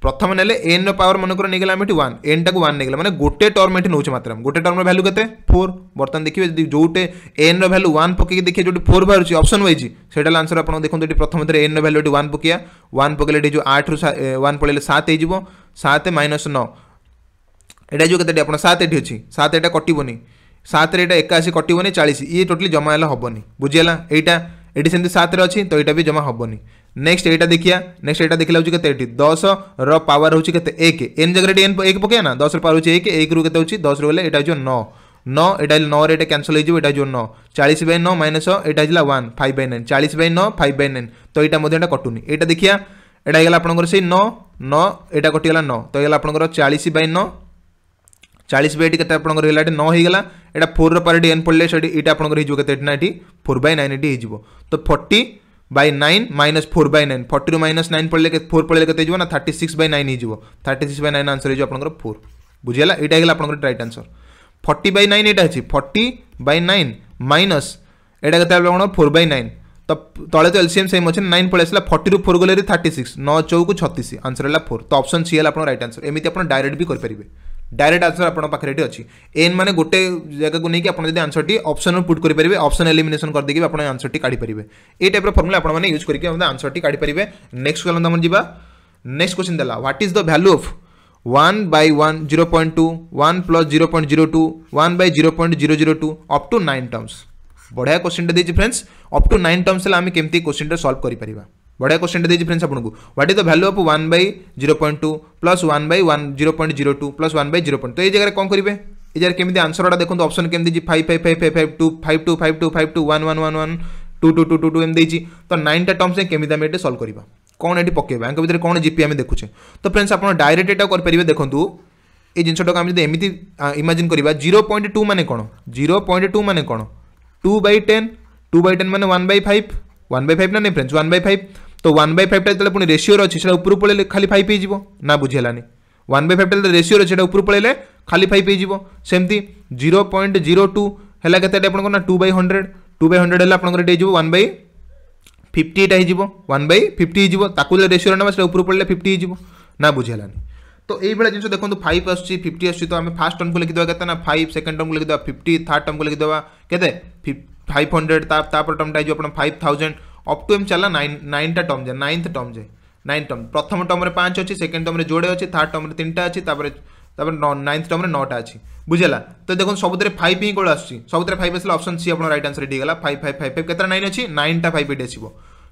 প্রথম নেলে এন পাওয়ার মনে করে নিয়ে গেলাম এটি ওয়ান এনটা ওয়ান নিয়ে গেলাম মানে গোটে টর্ম এটি নেছে মাত্র গোটে টর্মর ভ্যালু কেতে ফোর বর্তমান দেখবে যদি যোটে এন ভ্যালু ওয়ান পকাইকি দেখে যেটি ফোর বাহুছি অপশন ওয়াইজ সেইটা আনসর আপনার দেখুন এটি প্রথম এর এন ভ্যালু এটি ওয়ান পকাইয়া ওয়ান পকাইলে এটি যে আট রু ওয়ান পড়াইলে সাত হয়ে ସାତ ମାଇନସ୍ ନଅ ଏଇଟା ଯେଉଁ କେତେଟି ଆପଣ ସାତ ଏଠି ଅଛି ସାତ ଏଇଟା କଟିବନି ସାତରେ ଏଇଟା ଏକାଅଶୀ କଟିବନି ଚାଳିଶ ଇଏ ଟୋଟାଲି ଜମା ହେଲା ହେବନି ବୁଝିଗଲା ଏଇଟା ଏଠି ସେମିତି ସାତରେ ଅଛି ତ ଏଇଟା ବି ଜମା ହେବନି ନେକ୍ସଟ ଏଇଟା ଦେଖିବା ନେକ୍ସଟ ଏଇଟା ଦେଖିଲା ହେଉଛି କେତେ ଏଠି ଦଶର ପାୱାର ହେଉଛି କେତେ ଏକ ଏନ୍ ଜାଗାରେ ଏଠି ଏନ୍ ଏକ ପକାଇବା ନା ଦଶର ପାୱାର ହେଉଛି ଏକ ଏକରୁ କେତେ ହେଉଛି ଦଶରୁ ଗଲେ ଏଇଟା ହେଉଛି ନଅ ନଅ ଏଇଟା ହେଲେ ନଅରେ ଏଇଟା କ୍ୟାନସଲ୍ ହେଇଯିବ ଏଇଟା ହେଇଯିବ ନଅ ଚାଳିଶ ବାଇ ନଅ ମାଇନସ୍ ଏଇଟା ହେଇଥିଲା ୱାନ୍ ଫାଇଭ୍ ବାଇ ନାଇନ୍ ଚାଳିଶ ବାଇ ନଅ ଫାଇଭ୍ ବାଇ ନାଇନ୍ ତ ଏଇଟା ମଧ୍ୟ ଏଇଟା କଟୁନି ଏଇଟା ଦେଖିବା ଏଇଟା ହେଇଗଲା ଆପଣଙ୍କର ସେଇ ନଅ ନଅ ଏଇଟା କଟିଗଲା ନଅ ତ ହେଇଗଲା ଆପଣଙ୍କର ଚାଳିଶ ବାଇ ନଅ ଚାଳିଶ ବାଇ ଏଠି କେତେ ଆପଣଙ୍କର ହେଲା ଏଠି ନଅ ହେଇଗଲା ଏଇଟା ଫୋର୍ର ପାର ଏଠି ଏନ୍ ପଡ଼ିଲେ ସେଠି ଏଇଟା ଆପଣଙ୍କର ହେଇଯିବ କେତେ ଏଠି ନା ଏଠି ଫୋର୍ ବାଇ ନାଇନ୍ ଏଠି ହେଇଯିବ ତ forty by nine minus four by nine forty minus nine পড়লে ফোর পড়লে কেতে যাব না থার্টি সিক্স বাই নাইন হয়ে thirty six by nine answer হয়ে আপনার ফোর বুঝিগাল এইটা হয়ে আপনার right answer forty by nine এটা আছে ফর্টি বাই নাইন মাইনস এটা কেতে আপনার ফোর বাই নাইন तो तले तो एलसीएम सेम अच्छे नाइन पलि फर्टी फोर गले थर्टी सिक्स नौ चौक छत्तीस आंसर है फोर तो अप्सन सी है आप रईट आंसर एमती आप डायरेक्ट भी करेंगे डायरेक्ट आंसर आप अच्छी एन मैंने गोटे जगह को लेकिन आपड़ जब आंसर अप्सन पुट करेंगे अप्सन एलिमिनेसन करदे आप आंसर टी ये टाइप फर्मुला आपने यूज करके आंसर टी काढ़ी पारे नेक्स्ट क्वेश्चन तुम जावा नेक्स्ट क्वेश्चन देला what is the value of one by one zero point two one plus zero point zero two one by zero point zero zero two up to nine terms বঢ়িয়া কোশ্চিনটা দিয়েছি friends অপ two nine terms হলে আমি কেমি কোশ্চিনটা solve করিপারিবা বঢ়িয়া কোশ্চিনটা দিয়েছি friends আপনার what is the value of one by zero point two plus one by one zero point zero two plus one by zero point তো এই জায়গায় কম করবে এই জায়গায় কেমি আনসরটা দেখুন অপসন কেমি দিয়েছি five five five five five two five two five two five two one one one one two two two two two এম দিয়েছি তো নাইনটা টর্মসে কেমি আমি এটা সলভ করা কোণ এটি পকাইবা আঙ্ক ভিতরে কোণ জিপি আমি দেখুছে তো ফ্রেন্ডস আপনার ডাইরেক্ট এটা করে দেখুন এই জিনিসটাকে আমি যদি এমনি ইমাজিন করা জিরো পয়েন্ট টু মানে কোণ জিরো পয়েন্ট টু মানে কোণ two by ten two by ten मैंने one by five one by five ना नहीं फ्रेंड्स वन बै फाइव तो वन बै फाइवटा जो पुणी रेसीोर अच्छे से पड़े खाली फाइव हो ना बुझेलानी वन बै फाइवटा जो रेसीोर अच्छे उपरू पड़े खाली फाइव हो सेमती जीरो पॉइंट जीरो टू है कैसे आपको two by hundred two by hundred है आपको ये वन बै फिफ्टी एट हो बै फिफ्टी हो रेसीोर ना से पड़े फिफ्टी हो बुझेलानी তো এইভাবে জিনিস দেখুন ফাইভ আসুচি ফিফটি আসুচি তো আমি ফার্স্ট টর্মকে লিখিদেবা কেতে না ফাইভ সেকেন্ড টর্মকে লিখিদেবা ফিফটি থার্ড টর্মকে লিখিদেবা কেতে ফাইভ হন্ড্রেড তারপর টর্মটা আসবে আপনার ফাইভ থাউজেন্ড অপ টু এম চালা নাইন নাইনটা টর্ম যায় নাইন্থ টর্ম যায় নাইন টর্ম প্রথম টর্মরে পাঁচ অছি সেকেন্ড টর্মরে যোড়ে অছি থার্ড টর্মরে তিনটা অছি তারপরে তারপরে নাইন্থ টর্মরে নটা অছি বুঝলা তো দেখুন সবুজে ফাইভ হি কোড আসছে সবুজে ফাইভ আসলে অপশন সি আপনার রাইট আনসর এটি গেলা ফাইভ ফাইভ ফাইভ ফাইভ কেতটা নাইন অছি নাইনটা ফাইভ এটি আসবে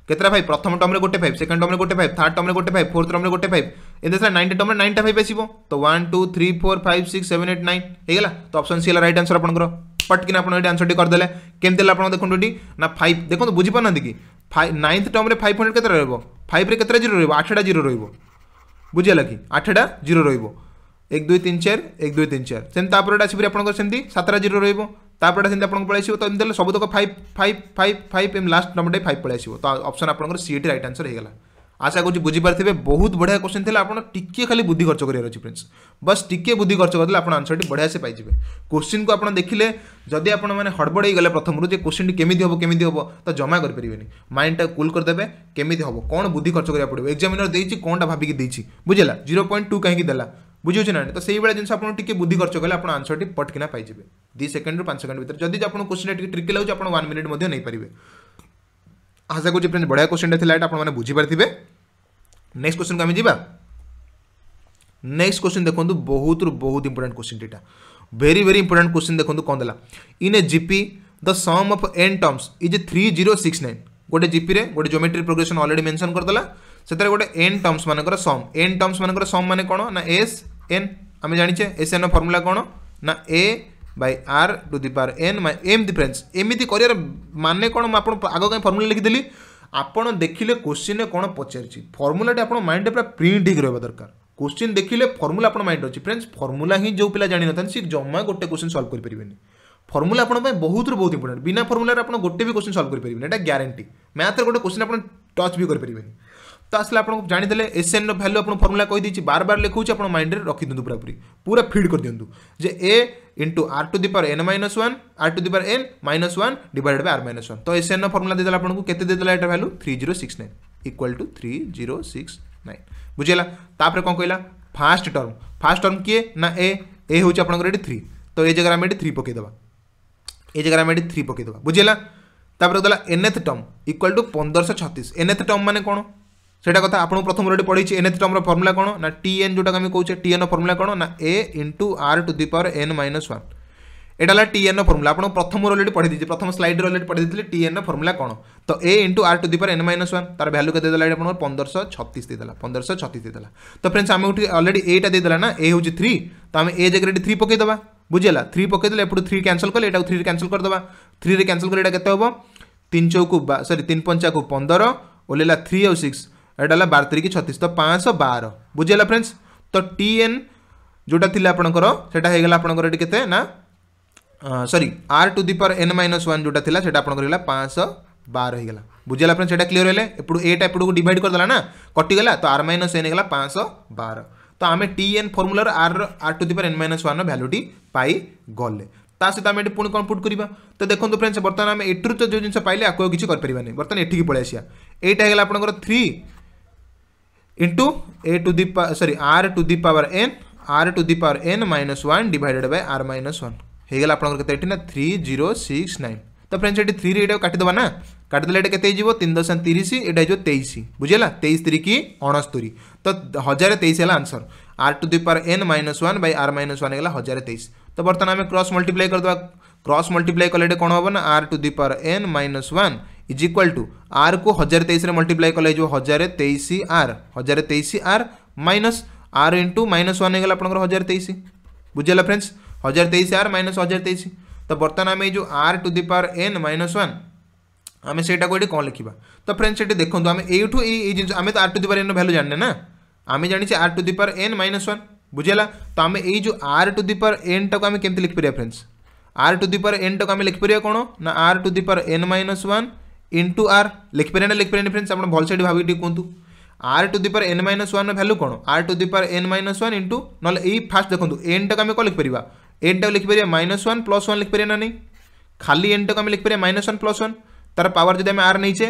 কেতটা ফাইভ প্রথম টর্মে গোটে ফাইভ সেকেন্ড টর্মে গোটে ফাইভ থার্ড টর্মে গোটে ফাইভ ফোর্থ টর্মে গোটে ফাইভ এতে সারা নাইনটা টর্মে নাইনটা ফাইভ আসব তো one two three four five six seven eight nine হয়েগলা তো অপশন সি হল রাইট আনসর আপনার পটকিনা আপনার এটি আনসরটি করেদেলে কেমতি হল আপনার দেখুন এটি না ফাইভ দেখুন বুঝিপার না কি ফাইভ নাইন্থ টর্মে ফাইভ হন্ড্রেড কেতটা রহব ফাইভ্রে কেতটা জিরো রহব আঠটা জিরো রহব বুঝিগলা কি আঠটা জিরো রহব এক দুই তিন চার এক দুই তিন চার সেমি তাপরে এটা আসবে আপনার সেমি সাতটা জিরো রহব ତାପରେ ଏଇଟା ସେମିତି ଆପଣଙ୍କୁ ପଳେଇ ଆସିବ ତ ଏମିତି ହେଲେ ସବୁତକ ଫାଇଭ୍ ଫାଇଭ୍ ଫାଇଭ୍ ଫାଇଭ୍ ଏମ୍ ଲାଷ୍ଟ ନମ୍ବରଟା ଫାଇଭ୍ ପଳେଇ ଆସିବ ତ ଅପସନ୍ ଆପଣଙ୍କର ସିଟ୍ ରାଇଟ୍ ଆନ୍ସର୍ ହେଇଗଲା ଆଶା କରୁଛି ବୁଝିପାରିଥିବେ ବହୁତ ବଢ଼ିଆ କୋଶ୍ଚିନ୍ ଥିଲା ଆପଣ ଟିକିଏ ଖାଲି ବୁଦ୍ଧି ଖର୍ଚ୍ଚ କରିବାର ଅଛି ଫ୍ରେଣ୍ଡସ୍ ବସ୍ ଟିକିଏ ବୁଦ୍ଧି ଖର୍ଚ୍ଚ କରିଦେଲେ ଆପଣ ଆନ୍ସର୍ଟି ବଢ଼ିଆ ସେ ପାଇଯିବେ କୋଶ୍ଚିନ୍କୁ ଆପଣ ଦେଖିଲେ ଯଦି ଆପଣମାନେ ହଡ଼ବଡ଼ ହେଇଗଲେ ପ୍ରଥମରୁ ଯେ କୋଶ୍ଚିନ୍ଟି କେମିତି ହେବ କେମିତି ହେବ ତ ଜମା କରିପାରିବେନି ମାଇଣ୍ଡଟା କୁଲ୍ କରିଦେବେ କେମିତି ହେବ କ'ଣ ବୁଦ୍ଧି ଖର୍ଚ୍ଚ କରିବାକୁ ପଡ଼ିବ ଏକ୍ଜାମିନର୍ ଦେଇଛି କ'ଣଟା ଭାବିକି ଦେଇଛି ବୁଝିଲା ଜିରୋ ପଏଣ୍ଟ ଟୁ କାହିଁକି ଦେଲା बुझुचना तो से भाई जिस बुद्धि खर्च कले आप आंसर की पटकना पाइबे दी सेकंड रू पांच सेकेंड भर जब आप क्वेश्चन टी ट्रिकी लगे आप मिनिट नहीं पारे आशा कर बढ़िया क्वेश्चन थी आप बुझीपारे नेक्स्ट क्वेश्चन को आम जा नेक्स्ट क्वेश्चन देखो बहुत रू बहुत इंपोर्टेंट क्वेश्चन टीटा भेरी भेरी इंपोर्टां क्वेश्चन देखते कौन देला in a GP the sum of n terms is three zero six nine गोटे जीपी रे गोटे जोमेट्री प्रोग्रेस अलरेडी मेनसन करदेला ସେଥିରେ ଗୋଟେ ଏନ୍ ଟର୍ମସ୍ ମାନଙ୍କର ସମ୍ ଏନ୍ ଟର୍ମସ୍ ମାନଙ୍କର ସମ୍ ମାନେ କ'ଣ ନା ଏସ୍ ଏନ୍ ଆମେ ଜାଣିଛେ ଏସ୍ ଏନ୍ର ଫର୍ମୁଲା କ'ଣ ନା a by r to the power n এমতি ফ্রেন্ডস এমিতি করার মানে কোণ আপনার আগ কাই ফর্মুলা লিখিদেলি আপনার দেখলে কোশ্চিনে কোণ পচারিছি ফর্মুলাটি আপনার মাইন্ডে পুরা প্রিন্ট হয়ে রহবা দরকার কোশ্চিন দেখলে ফর্মুলা আপনার মাইন্ড অছি ফ্রেন্ডস ফর্মুলা হি যে পিলা জানি নথান সে জমা গোটে কোশ্চিন সলভ করে পারবে ফর্মুলা আপনার বহুত বহুত ইম্পর্টাট বিনা ফর্মুলার আপনার গোটে বি কোশ্চিন সলভ করে পারবে এটা গ্যারেটি ম্যাথের গোটে কোশ্চিন আপনার টচ বি করে পারবে তো আসলে আপনার জাঁদেলে এসএন্র ভ্যালু আপনার ফর্মুলা কেছি বারবার লিখুছি আপনার মাইন্ডে রখিদিও পুরাপুরি পুরা ফিড করেদিও যে a into r to the power n minus one r to the power n minus one divided by R minus one তো এসএন্র ফর্মুলা দিয়ে আপনার কেতে দিয়ে এটা value three zero six nine equal to three zero six nine বুঝিলা তাপরে কম কহিলা ফার্স্ট টর্ম ফার্স্ট টর্ম কিয়ে না এ এ হচ্ছে আপনার এটি থ্রি তো এই জায়গায় আমি এটি থ্রি পকাইদেবা এই জায়গায় আমি এটি থ্রি পকাইদেবা বুঝিলা তাপরে দেলা এনএথ টর্ম ইকুয়াল টু পনেরোশহ ছত্রিশ এনএথ টর্ম মানে কোণ সেটা কথা আপনার প্রথম পড়েছি পড়াইছি এনথ টর্মর ফর্মুলা কোণ না টি এন যেটা আমি কোচে টি এন ফর্মুলা কোণ না a into r to the power n minus one এটা হল টি এন ফর্মুলা আপনার প্রথম অলরেডি পড়ে দিয়েছি প্রথম স্লাইড অলরেডি পড়ে দিয়েছিলে টি এন ফর্মুলা কোণ তো a into r to the power n minus one তার ভ্যালু কে দেদেলা আপনার পনেরোশো ছত্রিশ দিয়ে পনেরোশো ছত্রিশ দিয়ে তো ফ্রেন্ডস আমি উঠি অলরেডি এইটা দিয়ে না এ হচ্ছে থ্রি তো আমি এ জায়গায় এটি থ্রি পকাই দেবা বুঝিলা থ্রি পকাই দেলে এপুর থ্রি ক্যানসেল কলে এটা থ্রি ক্যানসেল করে দেবা থ্রি ক্যানসেল করে এটা কেতে হব তিন চৌকু বা সরি তিন পঞ্চাকু পনেরো ওলেলা থ্রি আউ সিক্স एटा बार तारिख छतीस तो पाँच बार बुझेगा फ्रेंड्स तो टी एन जोटा थी आपंकर आपंकर के सरी r to the power n minus one जोटा थी से आपंकर पाँच बार होगा बुझेगा फ्रेंड्स यहाँ क्लीयर है एपटू एटा एपट को डिड करदेला ना कटिगला तो आर माइनस एन होगा पाँच बार तो आम टी एन फर्मूलार r r to the power n minus one भैल्यूटी पाईगले सहित आम ये पुणी कौन पुट करवा तो देखो फ्रेंड्स बर्तमान आम एट्रु तो जो जिन पाइले आपको किसी करें बर्तमान एटिक पलैसा यहाँ आपंकर three into a to the sorry r to the power n r to the power n minus one divided by r minus one हो थ्री जीरो सिक्स नाइन तो फ्रेंड्स ये थ्री ये काटिदेवा ना काटदे ये के तीन तीस यहाँ तेईस बुझेगा तेईस तिरिकी अणस्तरी तो हजार तेईस है answer r to the power n minus one by r minus one हजार तेईस तो बर्तमान आम क्रस मल्टीप्लाई करदे क्रस मल्टीप्लाई कले कौन हम ना r to the power n minus one is equal to r को हजार तेईस मल्टीप्लाई कले हजार तेईस आर हजार तेईस r minus r into minus one होगा आप हजार तेईस बुझेगा फ्रेंड्स हजार तेईस आर माइनस हजार तेईस तो बर्तमान आम जो r to the power n minus one आम से कौन लिखा तो फ्रेंड्स ये देखो आम यू जिन आम तो r to the power n value जानने ना आम जानी r to the power n minus one बुझेगा तो आम यू जो r to the power n टाक आम केमती लिखिपर friends r to the power n टाक आम लिखिपर कौन ना r to the power n minus one into r লিখিପାରିବେ ନା ଲେଖିପାରିବେନି ଫ୍ରେଣ୍ଡସ୍ ଆପଣ ଭଲସେ ଏଠି ଭାବିକି ଟିକେ କୁହନ୍ତୁ ଆର୍ to the power N minus ୱାନ୍ର value କ'ଣ ଆର୍ to the power N minus one into ନହେଲେ ଏଇ ଫାଷ୍ଟ ଦେଖନ୍ତୁ ଏନ୍ଟାକୁ ଆମେ କ'ଣ ଲେଖିପାରିବା ଏନ୍ଟାକୁ ଲେଖିପାରିବା ମାଇନସ୍ ୱାନ୍ ପ୍ଲସ୍ ୱାନ୍ ଲେଖିପାରିବା ନା ନାହିଁ ଖାଲି ଏନ୍ଟାକୁ ଆମେ ଲେଖିପାରିବା ମାଇନସ୍ ୱାନ୍ ପ୍ଲସ୍ ୱାନ୍ ତାର ପାୱାର ଯଦି ଆମେ ଆର୍ ନେଇଛେ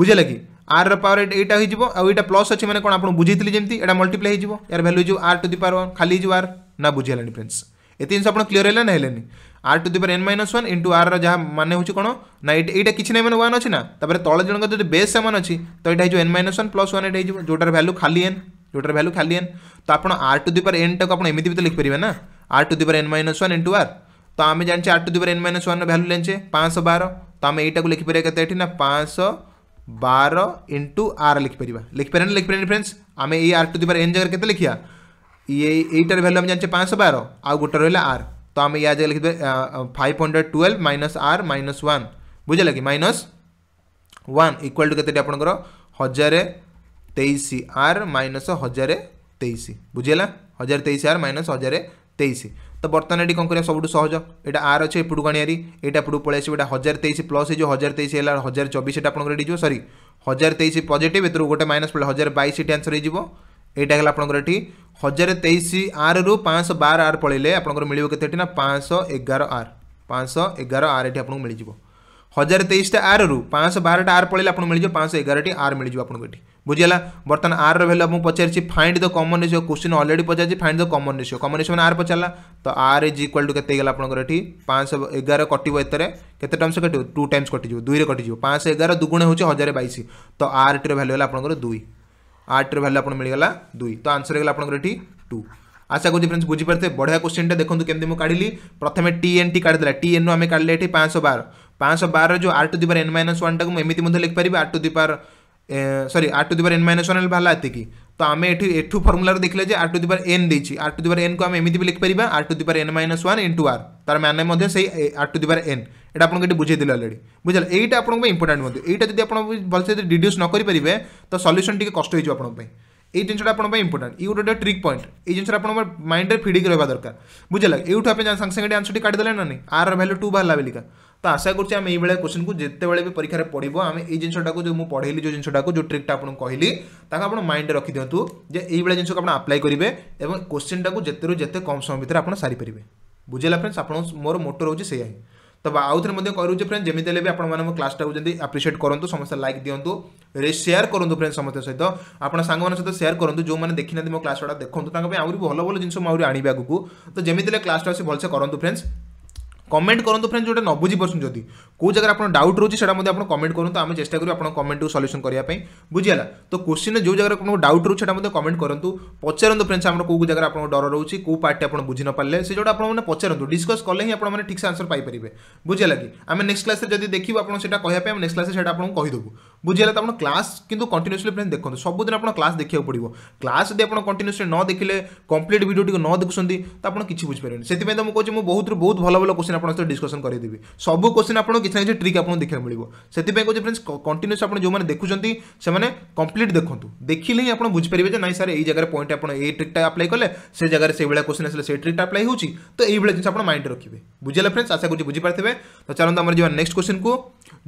ବୁଝିଲା କି ଆର୍ର ପାୱାର ଏଇଟା ହେଇଯିବ ଆଉ ଏଇଟା ପ୍ଲସ୍ ଅଛି ମାନେ କ'ଣ ଆପଣ ବୁଝିଥିଲି ଯେମିତି ଏଇଟା ମଲ୍ଟିପ୍ଲାଏ ହେଇଯିବ ୟାର ଭ୍ୟାଲୁ ହେଇଯିବ ଆର୍ ଟୁ ଦି ପାର ୱାନ୍ ଖାଲି ହେଇଯିବ ଆର୍ ନା ବୁଝି ହେଲାନି ଫ୍ରେଣ୍ଡସ୍ ଏତେ ଜିନିଷ ଆପଣ କ୍ଲିଅର ହେଲା ନା ହେଲେନି r to the n minus one into r जहाँ मान हो कौन ना ये किसी ना मैंने वन अच्छी ना तले जन जो बेस सेवन अच्छी तो यहाँ n minus one plus one ये जोटार भैल्यू खाली एन जोटार भैल्यू खाली एन तो आप आर टू दी एन टाक एमती भी तो लिखिपर ना r to the n minus one into r तो आम जानते r to the power n minus one value लेचे पाँच बार तो आम यू लिखिपर के ना पाँच बार इंटू आर लिखिपर लिखिपर ना लिखिपर फ्रेंड्स आम ये आर टू दी एन जगह के लिखा ये यहीटार भैल्यू आम जाने पाँच बार आउ गोटे रहा आर तो आम या जगह five hundred twelve minus are minus one बुझेगा कि माइनस वन इक्वाल टू के आप हजार तेईस आर माइनस हजार तेईस बुझेगा हजार तेईस आर माइनस हजार तेईस तो बर्तमान ये कौन कर सब सहज यहाँ आर अच्छे इपुट को आनी यहाँ पलि हजार तेईस प्लस हो हजार तेईस है हजार चौबीस आप सरी हजार तेईस पजिट भितर गोटे माइनस पड़े हजार बैस ये आंसर हो এইটা ହେଲା ଆପଣଙ୍କର ଏଠି ହଜାର ତେଇଶ ଆର୍ରୁ ପାଞ୍ଚଶହ ବାର ଆର୍ ପଳେଇଲେ ଆପଣଙ୍କର ମିଳିବ କେତେ ଏଠି ନା ପାଞ୍ଚଶହ ଏଗାର ଆର୍ ପାଞ୍ଚଶହ ଏଗାର ଆର୍ ଏଠି ଆପଣଙ୍କୁ ମିଳିଯିବ ହଜାର ତେଇଶଟା ଆର୍ରୁ ପାଞ୍ଚଶହ ବାରଟା ଆର୍ ପଳେଇଲେ ଆପଣଙ୍କୁ ମିଳିଯିବ ପାଞ୍ଚଶହ ଏଗାରଟି ଆର୍ ମିଳିଯିବ ଆପଣଙ୍କୁ ଏଠି ବୁଝିଗଲା ବର୍ତ୍ତମାନ ଆର୍ର ଭ୍ୟାଲୁ ଆପଣଙ୍କୁ ପଚାରିଛି find the common ratio question already ପଚାରିଛି find the common ratio common ratio ମାନେ ଆର୍ ପଚାରିଲା ତ ଆର୍ ଇଜ୍ ଇକ୍ୱାଲ୍ ଟୁ କେତେ ହେଇଗଲା ଆପଣଙ୍କର ଏଠି ପାଞ୍ଚଶହ ଏଗାର କଟିବ ଏଥିରେ କେତେ ଟମ୍ସ କଟିବ ଟୁ ଟାଇମ୍ସ କଟିଯିବ ଦୁଇରେ କଟିଯିବ ପାଞ୍ଚଶହ ଏଗାର ଦୁଗୁଣ ହେଉଛି ହଜାର ବାଇଶ ତ ଆର୍ଟିର ଭ୍ୟାଲୁ ହେଲା ଆପଣଙ୍କର ଦୁଇ आठर रैल्यू आपको मिलगला दुई तो आंसर होगा आपर टू आशा कर फ्रेंड्स बुझीपारे बढ़िया क्वेश्चन देखो कमी मुझे प्रथम टी एन टी काढ़ा टी एन आम काढ़े ये पाँच बार पाँच बार जो r to the power n minus one टाक लिख लिखिपर आर टू दिवार सरी r to the power n minus one बाहर कि तो आम एठू फर्मुलार देखे आर टू दिवार एन देती आर टू दिवार एन को आम एम भी लिखिपर r to the power n minus one into r तार मैंने से आर टू दिवार एन এটা আপনার এটি বুঝাই দিল অলরেডি বুঝলে এইটা আপনার ইম্পর্টাট মধ্যে এইটা যদি আপনার ভালসে যদি ডিডিউস ন করিপারে তো সল্যুসন টিকে কষ্ট হয়ে যাবে আপনার এই জিনিসটা আপনার ইম্পর্টাট এই গোটে ট্রিক পয়েন্ট এই জিনিসটা আপনার মাইন্ডে ফিডিকি রহবা দরকার বুঝলে এইটু আপনি সাংে সাংে আনসরটি কাটিদেলে না আর ভ্যালু টু বাহারা বেলিকা তো আশা করছি আমি এইভাবে কোশ্চিনকু যেতবে বি পরীক্ষার পড়ব আমি এই জিনিসটা যে পড়াইলি যে জিনিসটা যে ট্রিকটা আপনার কহিলি তাকে আপনার মাইন্ডে রাখি দিও যে এইভাবে জিনিসকে আপনার আপ্লাই করবে এবং কোশ্চিনটা যেতে যেতে কম সময় ভিতরে আপনার সারিপারে বুঝলে ফ্রেন্ডস আপনার মোর মোটো রয়েছে সেইয়া ତ ଆଉଥରେ ମଧ୍ୟ କରୁଛି ଫ୍ରେଣ୍ଡ ଯେମିତି ହେଲେ ବି ଆପଣମାନେ ମୋ କ୍ଲାସ୍ଟାକୁ ଯଦି ଆପ୍ରିସିଏଟ୍ କରନ୍ତୁ ସମସ୍ତେ ଲାଇକ୍ ଦିଅନ୍ତୁ ସେୟାର କରନ୍ତୁ ଫ୍ରେଣ୍ଡ ସମସ୍ତଙ୍କ ସହିତ ଆପଣ ସାଙ୍ଗମାନଙ୍କ ସହିତ ସେୟାର କରନ୍ତୁ ଯେଉଁମାନେ ଦେଖିନାହାନ୍ତି ମୋ କ୍ଲାସ୍ଟା ଦେଖନ୍ତୁ ତାଙ୍କ ପାଇଁ ଆହୁରି ଭଲ ଭଲ ଜିନିଷ ମୁଁ ଆହୁରି ଆଣିବି ଆଗକୁ ତ ଯେମିତି ହେଲେ କ୍ଲାସ୍ଟା ଆସି ଭଲସେ କରନ୍ତୁ ଫ୍ରେଣ୍ଡସ୍ কমেন্ট করুন ফ্রেন্ড যেটা ন বুঝি পারছেন যদি কেউ জায়গায় আপনার ডাউট রয়েছে সেটা মধ্যে আপনার কমেন্ট করুন আমি চেষ্টা করি আপনার কমেন্টকে সল্যুশন করা বুঝিগাল তো কোশ্চিন যে জায়গায় আপনার ডাউট রয়েছে সেটা মধ্যে কমেন্ট করতু পচারতু ফ্রেন্ডস আমার কেউ জায়গায় আপনার ডর রয়েছে কেউ পার্টি আপনার বুঝি নপারে সে যেটা আপনার পচারতু ডিসকস কলে হি আপনার ঠিকসে আনসর পাইপারে বুঝিগাল কি আমি নেক্সট ক্লাসে যদি দেখবু আপনার সেটা কহা আমি নেক্সট ক্লাসে সেটা আপনার কহিদেবু বুঝিগলা তো আপনার ক্লাস কিন্তু কন্টিনিউসলি ফ্রেন্ড দেখুন সবুদিন আপনার ক্লাস দেখা পড়ব ক্লাস যদি আপনার কন্টিনিউসলি ন দেখলে কমপ্লিট ভিডিওটি ন দেখুন তো আপনার কিছু বুঝিপারে সেই তো কৌছি মু বহুত বহুত ভাল ভালো কোশ্চিন আপনার সহ করে দেবি সব কোশ্চিন আপনার কিছু না কিছু ট্রিক আপনার দেখা মিলবে সেই কৌছি ফ্রেন্ডস কন্টিনিউস আপনার যে দেখুন সে কমপ্লিট দেখুন দেখলে হি আপনার বুঝিপারে যে না স্যার এই জায়গায় পয়েন্ট আপনার এই ট্রিকটা আপ্লাই কলে সে জায়গায় সেইভাবে কোশ্চিন আসলে সেই ট্রিকটা আপ্লাই হচ্ছে তো এইভাবে জিনিস আপনার মাইন্ডে রাখবে বুঝলে ফ্রেন্ডস আশা করছি বুঝিপারে তো চলুন আমার যা নেক্সট কোশ্চিন কু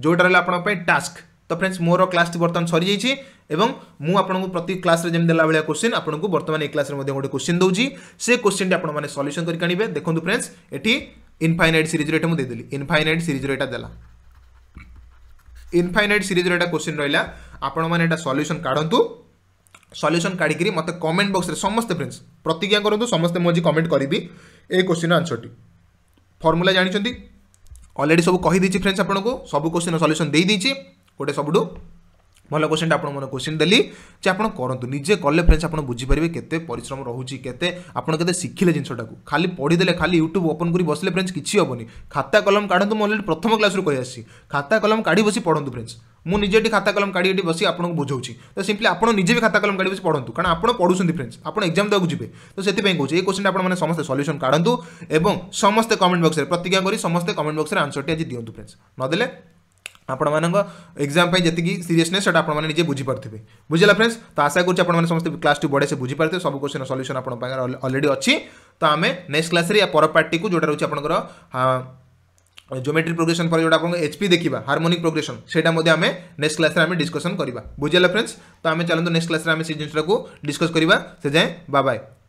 যেটা রা আপনার টাস্ক তো ଫ୍ରେଣ୍ଡସ୍ ମୋର କ୍ଲାସ୍ଟି ବର୍ତ୍ତମାନ ସରିଯାଇଛି ଏବଂ ମୁଁ ଆପଣଙ୍କୁ ପ୍ରତି କ୍ଲାସ୍ରେ ଯେମିତି ଦେଲା ଭଳିଆ କୋଶ୍ଚିନ୍ ଆପଣଙ୍କୁ ବର୍ତ୍ତମାନ ଏ କ୍ଲାସ୍ରେ ମଧ୍ୟ ଗୋଟେ କୋଶ୍ଚିନ୍ ଦେଉଛି ସେ କୋଶ୍ଚିନ୍ଟି ଆପଣମାନେ ସଲ୍ୟୁସନ୍ କରିକି ଆଣିବେ ଦେଖନ୍ତୁ ଫ୍ରେଣ୍ଡସ୍ ଏଠି ଇନଫାଇନାଇଟ୍ ସିରିଜ୍ର ଏଇଟା ମୁଁ ଦେଇଦେଲି ଇନଫାଇନାଇଟ୍ ସିରିଜ୍ର ଏଇଟା ଦେଲା ଇନଫାଇନାଇଟ୍ ସିରିଜ୍ର ଏଇଟା କୋଶ୍ଚିନ୍ ରହିଲା ଆପଣମାନେ ଏଇଟା ସଲ୍ୟୁସନ୍ କାଢ଼ନ୍ତୁ ସଲ୍ୟୁସନ୍ କାଢ଼ିକିରି ମୋତେ କମେଣ୍ଟ ବକ୍ସରେ ସମସ୍ତେ ଫ୍ରେଣ୍ଡସ୍ ପ୍ରତିଜ୍ଞା କରନ୍ତୁ ସମସ୍ତେ ମୁଁ ଆଜି କମେଣ୍ଟ କରିବି ଏ କୋଶ୍ଚିନ୍ର ଆନ୍ସର୍ଟି ଫର୍ମୁଲା ଜାଣିଛନ୍ତି ଅଲରେଡ଼ି ସବୁ କହିଦେଇଛି ଫ୍ରେଣ୍ଡସ୍ ଆପଣଙ୍କୁ ସବୁ କୋଶ୍ଚିନ୍ର ସଲ୍ୟୁସନ୍ ଦେଇଦେଇଛି ଗୋଟେ ସବୁଠୁ ଭଲ କୋଶ୍ଚିନ୍ଟା ଆପଣ ମନେ କୋଶ୍ଚିନ୍ ଦେଲି ଯେ ଆପଣ କରନ୍ତୁ ନିଜେ କଲେ ଫ୍ରେଣ୍ଡସ୍ ଆପଣ ବୁଝିପାରିବେ କେତେ ପରିଶ୍ରମ ରହୁଛି କେତେ ଆପଣ କେତେ ଶିଖିଲେ ଜିନିଷଟାକୁ ଖାଲି ପଢ଼ିଦେଲେ ଖାଲି ୟୁଟ୍ୟୁବ୍ ଓପନ୍ କରି ବସିଲେ ଫ୍ରେଣ୍ଡସ୍ କିଛି ହେବନି ଖାତା କଲମ କାଢ଼ନ୍ତୁ ମୁଁ ଅଲରେଡ଼ି ପ୍ରଥମ କ୍ଲାସ୍ରୁ କହି ଆସିଛି ଖାତା କଲମ କାଢ଼ି ବସି ପଢ଼ନ୍ତୁ ଫ୍ରେଣ୍ଡସ୍ ମୁଁ ନିଜେ ଏଠି ଖାତା କଲମ କାଢ଼ି ଏଠି ବସି ଆପଣଙ୍କୁ ବୁଝାଉଛି ତ ସିମ୍ପଲି ଆପଣ ନିଜେ ବି ଖାତା କଲମ କାଢ଼ି ବସି ପଢ଼ନ୍ତୁ କାରଣ ଆପଣ ପଢ଼ୁଛନ୍ତି ଫ୍ରେଣ୍ଡସ୍ ଆପଣ ଏକ୍ଜାମ ଦେବାକୁ ଯିବେ ତ ସେଥିପାଇଁ କହୁଛି ଏ କୋଶ୍ଚିନ୍ ଆପଣମାନେ ସମସ୍ତେ ସଲ୍ୟୁସନ୍ କାଢ଼ନ୍ତୁ ଏବଂ ସମସ୍ତେ କମେଣ୍ଟ ବକ୍ସରେ ପ୍ରତିଜ୍ଞା କରି ସମସ୍ତେ କମେଣ୍ଟ ବକ୍ସରେ ଆନ୍ସରଟି ଆଜି ଦିଅନ୍ତୁ ଫ୍ରେଣ୍ଡସ୍ ନଦେଲେ आपजाम एग्जाम जी सीरीयसने निजे बुझीपे बुझेगा फ्रेंड्स तो आशा करूँ आप समस्त क्लास टू बढ़े से बुझीपे सब क्वेश्चन सल्यूशन आप अलरेडी अच्छी तो आम नेक्स्ट क्लास या पर पार्ट को जोटा रही आप जोमेट्रिक प्रोग्रेसन पर जो आप एचपी देखा हारमोनिक प्रोग्रेसन से आम नेक्स्ट क्लास में डिस्कसन करवा बुझेगा फ्रेंड्स तो आम चलो नेक्स्ट क्लास में जिसको डिस्कस करवा से जाए बाय